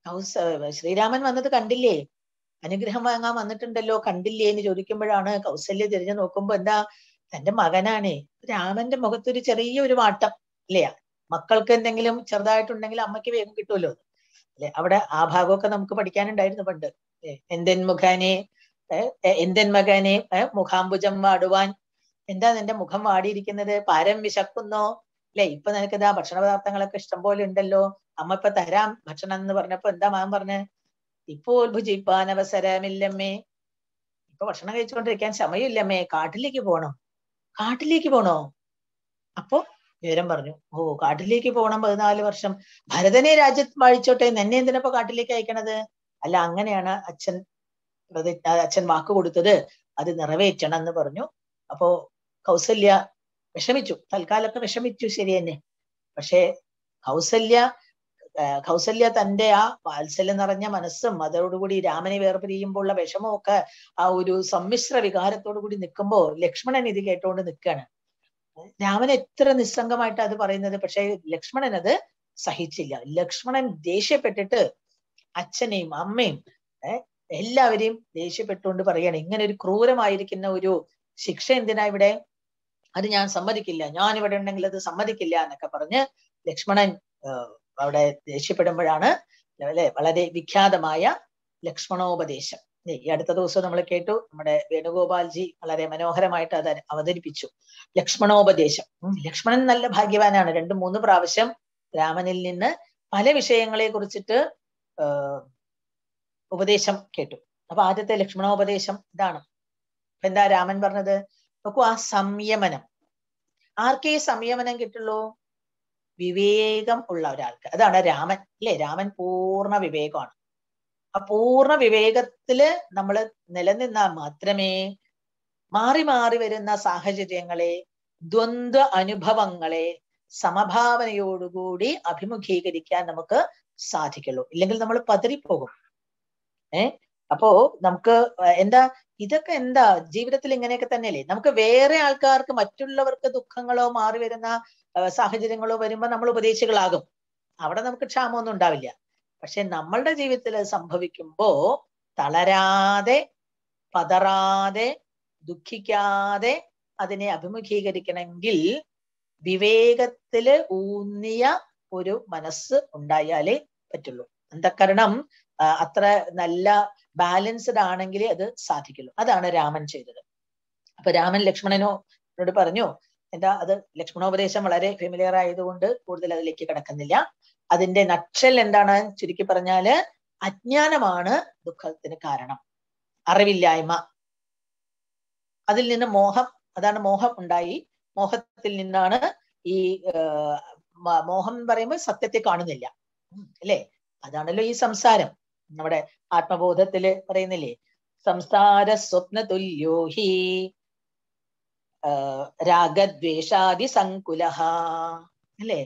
കൗസ ശ്രീരാമൻ വന്നത് കണ്ടില്ലേ അനുഗ്രഹം വാങ്ങാൻ വന്നിട്ടുണ്ടല്ലോ കണ്ടില്ലേ എന്ന് ചോദിക്കുമ്പോഴാണ് കൗസല്യ തിരിഞ്ഞു നോക്കുമ്പോ എന്താ തന്റെ മകനാണേ രാമന്റെ മുഖത്തൊരു ചെറിയൊരു വാട്ടം ഇല്ലയാ മക്കൾക്ക് എന്തെങ്കിലും ചെറുതായിട്ടുണ്ടെങ്കിൽ അമ്മയ്ക്ക് വേഗം കിട്ടുമല്ലോ അല്ലെ അവിടെ ആ ഭാഗമൊക്കെ നമുക്ക് പഠിക്കാനുണ്ടായിരുന്നു പണ്ട് എന്തെൻ മുഖാനെ എന്തെൻ മകനെ മുഖാംബുജം വാടുവാൻ എന്താ നിന്റെ മുഖം വാടിയിരിക്കുന്നത് പാരം വിശക്കുന്നോ അല്ലെ ഇപ്പൊ നിനക്കിതാ ഭക്ഷണ പദാർത്ഥങ്ങളൊക്കെ ഇഷ്ടം പോലെ ഉണ്ടല്ലോ അമ്മ ഇപ്പൊ തരാം ഭക്ഷണം എന്ന് പറഞ്ഞപ്പോ എന്താ മാം പറഞ്ഞേ ഇപ്പോൾ ഭുജിപ്പാൻ അവസരമില്ലമ്മേ ഇപ്പൊ ഭക്ഷണം കഴിച്ചുകൊണ്ടിരിക്കാൻ സമയമില്ലമ്മേ കാട്ടിലേക്ക് പോകണം കാട്ടിലേക്ക് പോണോ അപ്പോ വിവരം പറഞ്ഞു ഓ കാട്ടിലേക്ക് പോകണം പതിനാല് വർഷം ഭരതനെ രാജ്യത്ത് വാഴിച്ചോട്ടെ എന്നെ എന്തിനപ്പോ കാട്ടിലേക്ക് അയക്കണത് അല്ല അങ്ങനെയാണ് അച്ഛൻ പ്രതിജ്ഞ അച്ഛൻ വാക്ക് കൊടുത്തത് അത് നിറവേറ്റണം എന്ന് പറഞ്ഞു അപ്പോ കൗസല്യ വിഷമിച്ചു തൽക്കാലത്ത് വിഷമിച്ചു ശരി തന്നെ പക്ഷേ കൗസല്യ കൗസല്യ തന്റെ ആ വാത്സല്യം നിറഞ്ഞ മനസ്സും അതോടുകൂടി രാമനെ വേർപിരിയുമ്പോഴുള്ള വിഷമവും ഒക്കെ ആ ഒരു സമ്മിശ്ര വികാരത്തോടു കൂടി നിൽക്കുമ്പോൾ ലക്ഷ്മണൻ ഇത് കേട്ടോണ്ട് നിൽക്കുകയാണ് രാമൻ എത്ര നിസ്സംഗമായിട്ട് അത് പറയുന്നത് പക്ഷെ ലക്ഷ്മണൻ അത് സഹിച്ചില്ല ലക്ഷ്മണൻ ദേഷ്യപ്പെട്ടിട്ട് അച്ഛനെയും അമ്മയും എല്ലാവരെയും ദേഷ്യപ്പെട്ടുകൊണ്ട് പറയാണ് ഇങ്ങനെ ഒരു ക്രൂരമായിരിക്കുന്ന ഒരു ശിക്ഷ എന്തിനാ ഇവിടെ അത് ഞാൻ സമ്മതിക്കില്ല ഞാൻ ഇവിടെ ഉണ്ടെങ്കിൽ അത് സമ്മതിക്കില്ല എന്നൊക്കെ പറഞ്ഞ് ലക്ഷ്മണൻ അവിടെ ദേഷ്യപ്പെടുമ്പോഴാണ് അല്ലെ വളരെ വിഖ്യാതമായ ലക്ഷ്മണോപദേശം ഈ അടുത്ത ദിവസം നമ്മൾ കേട്ടു നമ്മുടെ വേണുഗോപാൽജി വളരെ മനോഹരമായിട്ട് അത് അവതരിപ്പിച്ചു ലക്ഷ്മണോപദേശം ലക്ഷ്മണൻ നല്ല ഭാഗ്യവാനാണ് രണ്ട് മൂന്ന് പ്രാവശ്യം രാമനിൽ നിന്ന് പല വിഷയങ്ങളെ കുറിച്ചിട്ട് ഉപദേശം കേട്ടു അപ്പൊ ആദ്യത്തെ ലക്ഷ്മണോപദേശം ഇതാണ് എന്താ രാമൻ പറഞ്ഞത് നോക്കൂ ആ സംയമനം ആർക്കേ സംയമനം കിട്ടുള്ളൂ വിവേകം ഉള്ള ഒരാൾക്ക് അതാണ് രാമൻ അല്ലെ രാമൻ പൂർണ്ണ വിവേകമാണ് ആ പൂർണ്ണ വിവേകത്തില് നമ്മൾ നിലനിന്നാൽ മാത്രമേ മാറി മാറി വരുന്ന സാഹചര്യങ്ങളെ ദ്വന്ദ്വ അനുഭവങ്ങളെ സമഭാവനയോടുകൂടി അഭിമുഖീകരിക്കാൻ നമുക്ക് സാധിക്കുള്ളൂ ഇല്ലെങ്കിൽ നമ്മൾ പതറിപ്പോകും ഏർ അപ്പോ നമുക്ക് എന്താ ഇതൊക്കെ എന്താ ജീവിതത്തിൽ ഇങ്ങനെയൊക്കെ തന്നെയല്ലേ നമുക്ക് വേറെ ആൾക്കാർക്ക് മറ്റുള്ളവർക്ക് ദുഃഖങ്ങളോ മാറി വരുന്ന സാഹചര്യങ്ങളോ വരുമ്പോൾ നമ്മൾ ഉപദേശികളാകും അവിടെ നമുക്ക് ക്ഷാമമൊന്നും ഉണ്ടാവില്ല പക്ഷെ നമ്മളുടെ ജീവിതത്തിൽ അത് സംഭവിക്കുമ്പോ തളരാതെ പതറാതെ ദുഃഖിക്കാതെ അതിനെ അഭിമുഖീകരിക്കണമെങ്കിൽ വിവേകത്തില് ഊന്നിയ ഒരു മനസ്സ് ഉണ്ടായാലേ പറ്റുള്ളൂ എന്താ കാരണം അത്ര നല്ല ബാലൻസ്ഡ് ആണെങ്കിലേ അത് സാധിക്കുള്ളൂ അതാണ് രാമൻ ചെയ്തത് അപ്പൊ രാമൻ ലക്ഷ്മണനോട് പറഞ്ഞു എന്താ അത് ലക്ഷ്മണോപദേശം വളരെ ഫെമിലിയർ ആയതുകൊണ്ട് കൂടുതൽ അതിലേക്ക് കിടക്കുന്നില്ല അതിന്റെ നക്ഷൽ എന്താണ് ചുരുക്കി പറഞ്ഞാല് അജ്ഞാനമാണ് ദുഃഖത്തിന് കാരണം അറിവില്ലായ്മ അതിൽ നിന്ന് മോഹം അതാണ് മോഹം ഉണ്ടായി മോഹത്തിൽ നിന്നാണ് ഈ മോഹം എന്ന് പറയുമ്പോൾ സത്യത്തെ കാണുന്നില്ല അല്ലേ അതാണല്ലോ ഈ സംസാരം നമ്മുടെ ആത്മബോധത്തില് പറയുന്നില്ലേ സംസാര സ്വപ്ന തുല്യോഹി രാഗദ്വേഷാദി സങ്കുല അല്ലേ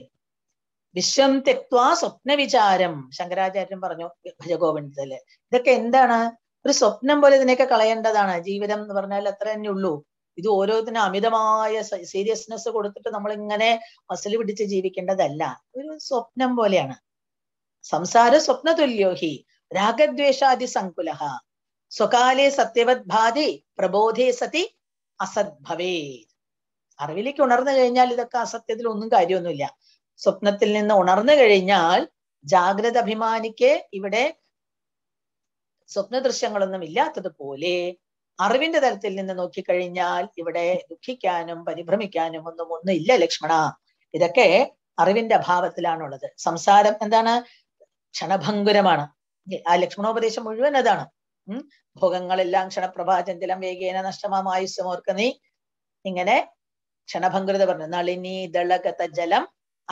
വിശ്വം തെക്വാ സ്വപ്ന വിചാരം ശങ്കരാചാര്യൻ പറഞ്ഞു ഭജഗോവിന്ദത്തില് ഇതൊക്കെ എന്താണ് ഒരു സ്വപ്നം പോലെ ഇതിനെയൊക്കെ കളയേണ്ടതാണ് ജീവിതം എന്ന് പറഞ്ഞാൽ അത്ര തന്നെ ഉള്ളൂ ഇത് ഓരോത്തിനും അമിതമായ സീരിയസ്നെസ് കൊടുത്തിട്ട് നമ്മൾ ഇങ്ങനെ മസിൽ പിടിച്ച് ജീവിക്കേണ്ടതല്ല ഒരു സ്വപ്നം പോലെയാണ് സംസാര സ്വപ്ന തുല്യോഹി രാഗദ്വേഷാദി സങ്കുല സ്വകാലേ സത്യവത് ഭാതി പ്രബോധേ സതി അസദ്ഭവേ അറിവിലേക്ക് ഉണർന്നു കഴിഞ്ഞാൽ ഇതൊക്കെ അസത്യത്തിൽ ഒന്നും കാര്യമൊന്നുമില്ല സ്വപ്നത്തിൽ നിന്ന് ഉണർന്നു കഴിഞ്ഞാൽ ജാഗ്രത അഭിമാനിക്ക് ഇവിടെ സ്വപ്ന ദൃശ്യങ്ങളൊന്നും ഇല്ലാത്തതുപോലെ അറിവിന്റെ തലത്തിൽ നിന്ന് നോക്കിക്കഴിഞ്ഞാൽ ഇവിടെ ദുഃഖിക്കാനും പരിഭ്രമിക്കാനും ഒന്നും ഒന്നും ഇല്ല ലക്ഷ്മണ ഇതൊക്കെ അറിവിന്റെ അഭാവത്തിലാണുള്ളത് സംസാരം എന്താണ് ക്ഷണഭങ്കുരമാണ് ആ ലക്ഷ്മണോപദേശം മുഴുവൻ അതാണ് ഉം ഭോഗങ്ങളെല്ലാം ക്ഷണപ്രഭാചഞ്ചലം വേഗേന നഷ്ടമായുസ്യമോർക്ക് നീ ഇങ്ങനെ ക്ഷണഭംഗൃത പറഞ്ഞു നളിനി ദളകത്ത ജലം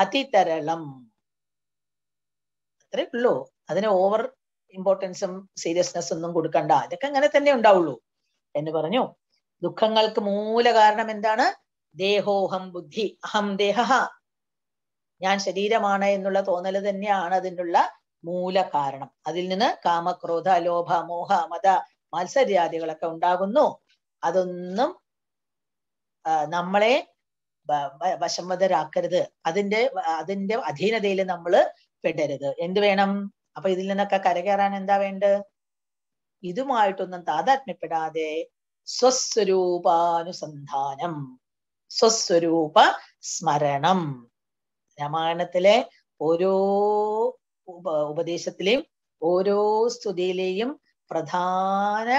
അതിതരളം അത്രേ ഉള്ളൂ അതിന് ഓവർ ഇമ്പോർട്ടൻസും സീരിയസ്നെസ് ഒന്നും കൊടുക്കണ്ട അതൊക്കെ അങ്ങനെ തന്നെ ഉണ്ടാവുള്ളൂ എന്ന് പറഞ്ഞു ദുഃഖങ്ങൾക്ക് മൂല കാരണം എന്താണ് ദേഹോഹം ബുദ്ധി അഹം ദേഹ ഞാൻ ശരീരമാണ് എന്നുള്ള തോന്നൽ തന്നെയാണ് അതിനുള്ള മൂലകാരണം അതിൽ നിന്ന് കാമക്രോധ ലോഭ മോഹ മത മത്സര്യാദികളൊക്കെ ഉണ്ടാകുന്നു അതൊന്നും നമ്മളെ വശംവതരാക്കരുത് അതിന്റെ അതിന്റെ അധീനതയിൽ നമ്മൾ പെടരുത് എന്ത് വേണം അപ്പൊ ഇതിൽ നിന്നൊക്കെ കരകയറാൻ എന്താ വേണ്ടത് ഇതുമായിട്ടൊന്നും താതാത്മ്യപ്പെടാതെ സ്വസ്വരൂപാനുസന്ധാനം സ്വസ്വരൂപ സ്മരണം രാമായണത്തിലെ ഓരോ ഉപ ഉപദേശത്തിലെയും ഓരോ സ്തുതിയിലെയും പ്രധാന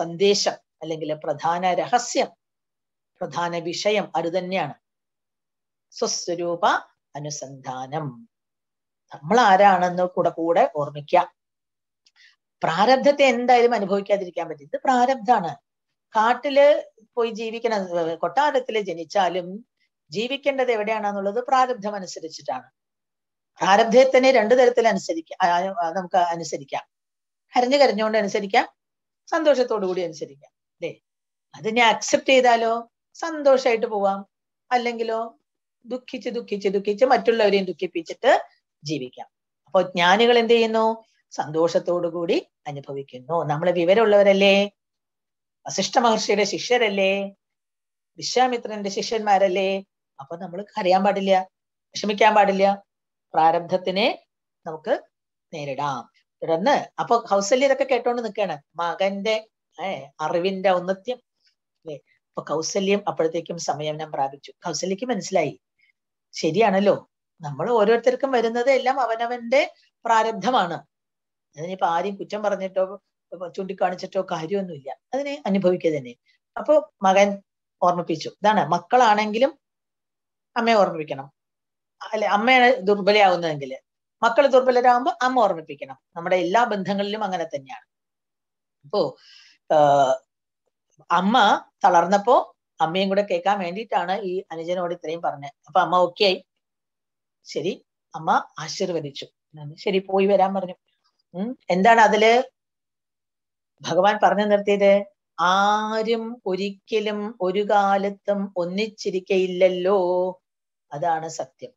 സന്ദേശം അല്ലെങ്കിൽ പ്രധാന രഹസ്യം പ്രധാന വിഷയം അത് തന്നെയാണ് സ്വസ്വരൂപ അനുസന്ധാനം നമ്മൾ ആരാണെന്ന് കൂടെ കൂടെ ഓർമ്മിക്കുക പ്രാരബ്ധത്തെ എന്തായാലും അനുഭവിക്കാതിരിക്കാൻ പറ്റും ഇത് പ്രാരബ്ധാണ് കാട്ടില് പോയി ജീവിക്കണ കൊട്ടാരത്തില് ജനിച്ചാലും ജീവിക്കേണ്ടത് എവിടെയാണെന്നുള്ളത് പ്രാരബ്ധം അനുസരിച്ചിട്ടാണ് തന്നെ രണ്ടു തരത്തിൽ അനുസരിക്കാം നമുക്ക് അനുസരിക്കാം കരഞ്ഞു കരഞ്ഞുകൊണ്ട് അനുസരിക്കാം സന്തോഷത്തോടു കൂടി അനുസരിക്കാം അല്ലേ അത് ഞാൻ അക്സെപ്റ്റ് ചെയ്താലോ സന്തോഷമായിട്ട് പോവാം അല്ലെങ്കിലോ ദുഃഖിച്ച് ദുഃഖിച്ച് ദുഃഖിച്ച് മറ്റുള്ളവരെയും ദുഃഖിപ്പിച്ചിട്ട് ജീവിക്കാം അപ്പൊ ജ്ഞാനികൾ എന്ത് ചെയ്യുന്നു സന്തോഷത്തോടു കൂടി അനുഭവിക്കുന്നു നമ്മൾ വിവരമുള്ളവരല്ലേ വസിഷ്ഠ മഹർഷിയുടെ ശിഷ്യരല്ലേ വിശ്വാമിത്രന്റെ ശിഷ്യന്മാരല്ലേ അപ്പൊ നമ്മൾ അറിയാൻ പാടില്ല വിഷമിക്കാൻ പാടില്ല പ്രാരബ്ധത്തിനെ നമുക്ക് നേരിടാം തുടർന്ന് അപ്പൊ കൗസല്യ ഇതൊക്കെ കേട്ടോണ്ട് നിൽക്കുകയാണ് മകന്റെ ഏർ അറിവിന്റെ ഔന്നത്യം അല്ലേ അപ്പൊ കൗസല്യം അപ്പോഴത്തേക്കും സംയമനം പ്രാപിച്ചു കൗസല്യക്ക് മനസ്സിലായി ശരിയാണല്ലോ നമ്മൾ ഓരോരുത്തർക്കും വരുന്നത് എല്ലാം അവനവന്റെ പ്രാരബ്ധമാണ് അതിനിപ്പോ ആരെയും കുറ്റം പറഞ്ഞിട്ടോ ചൂണ്ടിക്കാണിച്ചിട്ടോ കാര്യമൊന്നുമില്ല അതിനെ അനുഭവിക്കുക തന്നെ അപ്പോ മകൻ ഓർമ്മിപ്പിച്ചു ഇതാണ് മക്കളാണെങ്കിലും അമ്മയെ ഓർമ്മിപ്പിക്കണം അല്ലെ അമ്മയാണ് ദുർബലയാകുന്നതെങ്കിൽ മക്കൾ ദുർബലരാകുമ്പോൾ അമ്മ ഓർമ്മിപ്പിക്കണം നമ്മുടെ എല്ലാ ബന്ധങ്ങളിലും അങ്ങനെ തന്നെയാണ് അപ്പോ അമ്മ തളർന്നപ്പോ അമ്മയും കൂടെ കേൾക്കാൻ വേണ്ടിയിട്ടാണ് ഈ അനുജനോട് ഇത്രയും പറഞ്ഞത് അപ്പൊ അമ്മ ഓക്കെ ആയി ശരി അമ്മ ആശീർവദിച്ചു ശരി പോയി വരാൻ പറഞ്ഞു എന്താണ് അതില് ഭഗവാൻ പറഞ്ഞു നിർത്തിയത് ആരും ഒരിക്കലും ഒരു കാലത്തും ഒന്നിച്ചിരിക്കയില്ലല്ലോ അതാണ് സത്യം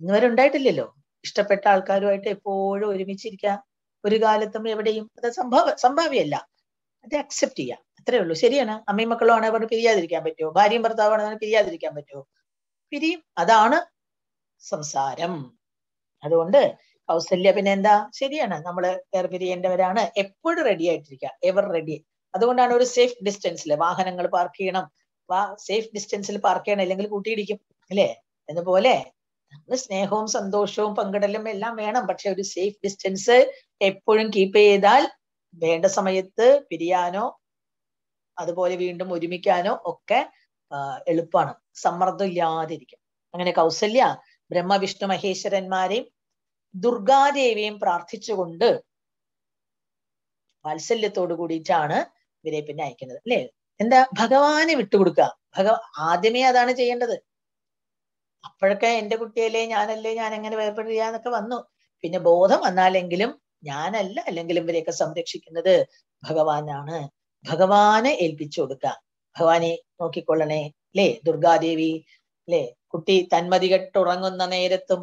ഇന്നുവരെ ഉണ്ടായിട്ടില്ലല്ലോ ഇഷ്ടപ്പെട്ട ആൾക്കാരുമായിട്ട് എപ്പോഴും ഒരുമിച്ചിരിക്കാം ഒരു കാലത്തും എവിടെയും അത് സംഭവ സംഭാവ്യമല്ല അത് അക്സെപ്റ്റ് ചെയ്യാം അത്രേ ഉള്ളൂ ശരിയാണ് അമ്മയും മക്കളും ആണ് പിരിയാതിരിക്കാൻ പറ്റുമോ ഭാര്യയും ഭർത്താവാണ് പറഞ്ഞ് പിരിയാതിരിക്കാൻ പറ്റുമോ പിരിയും അതാണ് സംസാരം അതുകൊണ്ട് കൗസല്യ പിന്നെ എന്താ ശരിയാണ് നമ്മൾ വേർപിരിയേണ്ടവരാണ് എപ്പോഴും റെഡി ആയിട്ടിരിക്കുക എവർ റെഡി അതുകൊണ്ടാണ് ഒരു സേഫ് ഡിസ്റ്റൻസിൽ വാഹനങ്ങൾ പാർക്ക് ചെയ്യണം സേഫ് ഡിസ്റ്റൻസിൽ പാർക്ക് ചെയ്യണം അല്ലെങ്കിൽ കൂട്ടിയിടിക്കും അല്ലേ എന്നപോലെ സ്നേഹവും സന്തോഷവും പങ്കിടലും എല്ലാം വേണം പക്ഷെ ഒരു സേഫ് ഡിസ്റ്റൻസ് എപ്പോഴും കീപ്പ് ചെയ്താൽ വേണ്ട സമയത്ത് പിരിയാനോ അതുപോലെ വീണ്ടും ഒരുമിക്കാനോ ഒക്കെ എളുപ്പമാണ് സമ്മർദ്ദം ഇല്ലാതിരിക്കും അങ്ങനെ കൗസല്യ ബ്രഹ്മവിഷ്ണു മഹേശ്വരന്മാരെയും ദുർഗാദേവിയും പ്രാർത്ഥിച്ചുകൊണ്ട് വാത്സല്യത്തോട് കൂടിയിട്ടാണ് ഇവരെ പിന്നെ അയക്കുന്നത് അല്ലേ എന്താ ഭഗവാനെ വിട്ടുകൊടുക്കുക ഭഗവ ആദ്യമേ അതാണ് ചെയ്യേണ്ടത് അപ്പോഴൊക്കെ എന്റെ കുട്ടിയല്ലേ ഞാനല്ലേ ഞാൻ എങ്ങനെ വേർപെടുകയെന്നൊക്കെ വന്നു പിന്നെ ബോധം വന്നാലെങ്കിലും ഞാനല്ല അല്ലെങ്കിൽ ഇവരെയൊക്കെ സംരക്ഷിക്കുന്നത് ഭഗവാനാണ് ഭഗവാനെ ഏൽപ്പിച്ചു കൊടുക്കുക ഭഗവാനെ നോക്കിക്കൊള്ളണേ അല്ലേ ദുർഗാദേവി അല്ലേ കുട്ടി തന്മതി കെട്ടുറങ്ങുന്ന നേരത്തും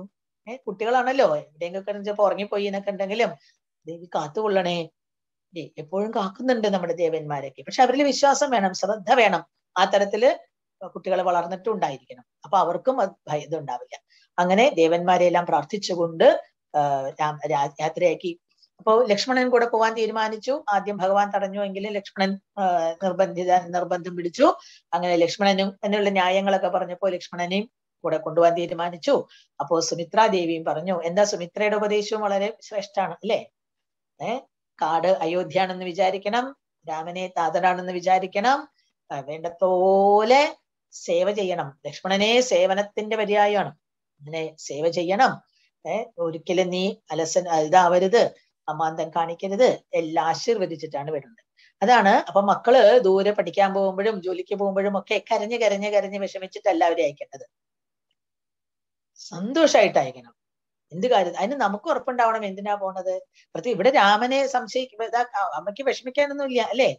ഏഹ് കുട്ടികളാണല്ലോ എവിടെയെങ്കിലും ഉറങ്ങിപ്പോയി എന്നൊക്കെ ഉണ്ടെങ്കിലും ദേവി കാത്തുകൊള്ളണേ എപ്പോഴും കാക്കുന്നുണ്ട് നമ്മുടെ ദേവന്മാരൊക്കെ പക്ഷെ അവരിൽ വിശ്വാസം വേണം ശ്രദ്ധ വേണം ആ തരത്തില് കുട്ടികൾ വളർന്നിട്ടുണ്ടായിരിക്കണം അപ്പൊ അവർക്കും അത് ഇതുണ്ടാവില്ല അങ്ങനെ ദേവന്മാരെല്ലാം പ്രാർത്ഥിച്ചുകൊണ്ട് യാത്രയാക്കി അപ്പോൾ ലക്ഷ്മണൻ കൂടെ പോകാൻ തീരുമാനിച്ചു ആദ്യം ഭഗവാൻ എങ്കിലും ലക്ഷ്മണൻ നിർബന്ധിത നിർബന്ധം പിടിച്ചു അങ്ങനെ ലക്ഷ്മണനും എന്നുള്ള ന്യായങ്ങളൊക്കെ പറഞ്ഞപ്പോ ലക്ഷ്മണനെയും കൂടെ കൊണ്ടുപോകാൻ തീരുമാനിച്ചു അപ്പോൾ സുമിത്രാ ദേവിയും പറഞ്ഞു എന്താ സുമിത്രയുടെ ഉപദേശവും വളരെ ശ്രേഷ്ഠാണ് അല്ലേ ഏർ കാട് അയോധ്യയാണെന്ന് വിചാരിക്കണം രാമനെ താതനാണെന്ന് വിചാരിക്കണം വേണ്ടത്തോലെ സേവ ചെയ്യണം ലക്ഷ്മണനെ സേവനത്തിന്റെ പര്യായമാണ് അങ്ങനെ സേവ ചെയ്യണം ഏഹ് ഒരിക്കലും നീ അലസൻ ഇതാവരുത് അമാന്തം കാണിക്കരുത് എല്ലാം ആശീർവദിച്ചിട്ടാണ് വരുന്നത് അതാണ് അപ്പൊ മക്കള് ദൂരെ പഠിക്കാൻ പോകുമ്പോഴും ജോലിക്ക് പോകുമ്പോഴും ഒക്കെ കരഞ്ഞ് കരഞ്ഞ് കരഞ്ഞ് വിഷമിച്ചിട്ട് എല്ലാവരും അയക്കേണ്ടത് സന്തോഷമായിട്ട് അയക്കണം എന്ത് കാര്യം അതിന് നമുക്ക് ഉറപ്പുണ്ടാവണം എന്തിനാ പോണത് പ്രത്യേകം ഇവിടെ രാമനെ സംശയിക്കുമ്പോ അമ്മയ്ക്ക് ഇല്ല അല്ലേ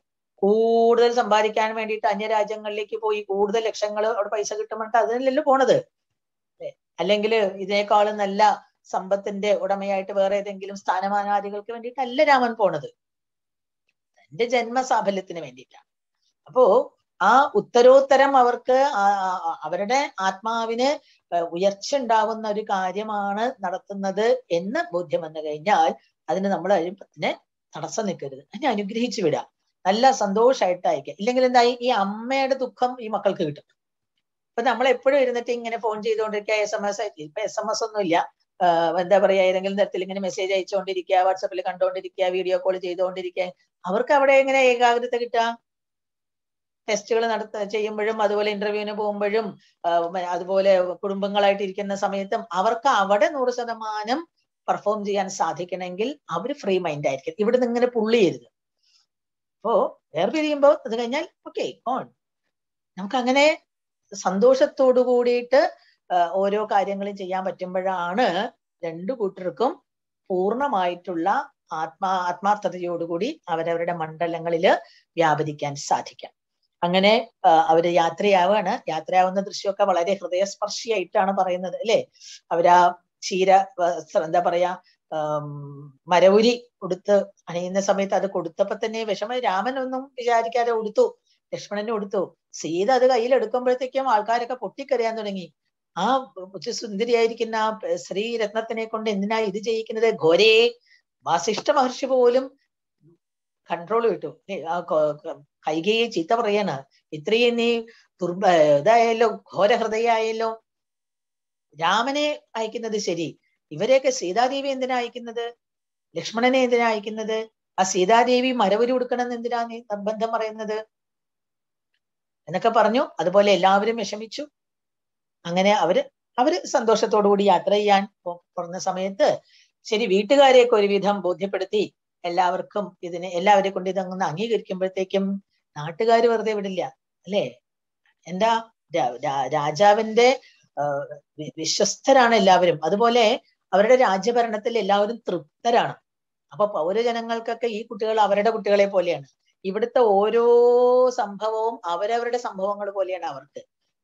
കൂടുതൽ സമ്പാദിക്കാൻ വേണ്ടിയിട്ട് അന്യരാജ്യങ്ങളിലേക്ക് പോയി കൂടുതൽ ലക്ഷങ്ങൾ അവിടെ പൈസ കിട്ടുമ്പോൾ അതിനല്ലല്ലോ പോണത് അല്ലെങ്കിൽ ഇതേക്കാളും നല്ല സമ്പത്തിന്റെ ഉടമയായിട്ട് വേറെ ഏതെങ്കിലും സ്ഥാനമാനാദികൾക്ക് വേണ്ടിയിട്ടല്ല രാമൻ പോണത് തന്റെ ജന്മസാഫല്യത്തിന് വേണ്ടിയിട്ടാണ് അപ്പോ ആ ഉത്തരോത്തരം അവർക്ക് അവരുടെ ആത്മാവിന് ഉയർച്ച ഉണ്ടാവുന്ന ഒരു കാര്യമാണ് നടത്തുന്നത് എന്ന് ബോധ്യം വന്നു കഴിഞ്ഞാൽ അതിന് നമ്മൾ അതിനെ തടസ്സം നിൽക്കരുത് അതിനെ അനുഗ്രഹിച്ചു വിടാം നല്ല സന്തോഷമായിട്ട് അയക്കുക ഇല്ലെങ്കിൽ എന്തായി ഈ അമ്മയുടെ ദുഃഖം ഈ മക്കൾക്ക് കിട്ടും അപ്പൊ നമ്മൾ എപ്പോഴും ഇരുന്നിട്ട് ഇങ്ങനെ ഫോൺ ചെയ്തുകൊണ്ടിരിക്കുക എസ് എം എസ് ഇപ്പൊ എസ് എം എസ് ഇല്ല എന്താ പറയാ ഏതെങ്കിലും തരത്തിൽ ഇങ്ങനെ മെസ്സേജ് അയച്ചുകൊണ്ടിരിക്കുക വാട്സപ്പിൽ കണ്ടുകൊണ്ടിരിക്കുക വീഡിയോ കോൾ ചെയ്തുകൊണ്ടിരിക്കുക അവർക്ക് അവിടെ എങ്ങനെ ഏകാഗ്രത കിട്ടുക ടെസ്റ്റുകൾ നടത്ത ചെയ്യുമ്പോഴും അതുപോലെ ഇന്റർവ്യൂവിന് പോകുമ്പോഴും അതുപോലെ കുടുംബങ്ങളായിട്ട് ഇരിക്കുന്ന സമയത്തും അവർക്ക് അവിടെ നൂറ് ശതമാനം പെർഫോം ചെയ്യാൻ സാധിക്കണമെങ്കിൽ അവർ ഫ്രീ മൈൻഡ് ആയിരിക്കും നിന്ന് ഇങ്ങനെ പുള്ളി ചെയ്യരുത് അപ്പോ വേർപിരിയുമ്പോ അത് കഴിഞ്ഞാൽ ഓക്കെ ഓൺ നമുക്ക് അങ്ങനെ സന്തോഷത്തോടു കൂടിയിട്ട് ഓരോ കാര്യങ്ങളും ചെയ്യാൻ പറ്റുമ്പോഴാണ് രണ്ടു കൂട്ടർക്കും പൂർണമായിട്ടുള്ള ആത്മാ ആത്മാർത്ഥതയോടുകൂടി അവരവരുടെ മണ്ഡലങ്ങളില് വ്യാപരിക്കാൻ സാധിക്കാം അങ്ങനെ അവര് യാത്രയാവാണ് യാത്രയാവുന്ന ദൃശ്യമൊക്കെ വളരെ ഹൃദയസ്പർശിയായിട്ടാണ് പറയുന്നത് അല്ലെ അവരാ ക്ഷീര എന്താ പറയാ മരവുരി കൊടുത്ത് അണിയുന്ന സമയത്ത് അത് കൊടുത്തപ്പോ തന്നെ വിഷമം രാമനൊന്നും വിചാരിക്കാതെ കൊടുത്തു ലക്ഷ്മണനെ കൊടുത്തു സീത അത് കയ്യിലെടുക്കുമ്പോഴത്തേക്കും ആൾക്കാരൊക്കെ പൊട്ടിക്കരയാൻ തുടങ്ങി ആ സുന്ദരിയായിരിക്കുന്ന ആ ശ്രീരത്നത്തിനെ കൊണ്ട് എന്തിനാ ഇത് ചെയ്യിക്കുന്നത് ഘോരേ വാസിഷ്ഠ മഹർഷി പോലും കൺട്രോൾ കിട്ടും കൈകയെ ചീത്ത പറയാണ് ഇത്രയും നീ ദുർബ ഇതായല്ലോ ഘോരഹൃദയായല്ലോ രാമനെ അയക്കുന്നത് ശരി ഇവരെയൊക്കെ സീതാദേവി എന്തിനാ അയക്കുന്നത് ലക്ഷ്മണനെ എന്തിനാ അയക്കുന്നത് ആ സീതാദേവി മരവരി കൊടുക്കണം എന്ന് എന്തിനാ നിർബന്ധം പറയുന്നത് എന്നൊക്കെ പറഞ്ഞു അതുപോലെ എല്ലാവരും വിഷമിച്ചു അങ്ങനെ അവര് അവര് കൂടി യാത്ര ചെയ്യാൻ പോകുന്ന സമയത്ത് ശരി വീട്ടുകാരെയൊക്കെ ഒരുവിധം ബോധ്യപ്പെടുത്തി എല്ലാവർക്കും ഇതിനെ എല്ലാവരെ കൊണ്ട് ഇതങ്ങനെ അംഗീകരിക്കുമ്പോഴത്തേക്കും നാട്ടുകാർ വെറുതെ വിടില്ല അല്ലേ എന്താ രാജാവിന്റെ വിശ്വസ്തരാണ് എല്ലാവരും അതുപോലെ അവരുടെ രാജ്യഭരണത്തിൽ എല്ലാവരും തൃപ്തരാണ് അപ്പൊ പൗരജനങ്ങൾക്കൊക്കെ ഈ കുട്ടികൾ അവരുടെ കുട്ടികളെ പോലെയാണ് ഇവിടുത്തെ ഓരോ സംഭവവും അവരവരുടെ സംഭവങ്ങൾ പോലെയാണ് അവർക്ക്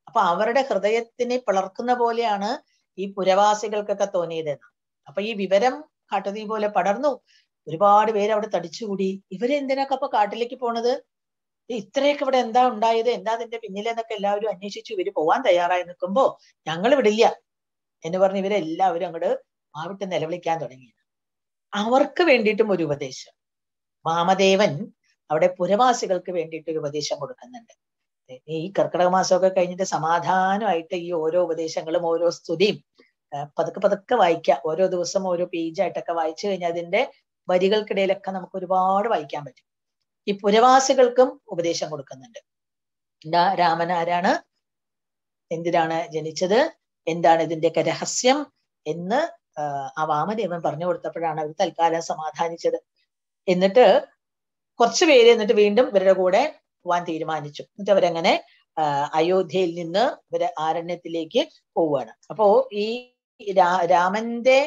അപ്പൊ അവരുടെ ഹൃദയത്തിനെ പിളർക്കുന്ന പോലെയാണ് ഈ പുരവാസികൾക്കൊക്കെ തോന്നിയത് അപ്പൊ ഈ വിവരം കാട്ടുതീ പോലെ പടർന്നു ഒരുപാട് പേര് അവിടെ തടിച്ചുകൂടി ഇവരെന്തിനൊക്കെ അപ്പൊ കാട്ടിലേക്ക് പോണത് ഇത്രയൊക്കെ ഇവിടെ എന്താ ഉണ്ടായത് എന്താ അതിന്റെ പിന്നിലെന്നൊക്കെ എല്ലാവരും അന്വേഷിച്ചു ഇവര് പോവാൻ തയ്യാറായി നിൽക്കുമ്പോ ഞങ്ങൾ വിടില്ല എന്ന് പറഞ്ഞ് ഇവരെല്ലാവരും അങ്ങോട്ട് ആവിട്ട് നിലവിളിക്കാൻ തുടങ്ങി അവർക്ക് വേണ്ടിയിട്ടും ഒരു ഉപദേശം വാമദേവൻ അവിടെ പുരവാസികൾക്ക് വേണ്ടിയിട്ട് ഒരു ഉപദേശം കൊടുക്കുന്നുണ്ട് ഈ കർക്കിടക മാസമൊക്കെ കഴിഞ്ഞിട്ട് സമാധാനമായിട്ട് ഈ ഓരോ ഉപദേശങ്ങളും ഓരോ സ്തുതിയും പതുക്കെ പതുക്കെ വായിക്കുക ഓരോ ദിവസം ഓരോ പേജായിട്ടൊക്കെ വായിച്ചു കഴിഞ്ഞാൽ അതിന്റെ വരികൾക്കിടയിലൊക്കെ നമുക്ക് ഒരുപാട് വായിക്കാൻ പറ്റും ഈ പുരവാസികൾക്കും ഉപദേശം കൊടുക്കുന്നുണ്ട് എന്താ രാമൻ ആരാണ് എന്തിനാണ് ജനിച്ചത് എന്താണ് ഇതിന്റെയൊക്കെ രഹസ്യം എന്ന് ആ വാമദേവൻ പറഞ്ഞു കൊടുത്തപ്പോഴാണ് അവർ തൽക്കാലം സമാധാനിച്ചത് എന്നിട്ട് കുറച്ചു പേര് എന്നിട്ട് വീണ്ടും ഇവരുടെ കൂടെ പോവാൻ തീരുമാനിച്ചു എന്നിട്ട് അവരങ്ങനെ അയോധ്യയിൽ നിന്ന് ഇവര് ആരണ്യത്തിലേക്ക് പോവുകയാണ് അപ്പോ ഈ രാമന്റെ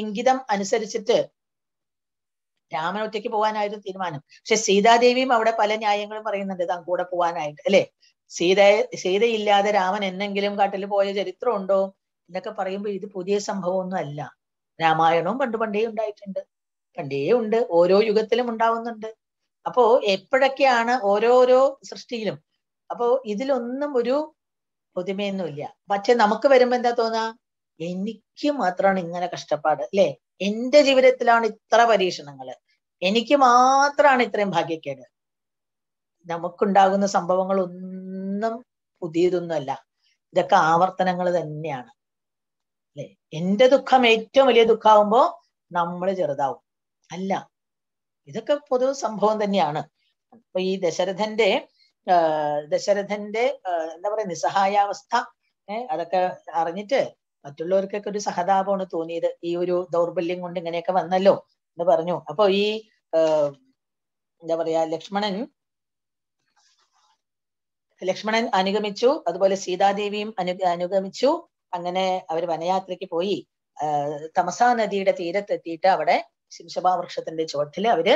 ഇംഗിതം അനുസരിച്ചിട്ട് രാമൻ ഒറ്റയ്ക്ക് പോകാനായിരുന്നു തീരുമാനം പക്ഷെ സീതാദേവിയും അവിടെ പല ന്യായങ്ങളും പറയുന്നുണ്ട് താൻ കൂടെ പോവാനായിട്ട് അല്ലെ സീത സീതയില്ലാതെ രാമൻ എന്നെങ്കിലും കാട്ടിൽ പോയ ചരിത്രം ഉണ്ടോ എന്നൊക്കെ പറയുമ്പോൾ ഇത് പുതിയ സംഭവമൊന്നും അല്ല രാമായണവും പണ്ട് പണ്ടേ ഉണ്ടായിട്ടുണ്ട് പണ്ടേ ഉണ്ട് ഓരോ യുഗത്തിലും ഉണ്ടാവുന്നുണ്ട് അപ്പോ എപ്പോഴൊക്കെയാണ് ഓരോരോ സൃഷ്ടിയിലും അപ്പോ ഇതിലൊന്നും ഒരു പുതുമയൊന്നുമില്ല പക്ഷെ നമുക്ക് വരുമ്പോ എന്താ തോന്നാ എനിക്ക് മാത്രമാണ് ഇങ്ങനെ കഷ്ടപ്പാട് അല്ലെ എന്റെ ജീവിതത്തിലാണ് ഇത്ര പരീക്ഷണങ്ങള് എനിക്ക് മാത്രമാണ് ഇത്രയും ഭാഗ്യക്കേട് നമുക്കുണ്ടാകുന്ന സംഭവങ്ങൾ ഒന്നും പുതിയതൊന്നുമല്ല ഇതൊക്കെ ആവർത്തനങ്ങൾ തന്നെയാണ് എന്റെ ദുഃഖം ഏറ്റവും വലിയ ദുഃഖമാവുമ്പോ നമ്മൾ ചെറുതാവും അല്ല ഇതൊക്കെ പൊതു സംഭവം തന്നെയാണ് അപ്പൊ ഈ ദശരഥന്റെ ദശരഥന്റെ എന്താ പറയാ നിസ്സഹായാവസ്ഥ അതൊക്കെ അറിഞ്ഞിട്ട് മറ്റുള്ളവർക്കൊക്കെ ഒരു സഹതാപമാണ് തോന്നിയത് ഈ ഒരു ദൗർബല്യം കൊണ്ട് ഇങ്ങനെയൊക്കെ വന്നല്ലോ എന്ന് പറഞ്ഞു അപ്പൊ ഈ എന്താ പറയാ ലക്ഷ്മണൻ ലക്ഷ്മണൻ അനുഗമിച്ചു അതുപോലെ സീതാദേവിയും അനു അനുഗമിച്ചു അങ്ങനെ അവർ വനയാത്രയ്ക്ക് പോയി തമസാ നദിയുടെ തീരത്തെത്തിയിട്ട് അവിടെ ശിംശഭാ വൃക്ഷത്തിന്റെ ചുവട്ടിൽ അവര്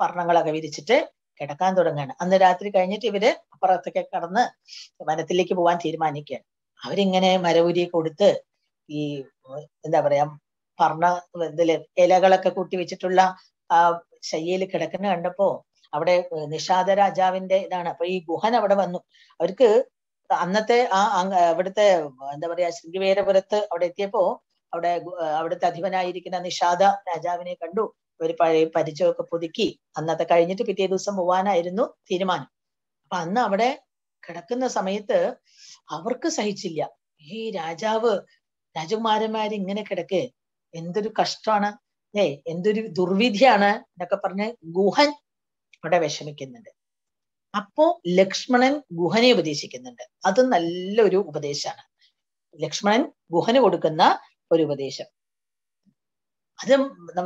പർണങ്ങളൊക്കെ വിരിച്ചിട്ട് കിടക്കാൻ തുടങ്ങുകയാണ് അന്ന് രാത്രി കഴിഞ്ഞിട്ട് ഇവര് അപ്പുറത്തൊക്കെ കടന്ന് വനത്തിലേക്ക് പോവാൻ തീരുമാനിക്കുകയാണ് അവരിങ്ങനെ മരവുരി കൊടുത്ത് ഈ എന്താ പറയാ പർണ ഇതില് ഇലകളൊക്കെ കൂട്ടി വെച്ചിട്ടുള്ള ആ ശയ്യയിൽ കിടക്കുന്ന കണ്ടപ്പോ അവിടെ നിഷാദ രാജാവിന്റെ ഇതാണ് അപ്പൊ ഈ ഗുഹൻ അവിടെ വന്നു അവർക്ക് അന്നത്തെ ആ അവിടുത്തെ എന്താ പറയാ ശൃംഗിവേരപുരത്ത് അവിടെ എത്തിയപ്പോ അവിടെ അവിടുത്തെ അധിപനായിരിക്കുന്ന നിഷാദ രാജാവിനെ കണ്ടു ഒരു പഴയ പരിചയമൊക്കെ പുതുക്കി അന്നത്തെ കഴിഞ്ഞിട്ട് പിറ്റേ ദിവസം പോവാനായിരുന്നു തീരുമാനം അപ്പൊ അന്ന് അവിടെ കിടക്കുന്ന സമയത്ത് അവർക്ക് സഹിച്ചില്ല ഈ രാജാവ് രാജകുമാരന്മാര് ഇങ്ങനെ കിടക്കേ എന്തൊരു കഷ്ടമാണ് ഏ എന്തൊരു ദുർവിധിയാണ് എന്നൊക്കെ പറഞ്ഞ് ഗുഹൻ അവിടെ വിഷമിക്കുന്നുണ്ട് അപ്പോ ലക്ഷ്മണൻ ഗുഹനെ ഉപദേശിക്കുന്നുണ്ട് അത് നല്ലൊരു ഉപദേശമാണ് ലക്ഷ്മണൻ ഗുഹന് കൊടുക്കുന്ന ഒരു ഉപദേശം അത്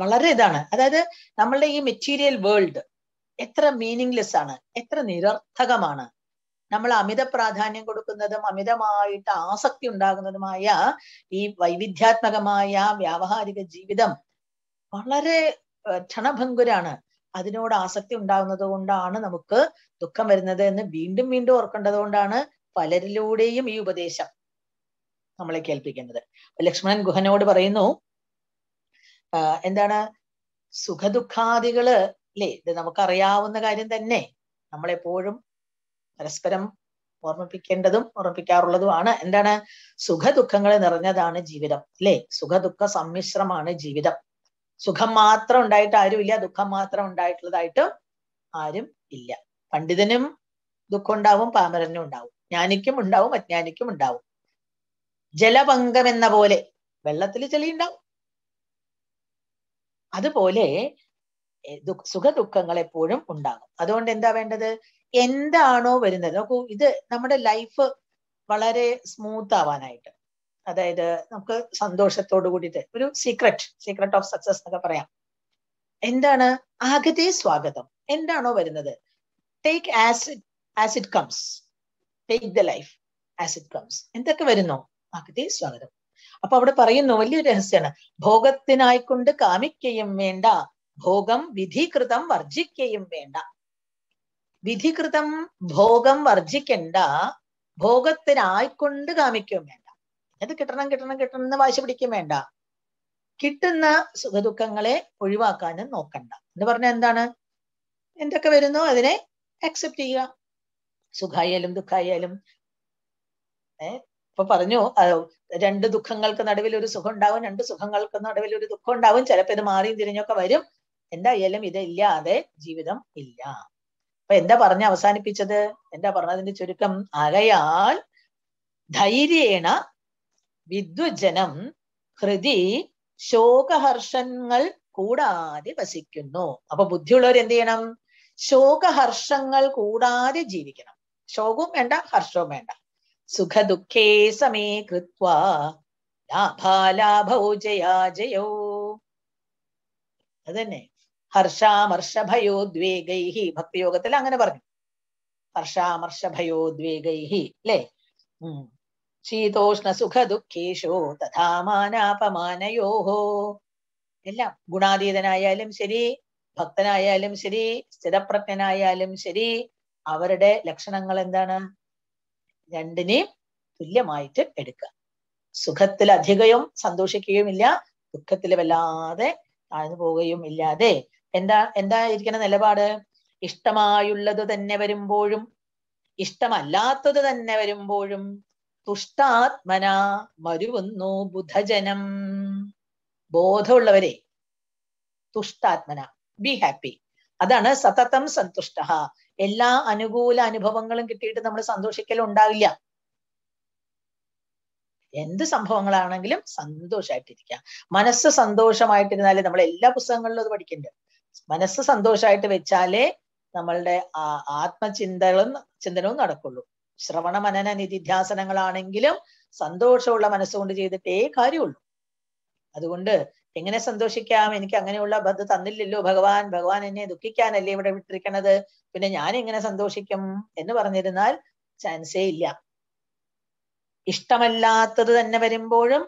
വളരെ ഇതാണ് അതായത് നമ്മളുടെ ഈ മെറ്റീരിയൽ വേൾഡ് എത്ര മീനിങ്ലെസ് ആണ് എത്ര നിരർത്ഥകമാണ് നമ്മൾ അമിത പ്രാധാന്യം കൊടുക്കുന്നതും അമിതമായിട്ട് ആസക്തി ഉണ്ടാകുന്നതുമായ ഈ വൈവിധ്യാത്മകമായ വ്യാവഹാരിക ജീവിതം വളരെ ക്ഷണഭങ്കുരാണ് അതിനോട് ആസക്തി ഉണ്ടാകുന്നത് കൊണ്ടാണ് നമുക്ക് ദുഃഖം വരുന്നത് എന്ന് വീണ്ടും വീണ്ടും ഓർക്കേണ്ടത് കൊണ്ടാണ് പലരിലൂടെയും ഈ ഉപദേശം നമ്മളെ കേൾപ്പിക്കുന്നത് ലക്ഷ്മണൻ ഗുഹനോട് പറയുന്നു എന്താണ് സുഖദുഃഖാദികള് അല്ലേ ഇത് നമുക്കറിയാവുന്ന കാര്യം തന്നെ നമ്മളെപ്പോഴും പരസ്പരം ഓർമ്മിപ്പിക്കേണ്ടതും ഓർമ്മിപ്പിക്കാറുള്ളതുമാണ് എന്താണ് സുഖദുഃഖങ്ങളെ നിറഞ്ഞതാണ് ജീവിതം അല്ലേ സുഖദുഃഖ സമ്മിശ്രമാണ് ജീവിതം സുഖം മാത്രം ഉണ്ടായിട്ട് ആരുമില്ല ദുഃഖം മാത്രം ഉണ്ടായിട്ടുള്ളതായിട്ടും ആരും ഇല്ല പണ്ഡിതനും ദുഃഖം ഉണ്ടാവും പാമരനും ഉണ്ടാവും ജ്ഞാനിക്കും ഉണ്ടാവും അജ്ഞാനിക്കും ഉണ്ടാവും ജലപങ്കം എന്ന പോലെ വെള്ളത്തിൽ ചെളി ഉണ്ടാവും അതുപോലെ സുഖ ദുഃഖങ്ങൾ എപ്പോഴും ഉണ്ടാകും അതുകൊണ്ട് എന്താ വേണ്ടത് എന്താണോ വരുന്നത് നോക്കൂ ഇത് നമ്മുടെ ലൈഫ് വളരെ സ്മൂത്ത് ആവാനായിട്ട് അതായത് നമുക്ക് സന്തോഷത്തോടു കൂടിയിട്ട് ഒരു സീക്രട്ട് സീക്രട്ട് ഓഫ് സക്സസ് എന്നൊക്കെ പറയാം എന്താണ് ആകത്തെ സ്വാഗതം എന്താണോ വരുന്നത് take as it as it comes take the life as it comes എന്തൊക്കെ വരുന്നോ ആകത്തെ സ്വാഗതം അപ്പൊ അവിടെ പറയുന്നു വലിയൊരു രഹസ്യമാണ് ഭോഗത്തിനായിക്കൊണ്ട് കാമിക്കുകയും വേണ്ട ഭോഗം വിധികൃതം വർജിക്കുകയും വേണ്ട വിധികൃതം ഭോഗം വർജിക്കണ്ട ഭോഗത്തിനായിക്കൊണ്ട് കാമിക്കുകയും വേണ്ട അത് കിട്ടണം കിട്ടണം കിട്ടണം എന്ന് വാശി പിടിക്കും വേണ്ട കിട്ടുന്ന സുഖദുഃഖങ്ങളെ ഒഴിവാക്കാനും നോക്കണ്ട എന്ന് പറഞ്ഞ എന്താണ് എന്തൊക്കെ വരുന്നു അതിനെ അക്സെപ്റ്റ് ചെയ്യുക സുഖമായാലും ദുഃഖമായാലും ഏഹ് ഇപ്പൊ പറഞ്ഞു രണ്ട് ദുഃഖങ്ങൾക്ക് നടുവിൽ ഒരു സുഖം ഉണ്ടാവും രണ്ട് സുഖങ്ങൾക്ക് നടുവിൽ ഒരു ദുഃഖം ഉണ്ടാവും ചിലപ്പോ ഇത് മാറിയും തിരിഞ്ഞൊക്കെ വരും എന്തായാലും ഇതില്ലാതെ ജീവിതം ഇല്ല അപ്പൊ എന്താ പറഞ്ഞ അവസാനിപ്പിച്ചത് എന്താ പറഞ്ഞതിന്റെ ചുരുക്കം അകയാൽ ധൈര്യേണ വിദ്വജനം ഹൃതി ശോകഹർഷങ്ങൾ കൂടാതെ വസിക്കുന്നു അപ്പൊ ബുദ്ധിയുള്ളവർ എന്ത് ചെയ്യണം ശോകഹർഷങ്ങൾ കൂടാതെ ജീവിക്കണം ശോകവും വേണ്ട ഹർഷവും വേണ്ട സുഖ ദുഃഖേ സമേ കൃത്വ ലാഭാലാഭോ ജയാജയോ അതന്നെ ഹർഷാമർഷഭയോദ്വേഗൈഹി ഭക്തിയോഗത്തിൽ അങ്ങനെ പറഞ്ഞു ഹർഷാമർഷഭയോദ്വേഗൈഹി അല്ലേ ഉം ശീതോഷ്ണസുഖദുഃഖേഷു തഥാ മാനാപമാനയോഹോ എല്ലാം ഗുണാതീതനായാലും ശരി ഭക്തനായാലും ശരി സ്ഥിരപ്രജ്ഞനായാലും ശരി അവരുടെ ലക്ഷണങ്ങൾ എന്താണ് രണ്ടിനെയും തുല്യമായിട്ട് എടുക്കുക സുഖത്തിൽ അധികവും സന്തോഷിക്കുകയുമില്ല ദുഃഖത്തിൽ വല്ലാതെ താഴ്ന്നു പോവുകയും ഇല്ലാതെ എന്താ എന്തായിരിക്കണം നിലപാട് ഇഷ്ടമായുള്ളത് തന്നെ വരുമ്പോഴും ഇഷ്ടമല്ലാത്തത് തന്നെ വരുമ്പോഴും തുഷ്ടാത്മന മരുവുന്നു ബുധജനം ബോധമുള്ളവരെ തുഷ്ടാത്മന ബി ഹാപ്പി അതാണ് സതതം സന്തുഷ്ട എല്ലാ അനുകൂല അനുഭവങ്ങളും കിട്ടിയിട്ട് നമ്മൾ സന്തോഷിക്കൽ ഉണ്ടാവില്ല എന്ത് സംഭവങ്ങളാണെങ്കിലും സന്തോഷമായിട്ടിരിക്കുക മനസ്സ് സന്തോഷമായിട്ടിരുന്നാലേ നമ്മൾ എല്ലാ പുസ്തകങ്ങളിലും അത് പഠിക്കേണ്ടത് മനസ്സ് സന്തോഷമായിട്ട് വെച്ചാലേ നമ്മളുടെ ആത്മചിന്തകളും ചിന്തനവും നടക്കുള്ളൂ ശ്രവണ മനന നിധിധ്യാസനങ്ങളാണെങ്കിലും സന്തോഷമുള്ള മനസ്സുകൊണ്ട് ചെയ്തിട്ടേ കാര്യമുള്ളൂ അതുകൊണ്ട് എങ്ങനെ സന്തോഷിക്കാം എനിക്ക് അങ്ങനെയുള്ള ബദ്ധ തന്നില്ലല്ലോ ഭഗവാൻ ഭഗവാൻ എന്നെ ദുഃഖിക്കാനല്ലേ ഇവിടെ വിട്ടിരിക്കണത് പിന്നെ ഞാൻ എങ്ങനെ സന്തോഷിക്കും എന്ന് പറഞ്ഞിരുന്നാൽ ചാൻസേ ഇല്ല ഇഷ്ടമല്ലാത്തത് തന്നെ വരുമ്പോഴും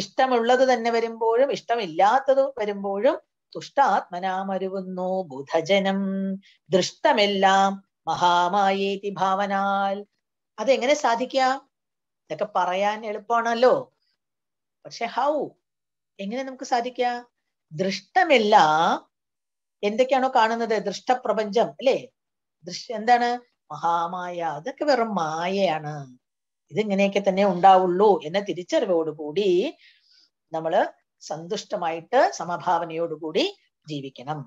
ഇഷ്ടമുള്ളത് തന്നെ വരുമ്പോഴും ഇഷ്ടമില്ലാത്തത് വരുമ്പോഴും തുഷ്ടാത്മനാമരുവുന്നു ബുധജനം ദൃഷ്ടമെല്ലാം മഹാമായേതി ഭാവനാൽ അതെങ്ങനെ സാധിക്കാം ഇതൊക്കെ പറയാൻ എളുപ്പമാണല്ലോ പക്ഷെ ഹൗ എങ്ങനെ നമുക്ക് സാധിക്കാം ദൃഷ്ടമില്ല എന്തൊക്കെയാണോ കാണുന്നത് ദൃഷ്ടപ്രപഞ്ചം അല്ലേ ദൃശ്യ എന്താണ് മഹാമായ അതൊക്കെ വെറും മായയാണ് ഇതിങ്ങനെയൊക്കെ തന്നെ ഉണ്ടാവുള്ളൂ എന്ന തിരിച്ചറിവോടുകൂടി നമ്മൾ സന്തുഷ്ടമായിട്ട് സമഭാവനയോടുകൂടി ജീവിക്കണം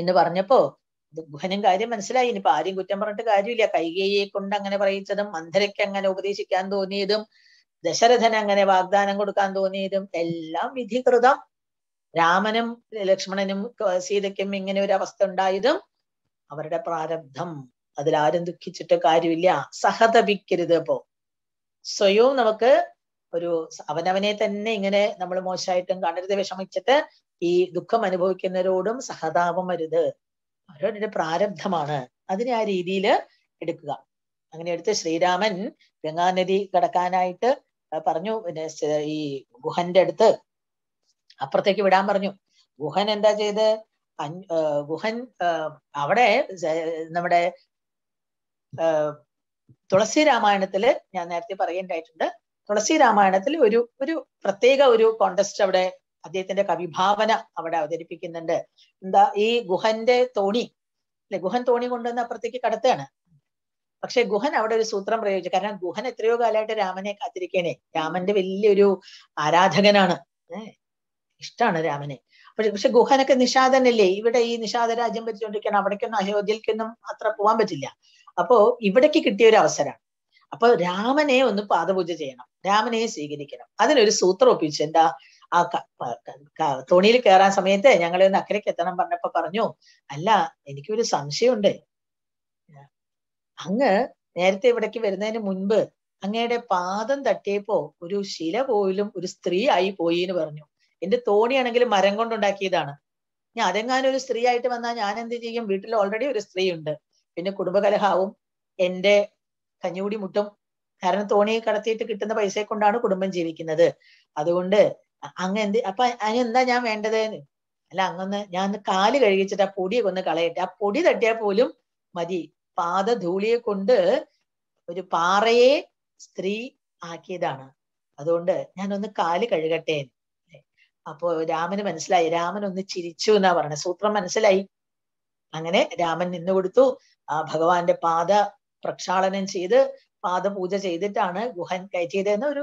എന്ന് പറഞ്ഞപ്പോ ദുഃഖനും കാര്യം മനസ്സിലായി ഇനിയിപ്പൊ ആരും കുറ്റം പറഞ്ഞിട്ട് കാര്യമില്ല കൈകേയെ കൊണ്ട് അങ്ങനെ പറയിച്ചതും മന്ധരയ്ക്ക് അങ്ങനെ ഉപദേശിക്കാൻ തോന്നിയതും ദശരഥൻ അങ്ങനെ വാഗ്ദാനം കൊടുക്കാൻ തോന്നിയതും എല്ലാം വിധികൃതം രാമനും ലക്ഷ്മണനും സീതയ്ക്കും ഇങ്ങനെ ഒരു അവസ്ഥ ഉണ്ടായതും അവരുടെ പ്രാരബ്ധം അതിലാരും ദുഃഖിച്ചിട്ട് കാര്യമില്ല സഹതപിക്കരുത് അപ്പോ സ്വയവും നമുക്ക് ഒരു അവനവനെ തന്നെ ഇങ്ങനെ നമ്മൾ മോശമായിട്ടും കാണരുത് വിഷമിച്ചിട്ട് ഈ ദുഃഖം അനുഭവിക്കുന്നവരോടും സഹതാപം വരുത് ഓരോന്നിന്റെ പ്രാരബ്ധമാണ് അതിനെ ആ രീതിയിൽ എടുക്കുക അങ്ങനെ എടുത്ത് ശ്രീരാമൻ ഗംഗാനദി കടക്കാനായിട്ട് പറഞ്ഞു പിന്നെ ഈ ഗുഹന്റെ അടുത്ത് അപ്പുറത്തേക്ക് വിടാൻ പറഞ്ഞു ഗുഹൻ എന്താ ചെയ്ത് ഗുഹൻ അവിടെ നമ്മുടെ തുളസി രാമായണത്തില് ഞാൻ നേരത്തെ പറയേണ്ടായിട്ടുണ്ട് തുളസി രാമായണത്തിൽ ഒരു ഒരു പ്രത്യേക ഒരു കോണ്ടസ്റ്റ് അവിടെ അദ്ദേഹത്തിന്റെ കവിഭാവന അവിടെ അവതരിപ്പിക്കുന്നുണ്ട് എന്താ ഈ ഗുഹന്റെ തോണി അല്ലെ ഗുഹൻ തോണി കൊണ്ടുവന്ന് അപ്പുറത്തേക്ക് കടത്തുകയാണ് പക്ഷെ ഗുഹൻ അവിടെ ഒരു സൂത്രം പ്രയോഗിച്ചു കാരണം ഗുഹൻ എത്രയോ കാലമായിട്ട് രാമനെ കാത്തിരിക്കണേ രാമന്റെ വലിയൊരു ആരാധകനാണ് ഏഹ് ഇഷ്ടമാണ് രാമനെ പക്ഷെ പക്ഷെ ഗുഹനൊക്കെ നിഷാദനല്ലേ ഇവിടെ ഈ നിഷാദ രാജ്യം ഭരിച്ചുകൊണ്ടിരിക്കണം അവിടേക്കൊന്നും അയോധ്യയിലേക്കൊന്നും അത്ര പോവാൻ പറ്റില്ല അപ്പോ ഇവിടേക്ക് കിട്ടിയ ഒരു അവസരമാണ് അപ്പൊ രാമനെ ഒന്ന് പാദപൂജ ചെയ്യണം രാമനെ സ്വീകരിക്കണം അതിനൊരു സൂത്രം ഒപ്പിച്ച് എന്താ ആ തോണിയിൽ കയറാൻ സമയത്ത് ഞങ്ങൾ ഇന്ന് അക്കരയ്ക്ക് എത്തണം പറഞ്ഞപ്പോ പറഞ്ഞു അല്ല എനിക്കൊരു സംശയമുണ്ട് അങ്ങ് നേരത്തെ ഇവിടേക്ക് വരുന്നതിന് മുൻപ് അങ്ങയുടെ പാദം തട്ടിയപ്പോ ഒരു ശില പോയിലും ഒരു സ്ത്രീ ആയി പോയി എന്ന് പറഞ്ഞു എന്റെ തോണിയാണെങ്കിൽ മരം കൊണ്ടുണ്ടാക്കിയതാണ് ഞാൻ അതെങ്ങാനും ഒരു സ്ത്രീ ആയിട്ട് വന്നാൽ ഞാൻ എന്ത് ചെയ്യും വീട്ടിൽ ഓൾറെഡി ഒരു സ്ത്രീ ഉണ്ട് പിന്നെ കുടുംബകലഹാവും എന്റെ കഞ്ഞുകൂടി മുട്ടും കാരണം തോണി കടത്തിയിട്ട് കിട്ടുന്ന പൈസയെ കൊണ്ടാണ് കുടുംബം ജീവിക്കുന്നത് അതുകൊണ്ട് അങ്ങ് എന്ത് അപ്പൊ അതിന് എന്താ ഞാൻ വേണ്ടത് അല്ല അങ്ങൊന്ന് ഞാൻ ഒന്ന് കാല് കഴുകിച്ചിട്ട് ആ പൊടിയൊക്കെ ഒന്ന് കളയട്ടെ ആ പൊടി തട്ടിയാൽ പോലും മതി പാദധൂളിയെ കൊണ്ട് ഒരു പാറയെ സ്ത്രീ ആക്കിയതാണ് അതുകൊണ്ട് ഞാനൊന്ന് കാല് കഴുകട്ടെ അപ്പോ രാമന് മനസ്സിലായി രാമൻ ഒന്ന് ചിരിച്ചു എന്നാ പറഞ്ഞത് സൂത്രം മനസ്സിലായി അങ്ങനെ രാമൻ നിന്നുകൊടുത്തു ആ ഭഗവാന്റെ പാദ പ്രക്ഷാളനം ചെയ്ത് പാദപൂജ ചെയ്തിട്ടാണ് ഗുഹൻ കയറ്റിയതെന്ന് ഒരു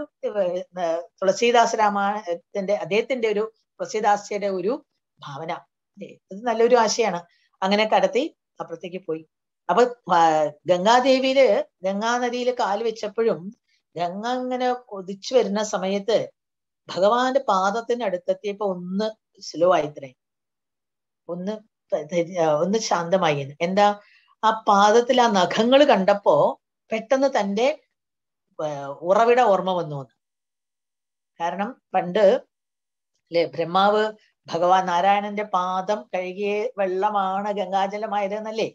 തുളസീദാസ് രാമായണത്തിന്റെ അദ്ദേഹത്തിന്റെ ഒരു തുളസീദാസിയുടെ ഒരു ഭാവന ഇത് നല്ലൊരു ആശയാണ് അങ്ങനെ കടത്തി അപ്പുറത്തേക്ക് പോയി അപ്പൊ ഗംഗാദേവിയില് ഗംഗാനദിയിൽ കാൽ വെച്ചപ്പോഴും ഗംഗ ഇങ്ങനെ കൊതിച്ചു വരുന്ന സമയത്ത് ഭഗവാന്റെ പാദത്തിന്റെ അടുത്തെത്തിയപ്പോ ഒന്ന് സ്ലോ ആയിത്രേ ഒന്ന് ഒന്ന് ശാന്തമായി എന്താ ആ പാദത്തിൽ ആ നഖങ്ങൾ കണ്ടപ്പോ പെട്ടെന്ന് തൻ്റെ ഉറവിട ഓർമ്മ വന്നു എന്ന് കാരണം പണ്ട് അല്ലെ ബ്രഹ്മാവ് ഭഗവാൻ നാരായണന്റെ പാദം കഴുകിയ വെള്ളമാണ് എന്നല്ലേ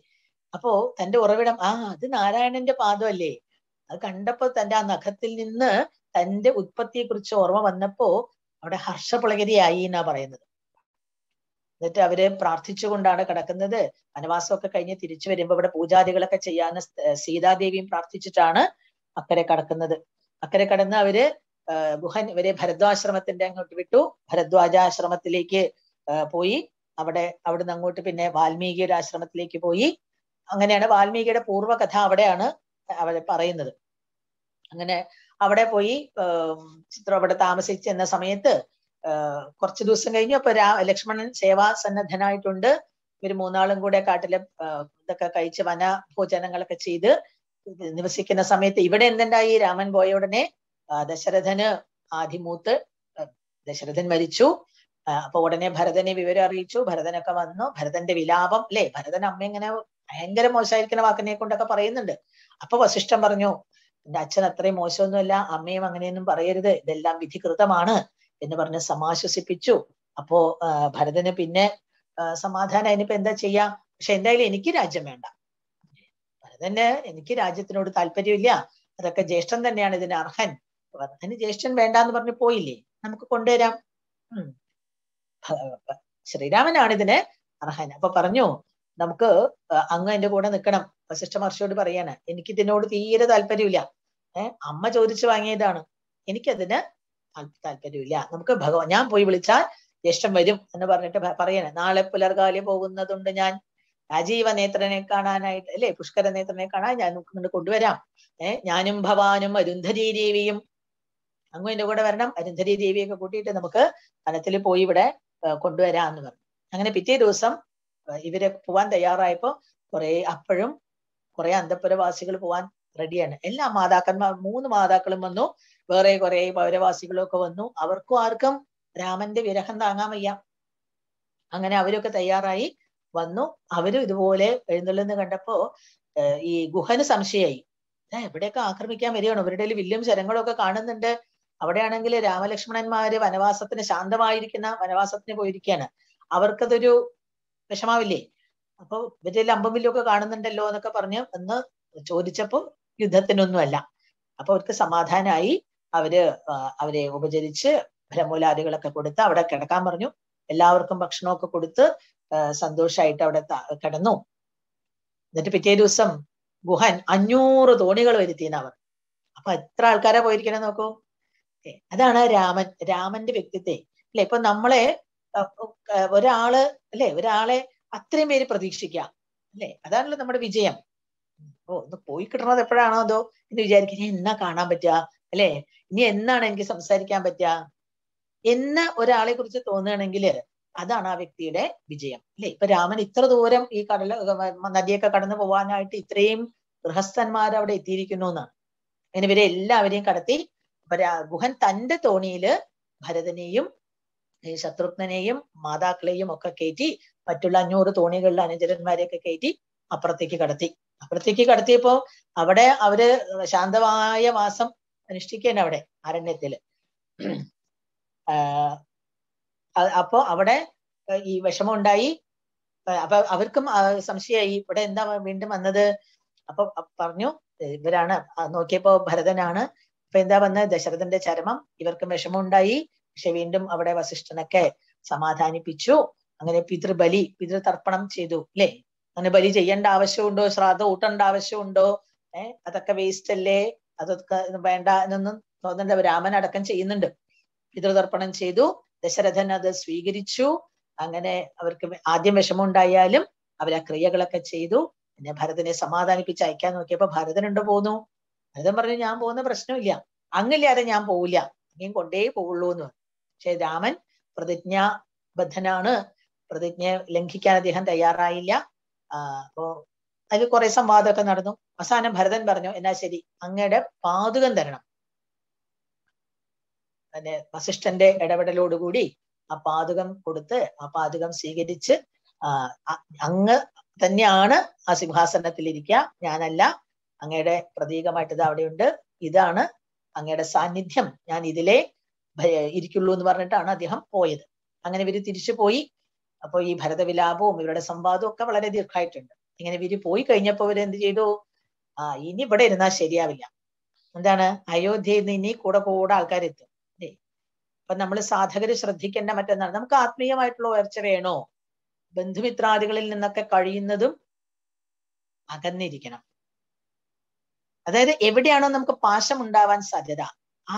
അപ്പോ തന്റെ ഉറവിടം ആ അത് നാരായണന്റെ പാദമല്ലേ അത് കണ്ടപ്പോ തന്റെ ആ നഖത്തിൽ നിന്ന് തന്റെ ഉത്പത്തിയെ കുറിച്ച് ഓർമ്മ വന്നപ്പോ അവിടെ ഹർഷപുളകരിയായി എന്നാ പറയുന്നത് എന്നിട്ട് അവര് പ്രാർത്ഥിച്ചുകൊണ്ടാണ് കിടക്കുന്നത് വനവാസമൊക്കെ കഴിഞ്ഞ് തിരിച്ചു വരുമ്പോൾ ഇവിടെ പൂജാദികളൊക്കെ ചെയ്യാൻ സീതാദേവിയും പ്രാർത്ഥിച്ചിട്ടാണ് അക്കരെ കടക്കുന്നത് അക്കരെ കടന്ന് അവര് ഗുഹൻ ഇവരെ ഭരദ്വാശ്രമത്തിന്റെ അങ്ങോട്ട് വിട്ടു ഭരദ്വാജാശ്രമത്തിലേക്ക് പോയി അവിടെ അവിടുന്ന് അങ്ങോട്ട് പിന്നെ വാൽമീകിയുടെ ആശ്രമത്തിലേക്ക് പോയി അങ്ങനെയാണ് വാൽമീകിയുടെ പൂർവ്വകഥ അവിടെയാണ് അവരെ പറയുന്നത് അങ്ങനെ അവിടെ പോയി ചിത്രം അവിടെ താമസിച്ചെന്ന സമയത്ത് കുറച്ച് ദിവസം കഴിഞ്ഞ് അപ്പൊ രാ ലക്ഷ്മണൻ സന്നദ്ധനായിട്ടുണ്ട് ഒരു മൂന്നാളും കൂടെ കാട്ടിലെ ഇതൊക്കെ കഴിച്ച് വനഭോജനങ്ങളൊക്കെ ചെയ്ത് നിവസിക്കുന്ന സമയത്ത് ഇവിടെ എന്തുണ്ടായി രാമൻ പോയ ഉടനെ ദശരഥന് ആദിമൂത്ത് ദശരഥൻ മരിച്ചു അപ്പൊ ഉടനെ ഭരതനെ വിവരം അറിയിച്ചു ഭരതനൊക്കെ വന്നു ഭരതന്റെ വിലാപം അല്ലെ ഭരതൻ അമ്മ ഇങ്ങനെ ഭയങ്കര മോശമായിരിക്കുന്ന വാക്കിനെ കൊണ്ടൊക്കെ പറയുന്നുണ്ട് അപ്പൊ വസിഷ്ഠൻ പറഞ്ഞു എന്റെ അച്ഛൻ അത്രയും മോശമൊന്നുമല്ല അമ്മയും അങ്ങനെയൊന്നും പറയരുത് ഇതെല്ലാം വിധികൃതമാണ് എന്ന് പറഞ്ഞ് സമാശ്വസിപ്പിച്ചു അപ്പോ ഭരതന് പിന്നെ സമാധാനം ഇനിയിപ്പോ എന്താ ചെയ്യാ പക്ഷെ എന്തായാലും എനിക്ക് രാജ്യം വേണ്ട ഭരതന് എനിക്ക് രാജ്യത്തിനോട് താല്പര്യമില്ല അതൊക്കെ ജ്യേഷ്ഠൻ തന്നെയാണ് ഇതിന് അർഹൻ ഭരതന് ജ്യേഷ്ഠൻ വേണ്ട എന്ന് പറഞ്ഞ് പോയില്ലേ നമുക്ക് കൊണ്ടുവരാം ശ്രീരാമനാണ് ഇതിന് അർഹൻ അപ്പൊ പറഞ്ഞു നമുക്ക് അങ്ങ് എന്റെ കൂടെ നിൽക്കണം വശിഷ്ഠ മഹർഷിയോട് പറയാണ് എനിക്ക് ഇതിനോട് തീരെ താല്പര്യമില്ല ഏഹ് അമ്മ ചോദിച്ചു വാങ്ങിയതാണ് എനിക്കതിന് താല്പര്യമില്ല നമുക്ക് ഭഗവാൻ ഞാൻ പോയി വിളിച്ചാൽ ജ്യേഷ്ഠം വരും എന്ന് പറഞ്ഞിട്ട് പറയണേ നാളെ പുലർകാലി പോകുന്നതുണ്ട് ഞാൻ രാജീവ നേത്രനെ കാണാനായിട്ട് അല്ലെ പുഷ്കര നേത്രനെ കാണാൻ ഞാൻ നമുക്ക് കൊണ്ടുവരാം ഏർ ഞാനും ഭവാനും അരുന്ധതി ദേവിയും അങ്ങും എന്റെ കൂടെ വരണം അരുന്ധതി ദേവിയൊക്കെ കൂട്ടിയിട്ട് നമുക്ക് വനത്തിൽ പോയി ഇവിടെ കൊണ്ടുവരാം എന്ന് പറഞ്ഞു അങ്ങനെ പിറ്റേ ദിവസം ഇവരെ പോവാൻ തയ്യാറായപ്പോ കുറെ അപ്പോഴും കുറെ അന്തപുരവാസികൾ പോവാൻ റെഡിയാണ് എല്ലാ മാതാക്കന്മാർ മൂന്ന് മാതാക്കളും വന്നു വേറെ കുറെ പൗരവാസികളൊക്കെ വന്നു അവർക്കും ആർക്കും രാമന്റെ വിരഹം താങ്ങാൻ വയ്യ അങ്ങനെ അവരൊക്കെ തയ്യാറായി വന്നു അവരും ഇതുപോലെ എഴുന്നള്ളെന്ന് കണ്ടപ്പോ ഈ ഗുഹന് സംശയമായി എവിടെയൊക്കെ ആക്രമിക്കാൻ വരികയാണ് അവരുടെ വില്ലും ശരങ്ങളൊക്കെ കാണുന്നുണ്ട് അവിടെയാണെങ്കിൽ രാമലക്ഷ്മണന്മാര് വനവാസത്തിന് ശാന്തമായിരിക്കുന്ന വനവാസത്തിന് പോയിരിക്കുകയാണ് അവർക്കതൊരു വിഷമാവില്ലേ അപ്പൊ ഇവരുടെ അമ്പമില്ലൊക്കെ കാണുന്നുണ്ടല്ലോ എന്നൊക്കെ പറഞ്ഞ് എന്ന് ചോദിച്ചപ്പോ യുദ്ധത്തിനൊന്നുമല്ല അപ്പൊ അവർക്ക് സമാധാനമായി അവര് അവരെ ഉപചരിച്ച് ഫലമൂലാദികളൊക്കെ കൊടുത്ത് അവിടെ കിടക്കാൻ പറഞ്ഞു എല്ലാവർക്കും ഭക്ഷണമൊക്കെ കൊടുത്ത് സന്തോഷമായിട്ട് അവിടെ കിടന്നു എന്നിട്ട് പിറ്റേ ദിവസം ഗുഹൻ അഞ്ഞൂറ് തോണികൾ അവർ അപ്പൊ എത്ര ആൾക്കാരാ പോയിരിക്കണേ നോക്കൂ അതാണ് രാമൻ രാമന്റെ വ്യക്തിത്വം അല്ലെ ഇപ്പൊ നമ്മളെ ഒരാള് അല്ലെ ഒരാളെ അത്രയും പേര് പ്രതീക്ഷിക്കാം അല്ലെ അതാണല്ലോ നമ്മുടെ വിജയം ഓ ഒന്ന് പോയി കിട്ടണത് എപ്പോഴാണോ അതോ എന്ന് വിചാരിക്കും ഇനി എന്നാ കാണാൻ പറ്റുക അല്ലെ ഇനി എന്നാണ് എനിക്ക് സംസാരിക്കാൻ പറ്റുക എന്ന് ഒരാളെ കുറിച്ച് തോന്നുകയാണെങ്കിൽ അതാണ് ആ വ്യക്തിയുടെ വിജയം അല്ലെ ഇപ്പൊ രാമൻ ഇത്ര ദൂരം ഈ കടല നദിയൊക്കെ കടന്നു പോവാനായിട്ട് ഇത്രയും ഗൃഹസ്ഥന്മാർ അവിടെ എത്തിയിരിക്കുന്നു എന്നാണ് അങ്ങനെ ഇവരെ എല്ലാവരെയും കടത്തി ഗുഹൻ തന്റെ തോണിയില് ഭരതനെയും ഈ ശത്രുഘ്നെയും മാതാക്കളെയും ഒക്കെ കയറ്റി മറ്റുള്ള അഞ്ഞൂറ് തോണികളിലെ അനുചരന്മാരെയൊക്കെ കയറ്റി അപ്പുറത്തേക്ക് കടത്തി അപ്പുറത്തേക്ക് കടത്തിയപ്പോ അവിടെ അവര് ശാന്തമായ വാസം അനുഷ്ഠിക്കേണ്ട അവിടെ അരണ്യത്തില് അപ്പോ അവിടെ ഈ വിഷമം ഉണ്ടായി അപ്പൊ അവർക്കും സംശയമായി ഇവിടെ എന്താ വീണ്ടും വന്നത് അപ്പൊ പറഞ്ഞു ഇവരാണ് നോക്കിയപ്പോ ഭരതനാണ് ഇപ്പൊ എന്താ വന്നത് ദശരഥന്റെ ചരമം ഇവർക്കും വിഷമം ഉണ്ടായി പക്ഷെ വീണ്ടും അവിടെ വസിഷ്ഠനൊക്കെ സമാധാനിപ്പിച്ചു അങ്ങനെ പിതൃബലി പിതൃതർപ്പണം ചെയ്തു അല്ലെ അങ്ങനെ ബലി ചെയ്യേണ്ട ആവശ്യമുണ്ടോ ശ്രാദ്ധ കൂട്ടേണ്ട ആവശ്യമുണ്ടോ ഏഹ് അതൊക്കെ വേസ്റ്റ് അല്ലേ അതൊക്കെ വേണ്ട എന്നൊന്നും തോന്നണ്ട രാമൻ അടക്കം ചെയ്യുന്നുണ്ട് പിതൃതർപ്പണം ചെയ്തു ദശരഥൻ അത് സ്വീകരിച്ചു അങ്ങനെ അവർക്ക് ആദ്യം വിഷമമുണ്ടായാലും അവർ ആ ക്രിയകളൊക്കെ ചെയ്തു പിന്നെ ഭരതനെ സമാധാനിപ്പിച്ച് അയക്കാൻ നോക്കിയപ്പോ ഭരതനുണ്ട് പോന്നു ഭരതൻ പറഞ്ഞു ഞാൻ പോകുന്ന പ്രശ്നമില്ല അങ്ങില്ലാതെ ഞാൻ പോവില്ല അങ്ങനെയും കൊണ്ടേ പോവുള്ളൂ എന്ന് പറഞ്ഞു പക്ഷെ രാമൻ പ്രതിജ്ഞാബദ്ധനാണ് പ്രതിജ്ഞ ലംഘിക്കാൻ അദ്ദേഹം തയ്യാറായില്ല അപ്പോ അതിൽ കുറെ സംവാദമൊക്കെ നടന്നു അവസാനം ഭരതൻ പറഞ്ഞു എന്നാ ശരി അങ്ങയുടെ പാതുകം തരണം അതിന്റെ വസിഷ്ഠന്റെ ഇടപെടലോടുകൂടി ആ പാതുകം കൊടുത്ത് ആ പാതുകം സ്വീകരിച്ച് അങ്ങ് തന്നെയാണ് ആ സിംഹാസനത്തിൽ ഇരിക്കുക ഞാനല്ല അങ്ങയുടെ പ്രതീകമായിട്ട് ഇത് അവിടെയുണ്ട് ഇതാണ് അങ്ങയുടെ സാന്നിധ്യം ഞാൻ ഇതിലേ ഇരിക്കുള്ളൂ എന്ന് പറഞ്ഞിട്ടാണ് അദ്ദേഹം പോയത് അങ്ങനെ ഇവര് തിരിച്ചു പോയി അപ്പോൾ ഈ ഭരതവിലാപവും ഇവരുടെ സംവാദവും ഒക്കെ വളരെ ദീർഘമായിട്ടുണ്ട് ഇങ്ങനെ വിരി പോയി കഴിഞ്ഞപ്പോൾ ഇവർ എന്ത് ചെയ്തു ആ ഇനി ഇവിടെ ഇരുന്നാൽ ശരിയാവില്ല എന്താണ് അയോധ്യയിൽ നിന്ന് ഇനി കൂടെ കൂടെ ആൾക്കാർ അല്ലേ അപ്പൊ നമ്മൾ സാധകർ ശ്രദ്ധിക്കേണ്ട മറ്റെന്നാണ് നമുക്ക് ആത്മീയമായിട്ടുള്ള ഉയർച്ച വേണോ ബന്ധുമിത്രാദികളിൽ നിന്നൊക്കെ കഴിയുന്നതും അകന്നിരിക്കണം അതായത് എവിടെയാണോ നമുക്ക് പാശം ഉണ്ടാവാൻ സാധ്യത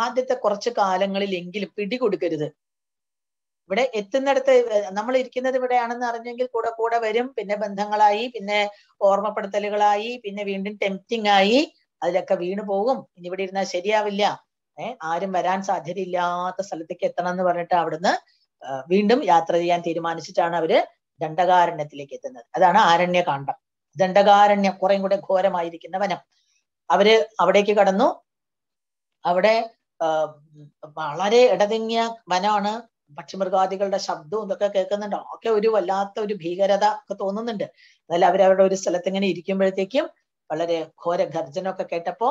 ആദ്യത്തെ കുറച്ച് കാലങ്ങളിൽ എങ്കിലും പിടികൊടുക്കരുത് ഇവിടെ എത്തുന്നിടത്ത് നമ്മൾ ഇരിക്കുന്നത് ഇവിടെയാണെന്ന് അറിഞ്ഞെങ്കിൽ കൂടെ കൂടെ വരും പിന്നെ ബന്ധങ്ങളായി പിന്നെ ഓർമ്മപ്പെടുത്തലുകളായി പിന്നെ വീണ്ടും ടെംപ്റ്റിംഗ് ആയി അതിലൊക്കെ വീണു പോകും ഇനി ഇവിടെ ഇരുന്നാൽ ശരിയാവില്ല ഏർ ആരും വരാൻ സാധ്യതയില്ലാത്ത സ്ഥലത്തേക്ക് എത്തണം എന്ന് പറഞ്ഞിട്ട് അവിടുന്ന് വീണ്ടും യാത്ര ചെയ്യാൻ തീരുമാനിച്ചിട്ടാണ് അവര് ദണ്ഡകാരണ്യത്തിലേക്ക് എത്തുന്നത് അതാണ് ആരണ്യകാന്ഡം ദണ്ഡകാരണ്യം കുറെ കൂടെ ഘോരമായിരിക്കുന്ന വനം അവര് അവിടേക്ക് കടന്നു അവിടെ വളരെ ഇടതിങ്ങിയ വനമാണ് പക്ഷിമൃഗാദികളുടെ ശബ്ദവും ഇതൊക്കെ കേൾക്കുന്നുണ്ടോ ഒക്കെ ഒരു വല്ലാത്ത ഒരു ഭീകരത ഒക്കെ തോന്നുന്നുണ്ട് അതല്ല അവരവരുടെ ഒരു സ്ഥലത്ത് ഇങ്ങനെ ഇരിക്കുമ്പോഴത്തേക്കും വളരെ ഘോര ഗർജനമൊക്കെ കേട്ടപ്പോ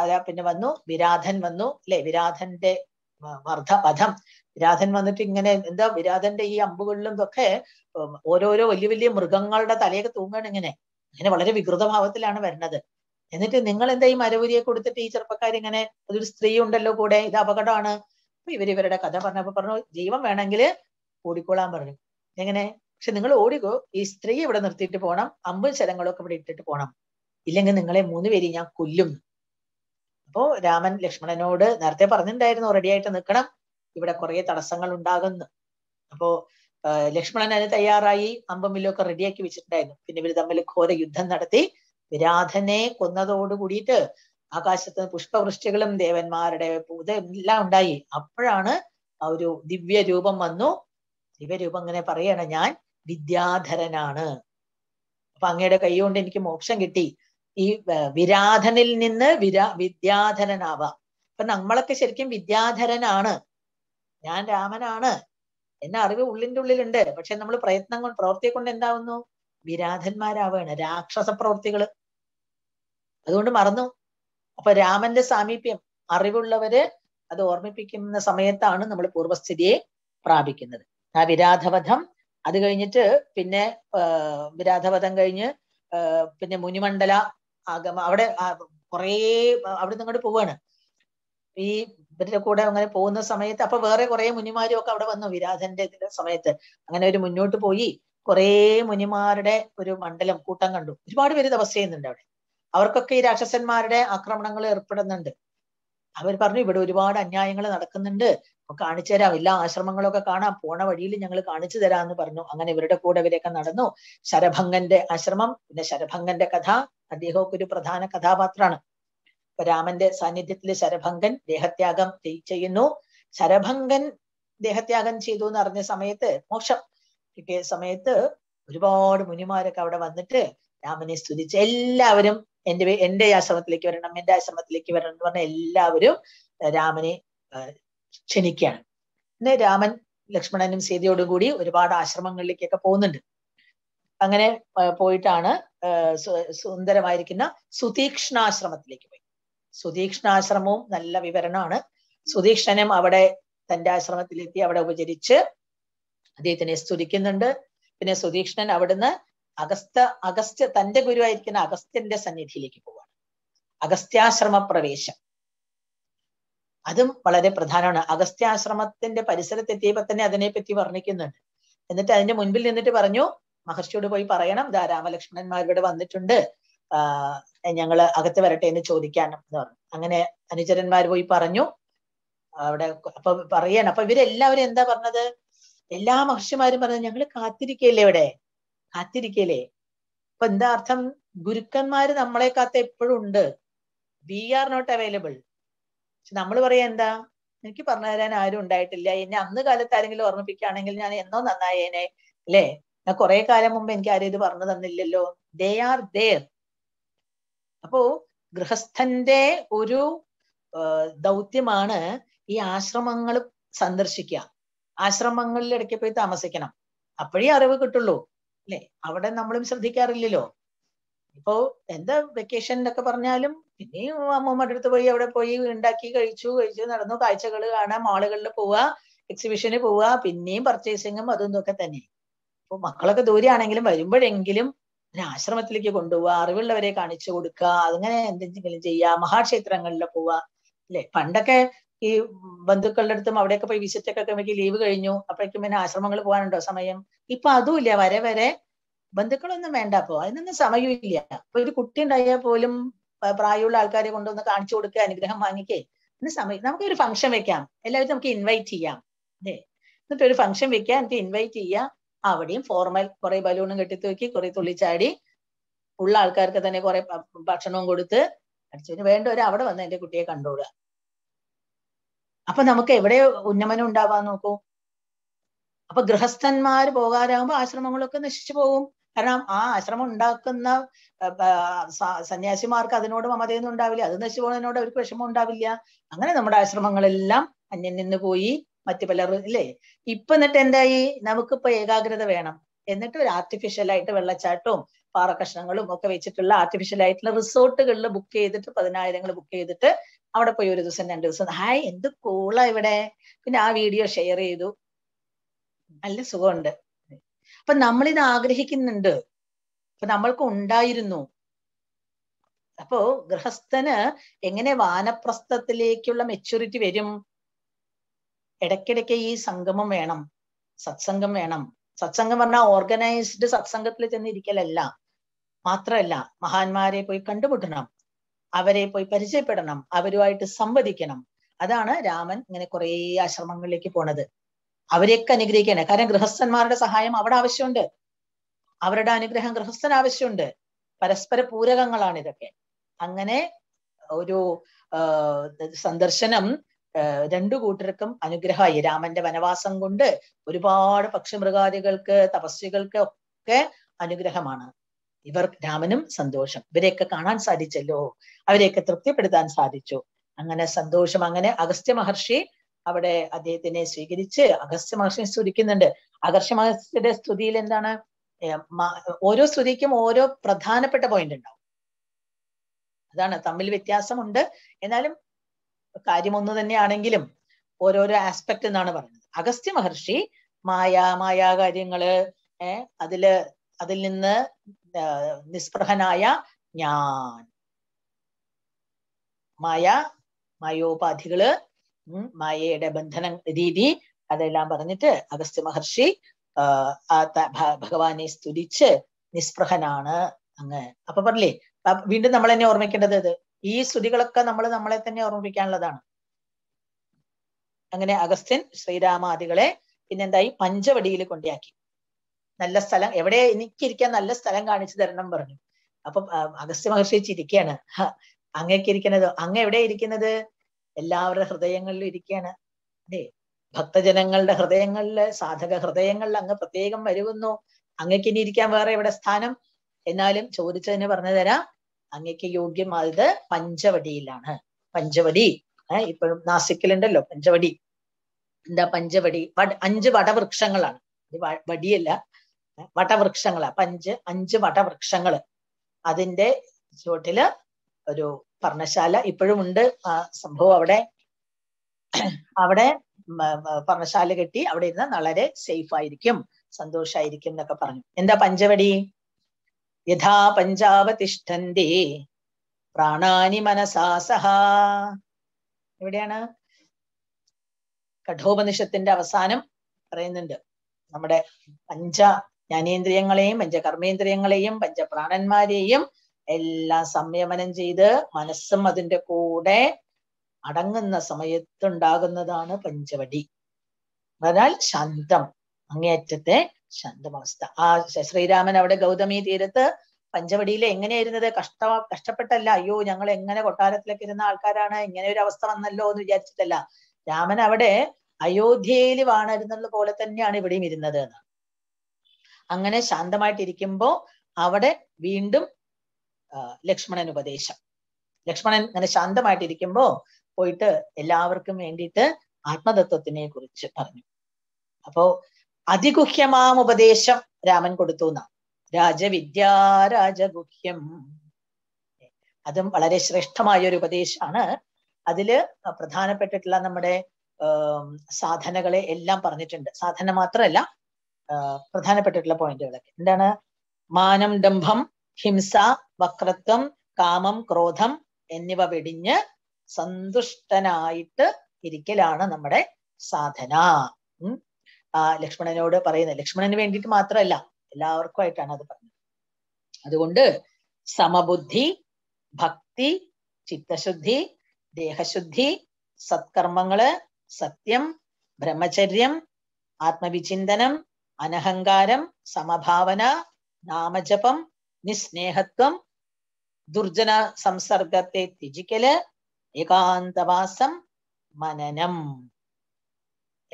അതാ പിന്നെ വന്നു വിരാധൻ വന്നു അല്ലെ വിരാധന്റെ വർദ്ധ വധം വിരാധൻ വന്നിട്ട് ഇങ്ങനെ എന്താ വിരാധന്റെ ഈ അമ്പുകളിലും ഇതൊക്കെ ഓരോരോ വലിയ വലിയ മൃഗങ്ങളുടെ തലയൊക്കെ തൂങ്ങാണ് ഇങ്ങനെ അങ്ങനെ വളരെ വികൃത ഭാവത്തിലാണ് വരുന്നത് എന്നിട്ട് നിങ്ങൾ എന്താ ഈ മരവുരിയെ കൊടുത്തിട്ട് ഈ ചെറുപ്പക്കാരിങ്ങനെ അതൊരു സ്ത്രീ ഉണ്ടല്ലോ കൂടെ ഇത് അപകടമാണ് അപ്പൊ ഇവർ ഇവരുടെ കഥ പറഞ്ഞപ്പോ പറഞ്ഞു ജീവൻ വേണമെങ്കിൽ ഓടിക്കോളാൻ പറഞ്ഞു എങ്ങനെ പക്ഷെ നിങ്ങൾ ഓടിക്കോ ഈ സ്ത്രീ ഇവിടെ നിർത്തിയിട്ട് പോണം അമ്പത് ശതങ്ങളൊക്കെ ഇവിടെ ഇട്ടിട്ട് പോണം ഇല്ലെങ്കിൽ നിങ്ങളെ മൂന്ന് പേരെയും ഞാൻ കൊല്ലും അപ്പോ രാമൻ ലക്ഷ്മണനോട് നേരത്തെ പറഞ്ഞിട്ടുണ്ടായിരുന്നു റെഡി ആയിട്ട് നിൽക്കണം ഇവിടെ കുറെ തടസ്സങ്ങൾ ഉണ്ടാകുന്നു അപ്പോ ലക്ഷ്മണൻ അതിന് തയ്യാറായി അമ്പും വില്ലൊക്കെ റെഡിയാക്കി വെച്ചിട്ടുണ്ടായിരുന്നു പിന്നെ ഇവര് തമ്മിൽ ഘോര യുദ്ധം നടത്തി വിരാധനെ കൊന്നതോട് കൂടിയിട്ട് ആകാശത്ത് പുഷ്പവൃഷ്ടികളും ദേവന്മാരുടെ പൂത എല്ലാം ഉണ്ടായി അപ്പോഴാണ് ആ ഒരു ദിവ്യരൂപം വന്നു ദിവ്യരൂപം ഇങ്ങനെ പറയാണ് ഞാൻ വിദ്യാധരനാണ് അപ്പൊ അങ്ങയുടെ കൈകൊണ്ട് എനിക്ക് മോക്ഷം കിട്ടി ഈ വിരാധനിൽ നിന്ന് വിരാ വിദ്യാധരനാവാം അപ്പൊ നമ്മളൊക്കെ ശരിക്കും വിദ്യാധരനാണ് ഞാൻ രാമനാണ് എന്ന അറിവ് ഉള്ളിന്റെ ഉള്ളിലുണ്ട് പക്ഷെ നമ്മൾ പ്രയത്നം കൊണ്ട് പ്രവർത്തിയെ കൊണ്ട് എന്താവുന്നു വിരാധന്മാരാവുകയാണ് രാക്ഷസ പ്രവൃത്തികൾ അതുകൊണ്ട് മറന്നു അപ്പൊ രാമന്റെ സാമീപ്യം അറിവുള്ളവര് അത് ഓർമ്മിപ്പിക്കുന്ന സമയത്താണ് നമ്മൾ പൂർവ്വസ്ഥിതിയെ പ്രാപിക്കുന്നത് ആ വിരാധവധം അത് കഴിഞ്ഞിട്ട് പിന്നെ വിരാധവധം കഴിഞ്ഞ് പിന്നെ മുനിമണ്ഡല ആഗമ അവിടെ കുറേ അവിടെ നിങ്ങോട്ട് പോവാണ് ഈ ഇവരുടെ കൂടെ അങ്ങനെ പോകുന്ന സമയത്ത് അപ്പൊ വേറെ കുറെ മുനിമാരും ഒക്കെ അവിടെ വന്നു വിരാധന്റെ ഇതിന്റെ സമയത്ത് അങ്ങനെ ഒരു മുന്നോട്ട് പോയി കുറെ മുനിമാരുടെ ഒരു മണ്ഡലം കൂട്ടം കണ്ടു ഒരുപാട് പേര് തപസ് ചെയ്യുന്നുണ്ട് അവിടെ അവർക്കൊക്കെ ഈ രാക്ഷസന്മാരുടെ ആക്രമണങ്ങൾ ഏർപ്പെടുന്നുണ്ട് അവർ പറഞ്ഞു ഇവിടെ ഒരുപാട് അന്യായങ്ങൾ നടക്കുന്നുണ്ട് കാണിച്ചു തരാം എല്ലാ ആശ്രമങ്ങളൊക്കെ കാണാം പോണ വഴിയിൽ ഞങ്ങൾ കാണിച്ചു തരാമെന്ന് പറഞ്ഞു അങ്ങനെ ഇവരുടെ കൂടെ ഇവരെയൊക്കെ നടന്നു ശരഭംഗന്റെ ആശ്രമം പിന്നെ ശരഭംഗന്റെ കഥ അദ്ദേഹമൊക്കെ ഒരു പ്രധാന കഥാപാത്രമാണ് രാമന്റെ സാന്നിധ്യത്തിൽ ശരഭംഗൻ ദേഹത്യാഗം ചെയ്യുന്നു ശരഭംഗൻ ദേഹത്യാഗം ചെയ്തു എന്ന് അറിഞ്ഞ സമയത്ത് മോക്ഷം കിട്ടിയ സമയത്ത് ഒരുപാട് മുനിമാരൊക്കെ അവിടെ വന്നിട്ട് രാമനെ സ്തുതിച്ച് എല്ലാവരും എന്റെ എന്റെ ആശ്രമത്തിലേക്ക് വരണം എന്റെ ആശ്രമത്തിലേക്ക് വരണം എന്ന് പറഞ്ഞ എല്ലാവരും രാമനെ ക്ഷണിക്കുകയാണ് പിന്നെ രാമൻ ലക്ഷ്മണനും സീതയോടും കൂടി ഒരുപാട് ആശ്രമങ്ങളിലേക്കൊക്കെ പോകുന്നുണ്ട് അങ്ങനെ പോയിട്ടാണ് സുന്ദരമായിരിക്കുന്ന സുതീക്ഷണാശ്രമത്തിലേക്ക് പോയി സുതീക്ഷണാശ്രമവും നല്ല വിവരണമാണ് സുതീക്ഷണനും അവിടെ തന്റെ ആശ്രമത്തിലെത്തി അവിടെ ഉപചരിച്ച് അദ്ദേഹത്തിനെ സ്തുതിക്കുന്നുണ്ട് പിന്നെ സുതീക്ഷ്ണൻ അവിടുന്ന് അഗസ്ത അഗസ്ത്യ തന്റെ ഗുരുവായിരിക്കുന്ന അഗസ്ത്യന്റെ സന്നിധിയിലേക്ക് പോവാണ് അഗസ്ത്യാശ്രമ പ്രവേശം അതും വളരെ പ്രധാനമാണ് അഗസ്ത്യാശ്രമത്തിന്റെ പരിസരത്തെത്തിയപ്പോ തന്നെ അതിനെപ്പറ്റി വർണ്ണിക്കുന്നുണ്ട് എന്നിട്ട് അതിന്റെ മുൻപിൽ നിന്നിട്ട് പറഞ്ഞു മഹർഷിയോട് പോയി പറയണം ദാ രാമലക്ഷ്മണന്മാരിവിടെ വന്നിട്ടുണ്ട് വന്നിട്ടുണ്ട് ഞങ്ങള് അകത്ത് വരട്ടെ എന്ന് ചോദിക്കാനും എന്ന് പറഞ്ഞു അങ്ങനെ അനുചരന്മാർ പോയി പറഞ്ഞു അവിടെ അപ്പൊ പറയാണ് അപ്പൊ ഇവരെല്ലാവരും എന്താ പറഞ്ഞത് എല്ലാ മഹർഷിമാരും പറഞ്ഞു ഞങ്ങൾ കാത്തിരിക്കയില്ലേ ഇവിടെ കാത്തിരിക്കലേ അപ്പൊ എന്താ അർത്ഥം ഗുരുക്കന്മാര് നമ്മളെ കാത്ത് എപ്പോഴും ഉണ്ട് വി ആർ നോട്ട് അവൈലബിൾ പക്ഷെ നമ്മൾ പറയാ എന്താ എനിക്ക് പറഞ്ഞു തരാൻ ആരും ഉണ്ടായിട്ടില്ല എന്നെ അന്ന് കാലത്ത് ആരെങ്കിലും ഓർമ്മിപ്പിക്കുകയാണെങ്കിൽ ഞാൻ എന്നോ നന്നായേനെ അല്ലേ ഞാൻ കുറെ കാലം മുമ്പ് എനിക്ക് ആരും ഇത് പറഞ്ഞു തന്നില്ലല്ലോ ദേ ആർ ദേർ അപ്പോ ഗൃഹസ്ഥന്റെ ഒരു ദൗത്യമാണ് ഈ ആശ്രമങ്ങൾ സന്ദർശിക്കുക ആശ്രമങ്ങളിൽ ഇടയ്ക്ക് പോയി താമസിക്കണം അപ്പോഴേ അറിവ് കിട്ടുള്ളൂ അല്ലെ അവിടെ നമ്മളും ശ്രദ്ധിക്കാറില്ലല്ലോ ഇപ്പോ എന്താ വെക്കേഷൻ എന്നൊക്കെ പറഞ്ഞാലും പിന്നെയും അമ്മൂമ്മയുടെ അടുത്ത് പോയി അവിടെ പോയി ഉണ്ടാക്കി കഴിച്ചു കഴിച്ചു നടന്നു കാഴ്ചകൾ കാണാം മാളുകളിൽ പോവുക എക്സിബിഷന് പോവുക പിന്നെയും പർച്ചേസിങ്ങും അതും ഒക്കെ തന്നെ അപ്പൊ മക്കളൊക്കെ ദൂരെയാണെങ്കിലും വരുമ്പോഴെങ്കിലും ആശ്രമത്തിലേക്ക് കൊണ്ടുപോവാ അറിവുള്ളവരെ കാണിച്ചു കൊടുക്കുക അങ്ങനെ എന്തെങ്കിലും ചെയ്യുക മഹാക്ഷേത്രങ്ങളിൽ പോവുക അല്ലെ പണ്ടൊക്കെ ഈ ബന്ധുക്കളുടെ അടുത്തും അവിടെയൊക്കെ പോയി വിസിറ്റൊക്കെ എനിക്ക് ലീവ് കഴിഞ്ഞു അപ്പോഴേക്കും പിന്നെ ആശ്രമങ്ങൾ പോകാനുണ്ടോ സമയം ഇപ്പൊ അതുമില്ല വരെ വരെ ബന്ധുക്കളൊന്നും വേണ്ട അപ്പോ അതിനൊന്നും സമയമില്ല അപ്പൊ ഒരു കുട്ടി ഉണ്ടായാൽ പോലും പ്രായമുള്ള ആൾക്കാരെ കൊണ്ടുവന്ന് കാണിച്ചു കൊടുക്കുക അനുഗ്രഹം വാങ്ങിക്കേ ഇന്ന് സമയം നമുക്ക് ഒരു ഫംഗ്ഷൻ വെക്കാം എല്ലാവരും നമുക്ക് ഇൻവൈറ്റ് ചെയ്യാം അതെ എന്നിട്ട് ഒരു ഫംഗ്ഷൻ വെക്കാം എന്നിട്ട് ഇൻവൈറ്റ് ചെയ്യാം അവിടെയും ഫോർമൽ കുറെ ബലൂണും കെട്ടിത്തൂക്കി കുറെ തുള്ളിച്ചാടി ഉള്ള ആൾക്കാർക്ക് തന്നെ കുറെ ഭക്ഷണവും കൊടുത്ത് അടിച്ചവന് വേണ്ടവരെ അവിടെ വന്ന് എന്റെ കുട്ടിയെ കണ്ടോളുക അപ്പൊ നമുക്ക് എവിടെ ഉന്നമനം ഉണ്ടാവാൻ നോക്കൂ അപ്പൊ ഗൃഹസ്ഥന്മാർ പോകാറാകുമ്പോൾ ആശ്രമങ്ങളൊക്കെ നശിച്ചു പോകും കാരണം ആ ആശ്രമം ഉണ്ടാക്കുന്ന സന്യാസിമാർക്ക് അതിനോട് മമതയൊന്നും ഉണ്ടാവില്ല അത് നശിച്ചു പോകുന്നതിനോട് അവർക്ക് വിഷമം ഉണ്ടാവില്ല അങ്ങനെ നമ്മുടെ ആശ്രമങ്ങളെല്ലാം അന്യം നിന്ന് പോയി മറ്റു പലർ ഇല്ലേ ഇപ്പൊ എന്നിട്ട് എന്തായി നമുക്കിപ്പോ ഏകാഗ്രത വേണം എന്നിട്ട് ഒരു ആർട്ടിഫിഷ്യൽ ആയിട്ട് വെള്ളച്ചാട്ടവും കഷ്ണങ്ങളും ഒക്കെ വെച്ചിട്ടുള്ള ആർട്ടിഫിഷ്യൽ ആയിട്ടുള്ള റിസോർട്ടുകളിൽ ബുക്ക് ചെയ്തിട്ട് പതിനായിരങ്ങൾ ബുക്ക് ചെയ്തിട്ട് അവിടെ പോയി ഒരു ദിവസം രണ്ടു ദിവസം ഹായ് എന്ത് കൂളാ ഇവിടെ പിന്നെ ആ വീഡിയോ ഷെയർ ചെയ്തു നല്ല സുഖമുണ്ട് അപ്പൊ നമ്മളിത് ആഗ്രഹിക്കുന്നുണ്ട് അപ്പൊ നമ്മൾക്ക് ഉണ്ടായിരുന്നു അപ്പോ ഗൃഹസ്ഥന് എങ്ങനെ വാനപ്രസ്ഥത്തിലേക്കുള്ള മെച്യൂരിറ്റി വരും ഇടയ്ക്കിടയ്ക്ക് ഈ സംഗമം വേണം സത്സംഗം വേണം സത്സംഗം പറഞ്ഞാൽ ഓർഗനൈസ്ഡ് സത്സംഗത്തിൽ ചെന്നിരിക്കലല്ല മാത്രമല്ല മഹാന്മാരെ പോയി കണ്ടുമുട്ടണം അവരെ പോയി പരിചയപ്പെടണം അവരുമായിട്ട് സംവദിക്കണം അതാണ് രാമൻ ഇങ്ങനെ കുറേ ആശ്രമങ്ങളിലേക്ക് പോണത് അവരെയൊക്കെ അനുഗ്രഹിക്കണേ കാരണം ഗൃഹസ്ഥന്മാരുടെ സഹായം അവിടെ ആവശ്യമുണ്ട് അവരുടെ അനുഗ്രഹം ഗൃഹസ്ഥന് ആവശ്യമുണ്ട് പരസ്പര പൂരകങ്ങളാണ് ഇതൊക്കെ അങ്ങനെ ഒരു സന്ദർശനം രണ്ടു കൂട്ടർക്കും അനുഗ്രഹമായി രാമന്റെ വനവാസം കൊണ്ട് ഒരുപാട് പക്ഷിമൃഗാദികൾക്ക് തപസ്വികൾക്ക് ഒക്കെ അനുഗ്രഹമാണ് ഇവർ രാമനും സന്തോഷം ഇവരെയൊക്കെ കാണാൻ സാധിച്ചല്ലോ അവരെയൊക്കെ തൃപ്തിപ്പെടുത്താൻ സാധിച്ചു അങ്ങനെ സന്തോഷം അങ്ങനെ അഗസ്ത്യ മഹർഷി അവിടെ അദ്ദേഹത്തിനെ സ്വീകരിച്ച് അഗസ്ത്യ മഹർഷി സ്തുതിക്കുന്നുണ്ട് അഗസ്ത്യ മഹർഷിയുടെ സ്തുതിയിൽ എന്താണ് ഓരോ സ്തുതിക്കും ഓരോ പ്രധാനപ്പെട്ട പോയിന്റ് ഉണ്ടാവും അതാണ് തമ്മിൽ വ്യത്യാസമുണ്ട് എന്നാലും കാര്യം ഒന്ന് തന്നെയാണെങ്കിലും ഓരോരോ ആസ്പെക്ട് എന്നാണ് പറയുന്നത് അഗസ്ത്യ മഹർഷി മായ മായാ കാര്യങ്ങള് ഏർ അതില് അതിൽ നിന്ന് നിസ്പൃഹനായ ഞാൻ മായ മായോപാധികള് മായയുടെ ബന്ധന രീതി അതെല്ലാം പറഞ്ഞിട്ട് അഗസ്ത്യ മഹർഷി ആ ഭഗവാനെ സ്തുതിച്ച് നിസ്പൃഹനാണ് അങ്ങ് അപ്പൊ പറഞ്ഞില്ലേ വീണ്ടും നമ്മൾ തന്നെ ഓർമ്മിക്കേണ്ടത് ഇത് ഈ സ്തുതികളൊക്കെ നമ്മൾ നമ്മളെ തന്നെ ഓർമ്മിപ്പിക്കാനുള്ളതാണ് അങ്ങനെ അഗസ്ത്യൻ ശ്രീരാമാദികളെ പിന്നെന്തായി പഞ്ചവടിയിൽ കൊണ്ടാക്കി നല്ല സ്ഥലം എവിടെ എനിക്കിരിക്കാൻ നല്ല സ്ഥലം കാണിച്ചു തരണം പറഞ്ഞു അപ്പൊ അഗസ്ത്യ മഹർഷി ചിരിക്കുകയാണ് ഇരിക്കുന്നത് അങ്ങ് എവിടെ ഇരിക്കുന്നത് എല്ലാവരുടെ ഹൃദയങ്ങളിലും ഇരിക്കുകയാണ് അതെ ഭക്തജനങ്ങളുടെ ഹൃദയങ്ങളില് സാധക ഹൃദയങ്ങളിൽ അങ്ങ് പ്രത്യേകം വരുവുന്നു അങ്ങക്ക് ഇനി ഇരിക്കാൻ വേറെ ഇവിടെ സ്ഥാനം എന്നാലും ചോദിച്ചതിന് പറഞ്ഞു തരാം അങ്ങക്ക് യോഗ്യമായത് പഞ്ചവടിയിലാണ് പഞ്ചവടി ഏഹ് ഇപ്പോഴും നാസിക്കിലുണ്ടല്ലോ പഞ്ചവടി എന്താ പഞ്ചവടി അഞ്ച് വടവൃക്ഷങ്ങളാണ് വടിയല്ല വടവൃക്ഷങ്ങൾ അപ്പൊ അഞ്ച് അഞ്ച് വടവൃക്ഷങ്ങൾ അതിന്റെ ചുവട്ടില് ഒരു പർണശാല ഇപ്പോഴും ഉണ്ട് ആ സംഭവം അവിടെ അവിടെ പർണശാല കെട്ടി അവിടെ ഇരുന്ന് വളരെ സേഫ് ആയിരിക്കും സന്തോഷായിരിക്കും എന്നൊക്കെ പറഞ്ഞു എന്താ പഞ്ചവടി യഥാ പഞ്ചാവതിഷ്ഠന്തി പ്രാണാനി മനസാസഹ എവിടെയാണ് കഠോപനിഷത്തിന്റെ അവസാനം പറയുന്നുണ്ട് നമ്മുടെ പഞ്ച ജ്ഞാനേന്ദ്രിയങ്ങളെയും പഞ്ചകർമ്മേന്ദ്രിയങ്ങളെയും പഞ്ചപ്രാണന്മാരെയും എല്ലാം സംയമനം ചെയ്ത് മനസ്സും അതിൻ്റെ കൂടെ അടങ്ങുന്ന സമയത്തുണ്ടാകുന്നതാണ് പഞ്ചവടി എന്നാൽ ശാന്തം അങ്ങേയറ്റത്തെ ശാന്തമാവസ്ഥ ആ ശ്രീരാമൻ അവിടെ ഗൗതമി തീരത്ത് പഞ്ചവടിയിൽ എങ്ങനെയായിരുന്നത് കഷ്ട കഷ്ടപ്പെട്ടല്ല അയ്യോ ഞങ്ങൾ എങ്ങനെ കൊട്ടാരത്തിലൊക്കെ ഇരുന്ന ആൾക്കാരാണ് ഇങ്ങനെ ഒരു അവസ്ഥ വന്നല്ലോ എന്ന് വിചാരിച്ചിട്ടല്ല രാമൻ അവിടെ അയോധ്യയിൽ വാണരുന്നുള്ള പോലെ തന്നെയാണ് ഇവിടെയും ഇരുന്നത് എന്നാണ് അങ്ങനെ ശാന്തമായിട്ടിരിക്കുമ്പോൾ അവിടെ വീണ്ടും ലക്ഷ്മണൻ ഉപദേശം ലക്ഷ്മണൻ അങ്ങനെ ശാന്തമായിട്ടിരിക്കുമ്പോ പോയിട്ട് എല്ലാവർക്കും വേണ്ടിയിട്ട് ആത്മതത്വത്തിനെ കുറിച്ച് പറഞ്ഞു അപ്പോ അതിഗുഹ്യമാം ഉപദേശം രാമൻ കൊടുത്തു എന്നാണ് രാജവിദ്യ രാജഗുഹ്യം അതും വളരെ ശ്രേഷ്ഠമായ ഒരു ഉപദേശമാണ് അതില് പ്രധാനപ്പെട്ടിട്ടുള്ള നമ്മുടെ സാധനകളെ എല്ലാം പറഞ്ഞിട്ടുണ്ട് സാധന മാത്രമല്ല പ്രധാനപ്പെട്ടിട്ടുള്ള പോയിന്റുകളൊക്കെ എന്താണ് മാനം ഡംഭം ഹിംസ വക്രത്വം കാമം ക്രോധം എന്നിവ വെടിഞ്ഞ് സന്തുഷ്ടനായിട്ട് ഇരിക്കലാണ് നമ്മുടെ സാധന ലക്ഷ്മണനോട് പറയുന്നത് ലക്ഷ്മണന് വേണ്ടിയിട്ട് മാത്രമല്ല എല്ലാവർക്കുമായിട്ടാണ് അത് പറഞ്ഞത് അതുകൊണ്ട് സമബുദ്ധി ഭക്തി ചിത്തശുദ്ധി ദേഹശുദ്ധി സത്കർമ്മങ്ങള് സത്യം ബ്രഹ്മചര്യം ആത്മവിചിന്തനം അനഹങ്കാരം സമഭാവന നാമജപം നിസ്നേഹത്വം ദുർജന സംസർഗത്തെ ത്യജിക്കല് ഏകാന്തവാസം മനനം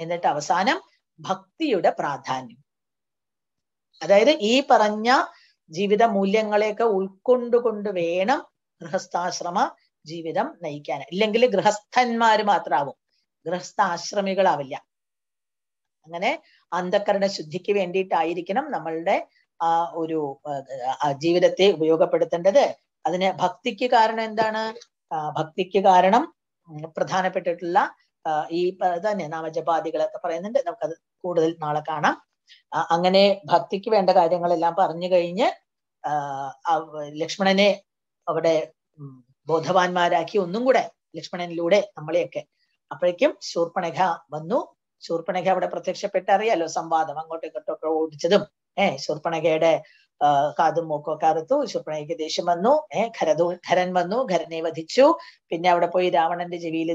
എന്നിട്ട് അവസാനം ഭക്തിയുടെ പ്രാധാന്യം അതായത് ഈ പറഞ്ഞ ജീവിത മൂല്യങ്ങളെയൊക്കെ ഉൾക്കൊണ്ടുകൊണ്ട് വേണം ഗൃഹസ്ഥാശ്രമ ജീവിതം നയിക്കാൻ ഇല്ലെങ്കിൽ ഗൃഹസ്ഥന്മാര് മാത്രമാവും ഗൃഹസ്ഥാശ്രമികളാവില്ല അങ്ങനെ അന്ധക്കരണ ശുദ്ധിക്ക് വേണ്ടിയിട്ടായിരിക്കണം നമ്മളുടെ ആ ഒരു ജീവിതത്തെ ഉപയോഗപ്പെടുത്തേണ്ടത് അതിന് ഭക്തിക്ക് കാരണം എന്താണ് ഭക്തിക്ക് കാരണം പ്രധാനപ്പെട്ടിട്ടുള്ള ഈ തന്നെ നാമജപാദികളൊക്കെ പറയുന്നുണ്ട് നമുക്കത് കൂടുതൽ നാളെ കാണാം അങ്ങനെ ഭക്തിക്ക് വേണ്ട കാര്യങ്ങളെല്ലാം പറഞ്ഞു കഴിഞ്ഞ് ലക്ഷ്മണനെ അവിടെ ബോധവാന്മാരാക്കി ഒന്നും കൂടെ ലക്ഷ്മണനിലൂടെ നമ്മളെയൊക്കെ അപ്പോഴേക്കും ശൂർപ്പണഖ വന്നു ശൂർപ്പണഖ അവിടെ പ്രത്യക്ഷപ്പെട്ട് അറിയാലോ സംവാദം അങ്ങോട്ടും ഇങ്ങോട്ടും ഒക്കെ ഓടിച്ചതും ഏഹ് ശൂർപ്പണഖയുടെ കാതും മൂക്കൊക്കെ അറുത്തു ശൂർപ്പണയ്ക്ക് ദേഷ്യം വന്നു ഏഹ് ഖരതു ഖരൻ വന്നു ഖരനെ വധിച്ചു പിന്നെ അവിടെ പോയി രാവണന്റെ ചെവിയിൽ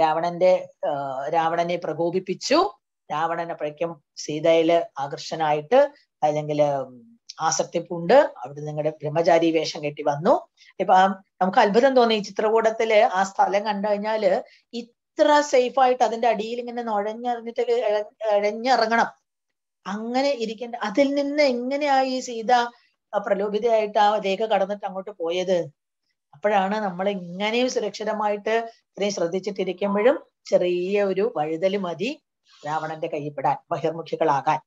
രാവണന്റെ രാവണനെ പ്രകോപിപ്പിച്ചു രാവണൻ അപ്പോഴേക്കും സീതയില് ആകർഷനായിട്ട് അല്ലെങ്കിൽ ആസക്തി പൂണ്ട് അവിടെ നിങ്ങളുടെ ബ്രഹ്മചാരി വേഷം കെട്ടി വന്നു ഇപ്പൊ നമുക്ക് അത്ഭുതം തോന്നി ഈ ചിത്രകൂടത്തില് ആ സ്ഥലം കണ്ടു കഴിഞ്ഞാല് ഈ എത്ര സേഫ് ആയിട്ട് അതിന്റെ അടിയിൽ ഇങ്ങനെ നുഴഞ്ഞറിഞ്ഞിട്ട് ഇഴഞ്ഞിറങ്ങണം അങ്ങനെ ഇരിക്കേണ്ട അതിൽ നിന്ന് എങ്ങനെയാ ഈ സീത പ്രലോഭിതയായിട്ട് ആ രേഖ കടന്നിട്ട് അങ്ങോട്ട് പോയത് അപ്പോഴാണ് നമ്മൾ ഇങ്ങനെയും സുരക്ഷിതമായിട്ട് ഇത്രയും ശ്രദ്ധിച്ചിട്ടിരിക്കുമ്പോഴും ചെറിയ ഒരു വഴുതൽ മതി രാവണന്റെ കൈപ്പെടാൻ ബഹിർമുഖികളാകാൻ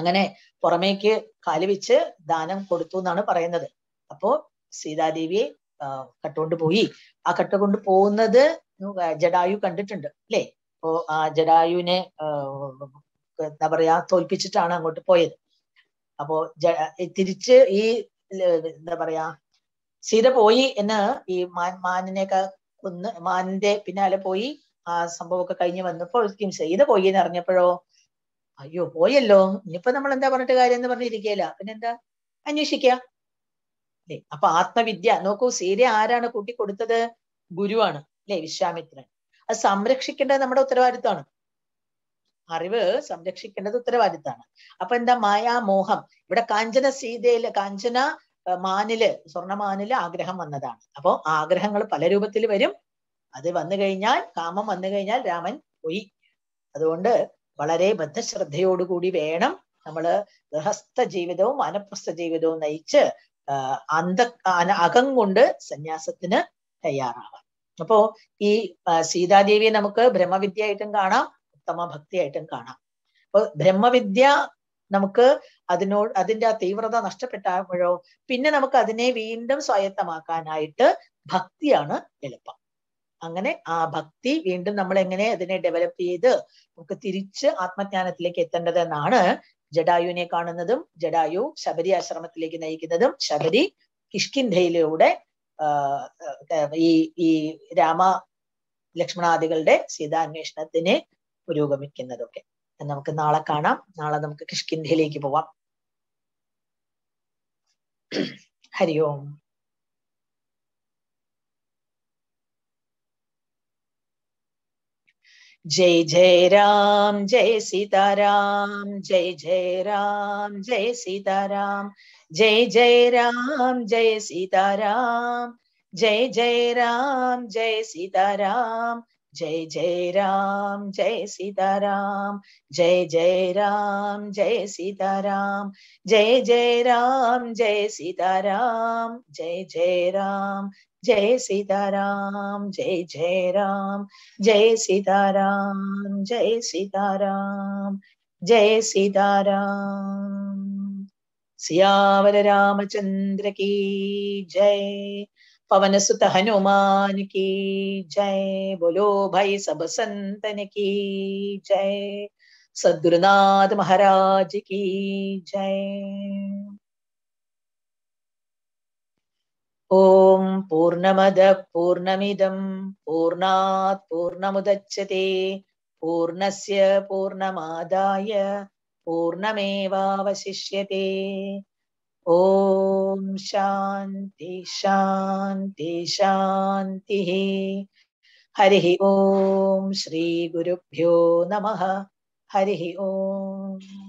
അങ്ങനെ പുറമേക്ക് കാലുവെച്ച് ദാനം കൊടുത്തു എന്നാണ് പറയുന്നത് അപ്പോ സീതാദേവിയെ കട്ടുകൊണ്ട് പോയി ആ കട്ട കൊണ്ട് പോകുന്നത് ജഡായു കണ്ടിട്ടുണ്ട് അല്ലെ അപ്പോ ആ ജഡായുവിനെ എന്താ പറയാ തോൽപ്പിച്ചിട്ടാണ് അങ്ങോട്ട് പോയത് അപ്പോ തിരിച്ച് ഈ എന്താ പറയാ സീത പോയി എന്ന് ഈ മാൻ മാനിനെയൊക്കെ കൊന്ന് മാനിന്റെ പിന്നാലെ പോയി ആ സംഭവമൊക്കെ കഴിഞ്ഞ് വന്നപ്പോൾ സീത പോയി എന്ന് അറിഞ്ഞപ്പോഴോ അയ്യോ പോയല്ലോ ഇനിയിപ്പോ നമ്മൾ എന്താ പറഞ്ഞിട്ട് കാര്യം എന്ന് പറഞ്ഞിരിക്കേല പിന്നെന്താ അന്വേഷിക്കുക അല്ലെ അപ്പൊ ആത്മവിദ്യ നോക്കൂ സീര ആരാണ് കൂട്ടി കൊടുത്തത് ഗുരുവാണ് അല്ലെ വിശ്വാമിത്രൻ അത് സംരക്ഷിക്കേണ്ടത് നമ്മുടെ ഉത്തരവാദിത്വമാണ് അറിവ് സംരക്ഷിക്കേണ്ടത് ഉത്തരവാദിത്തമാണ് അപ്പൊ എന്താ മായാമോഹം ഇവിടെ കാഞ്ചന സീതയില് കാഞ്ചന മാനില് സ്വർണമാനില് ആഗ്രഹം വന്നതാണ് അപ്പോൾ ആഗ്രഹങ്ങൾ പല രൂപത്തിൽ വരും അത് വന്നു കഴിഞ്ഞാൽ കാമം വന്നു കഴിഞ്ഞാൽ രാമൻ പോയി അതുകൊണ്ട് വളരെ ബദ്ധശ്രദ്ധയോടുകൂടി വേണം നമ്മൾ ഗൃഹസ്ഥ ജീവിതവും വാനപ്രസ്ഥ ജീവിതവും നയിച്ച് അന്ത അകം കൊണ്ട് സന്യാസത്തിന് തയ്യാറാവാം അപ്പോ ഈ സീതാദേവിയെ നമുക്ക് ബ്രഹ്മവിദ്യയായിട്ടും കാണാം ഉത്തമ ഭക്തിയായിട്ടും കാണാം അപ്പൊ ബ്രഹ്മവിദ്യ നമുക്ക് അതിനോട് അതിന്റെ ആ തീവ്രത നഷ്ടപ്പെട്ടപ്പോഴോ പിന്നെ നമുക്ക് അതിനെ വീണ്ടും സ്വായത്തമാക്കാനായിട്ട് ഭക്തിയാണ് എളുപ്പം അങ്ങനെ ആ ഭക്തി വീണ്ടും നമ്മൾ എങ്ങനെ അതിനെ ഡെവലപ്പ് ചെയ്ത് നമുക്ക് തിരിച്ച് ആത്മജ്ഞാനത്തിലേക്ക് എത്തേണ്ടത് എന്നാണ് ജഡായുവിനെ കാണുന്നതും ജഡായു ശബരി ആശ്രമത്തിലേക്ക് നയിക്കുന്നതും ശബരി കിഷ്കിന്ധയിലൂടെ ഈ ഈ രാമ ലക്ഷ്മണാദികളുടെ സീതാന്വേഷണത്തിനെ പുരോഗമിക്കുന്നതൊക്കെ നമുക്ക് നാളെ കാണാം നാളെ നമുക്ക് കിഷ്കിന്ധയിലേക്ക് പോവാം ഹരി ഓം जय जय राम जय सीताराम जय जय राम जय सीताराम जय जय राम जय सीताराम जय जय राम जय सीताराम जय जय राम जय सीताराम जय जय राम जय सीताराम जय जय राम जय सीताराम जय जय राम जय सीताराम जय जय राम जय सीताराम जय सीताराम जय सीताराम सियावर रामचंद्र की जय पवन सुत हनुमान की जय बोलो भाई सब संतन की जय सदगुरुनाथ महाराज की जय ॐ पूर्णमदः पूर्णमिदं पूर्णात् पूर्णमुदच्छते पूर्णस्य पूर्णमादाय पूर्णमेवावशिष्यते ॐ शान्ति शान्ति शान्तिः हरिः ॐ श्रीगुरुभ्यो नमः हरिः ॐ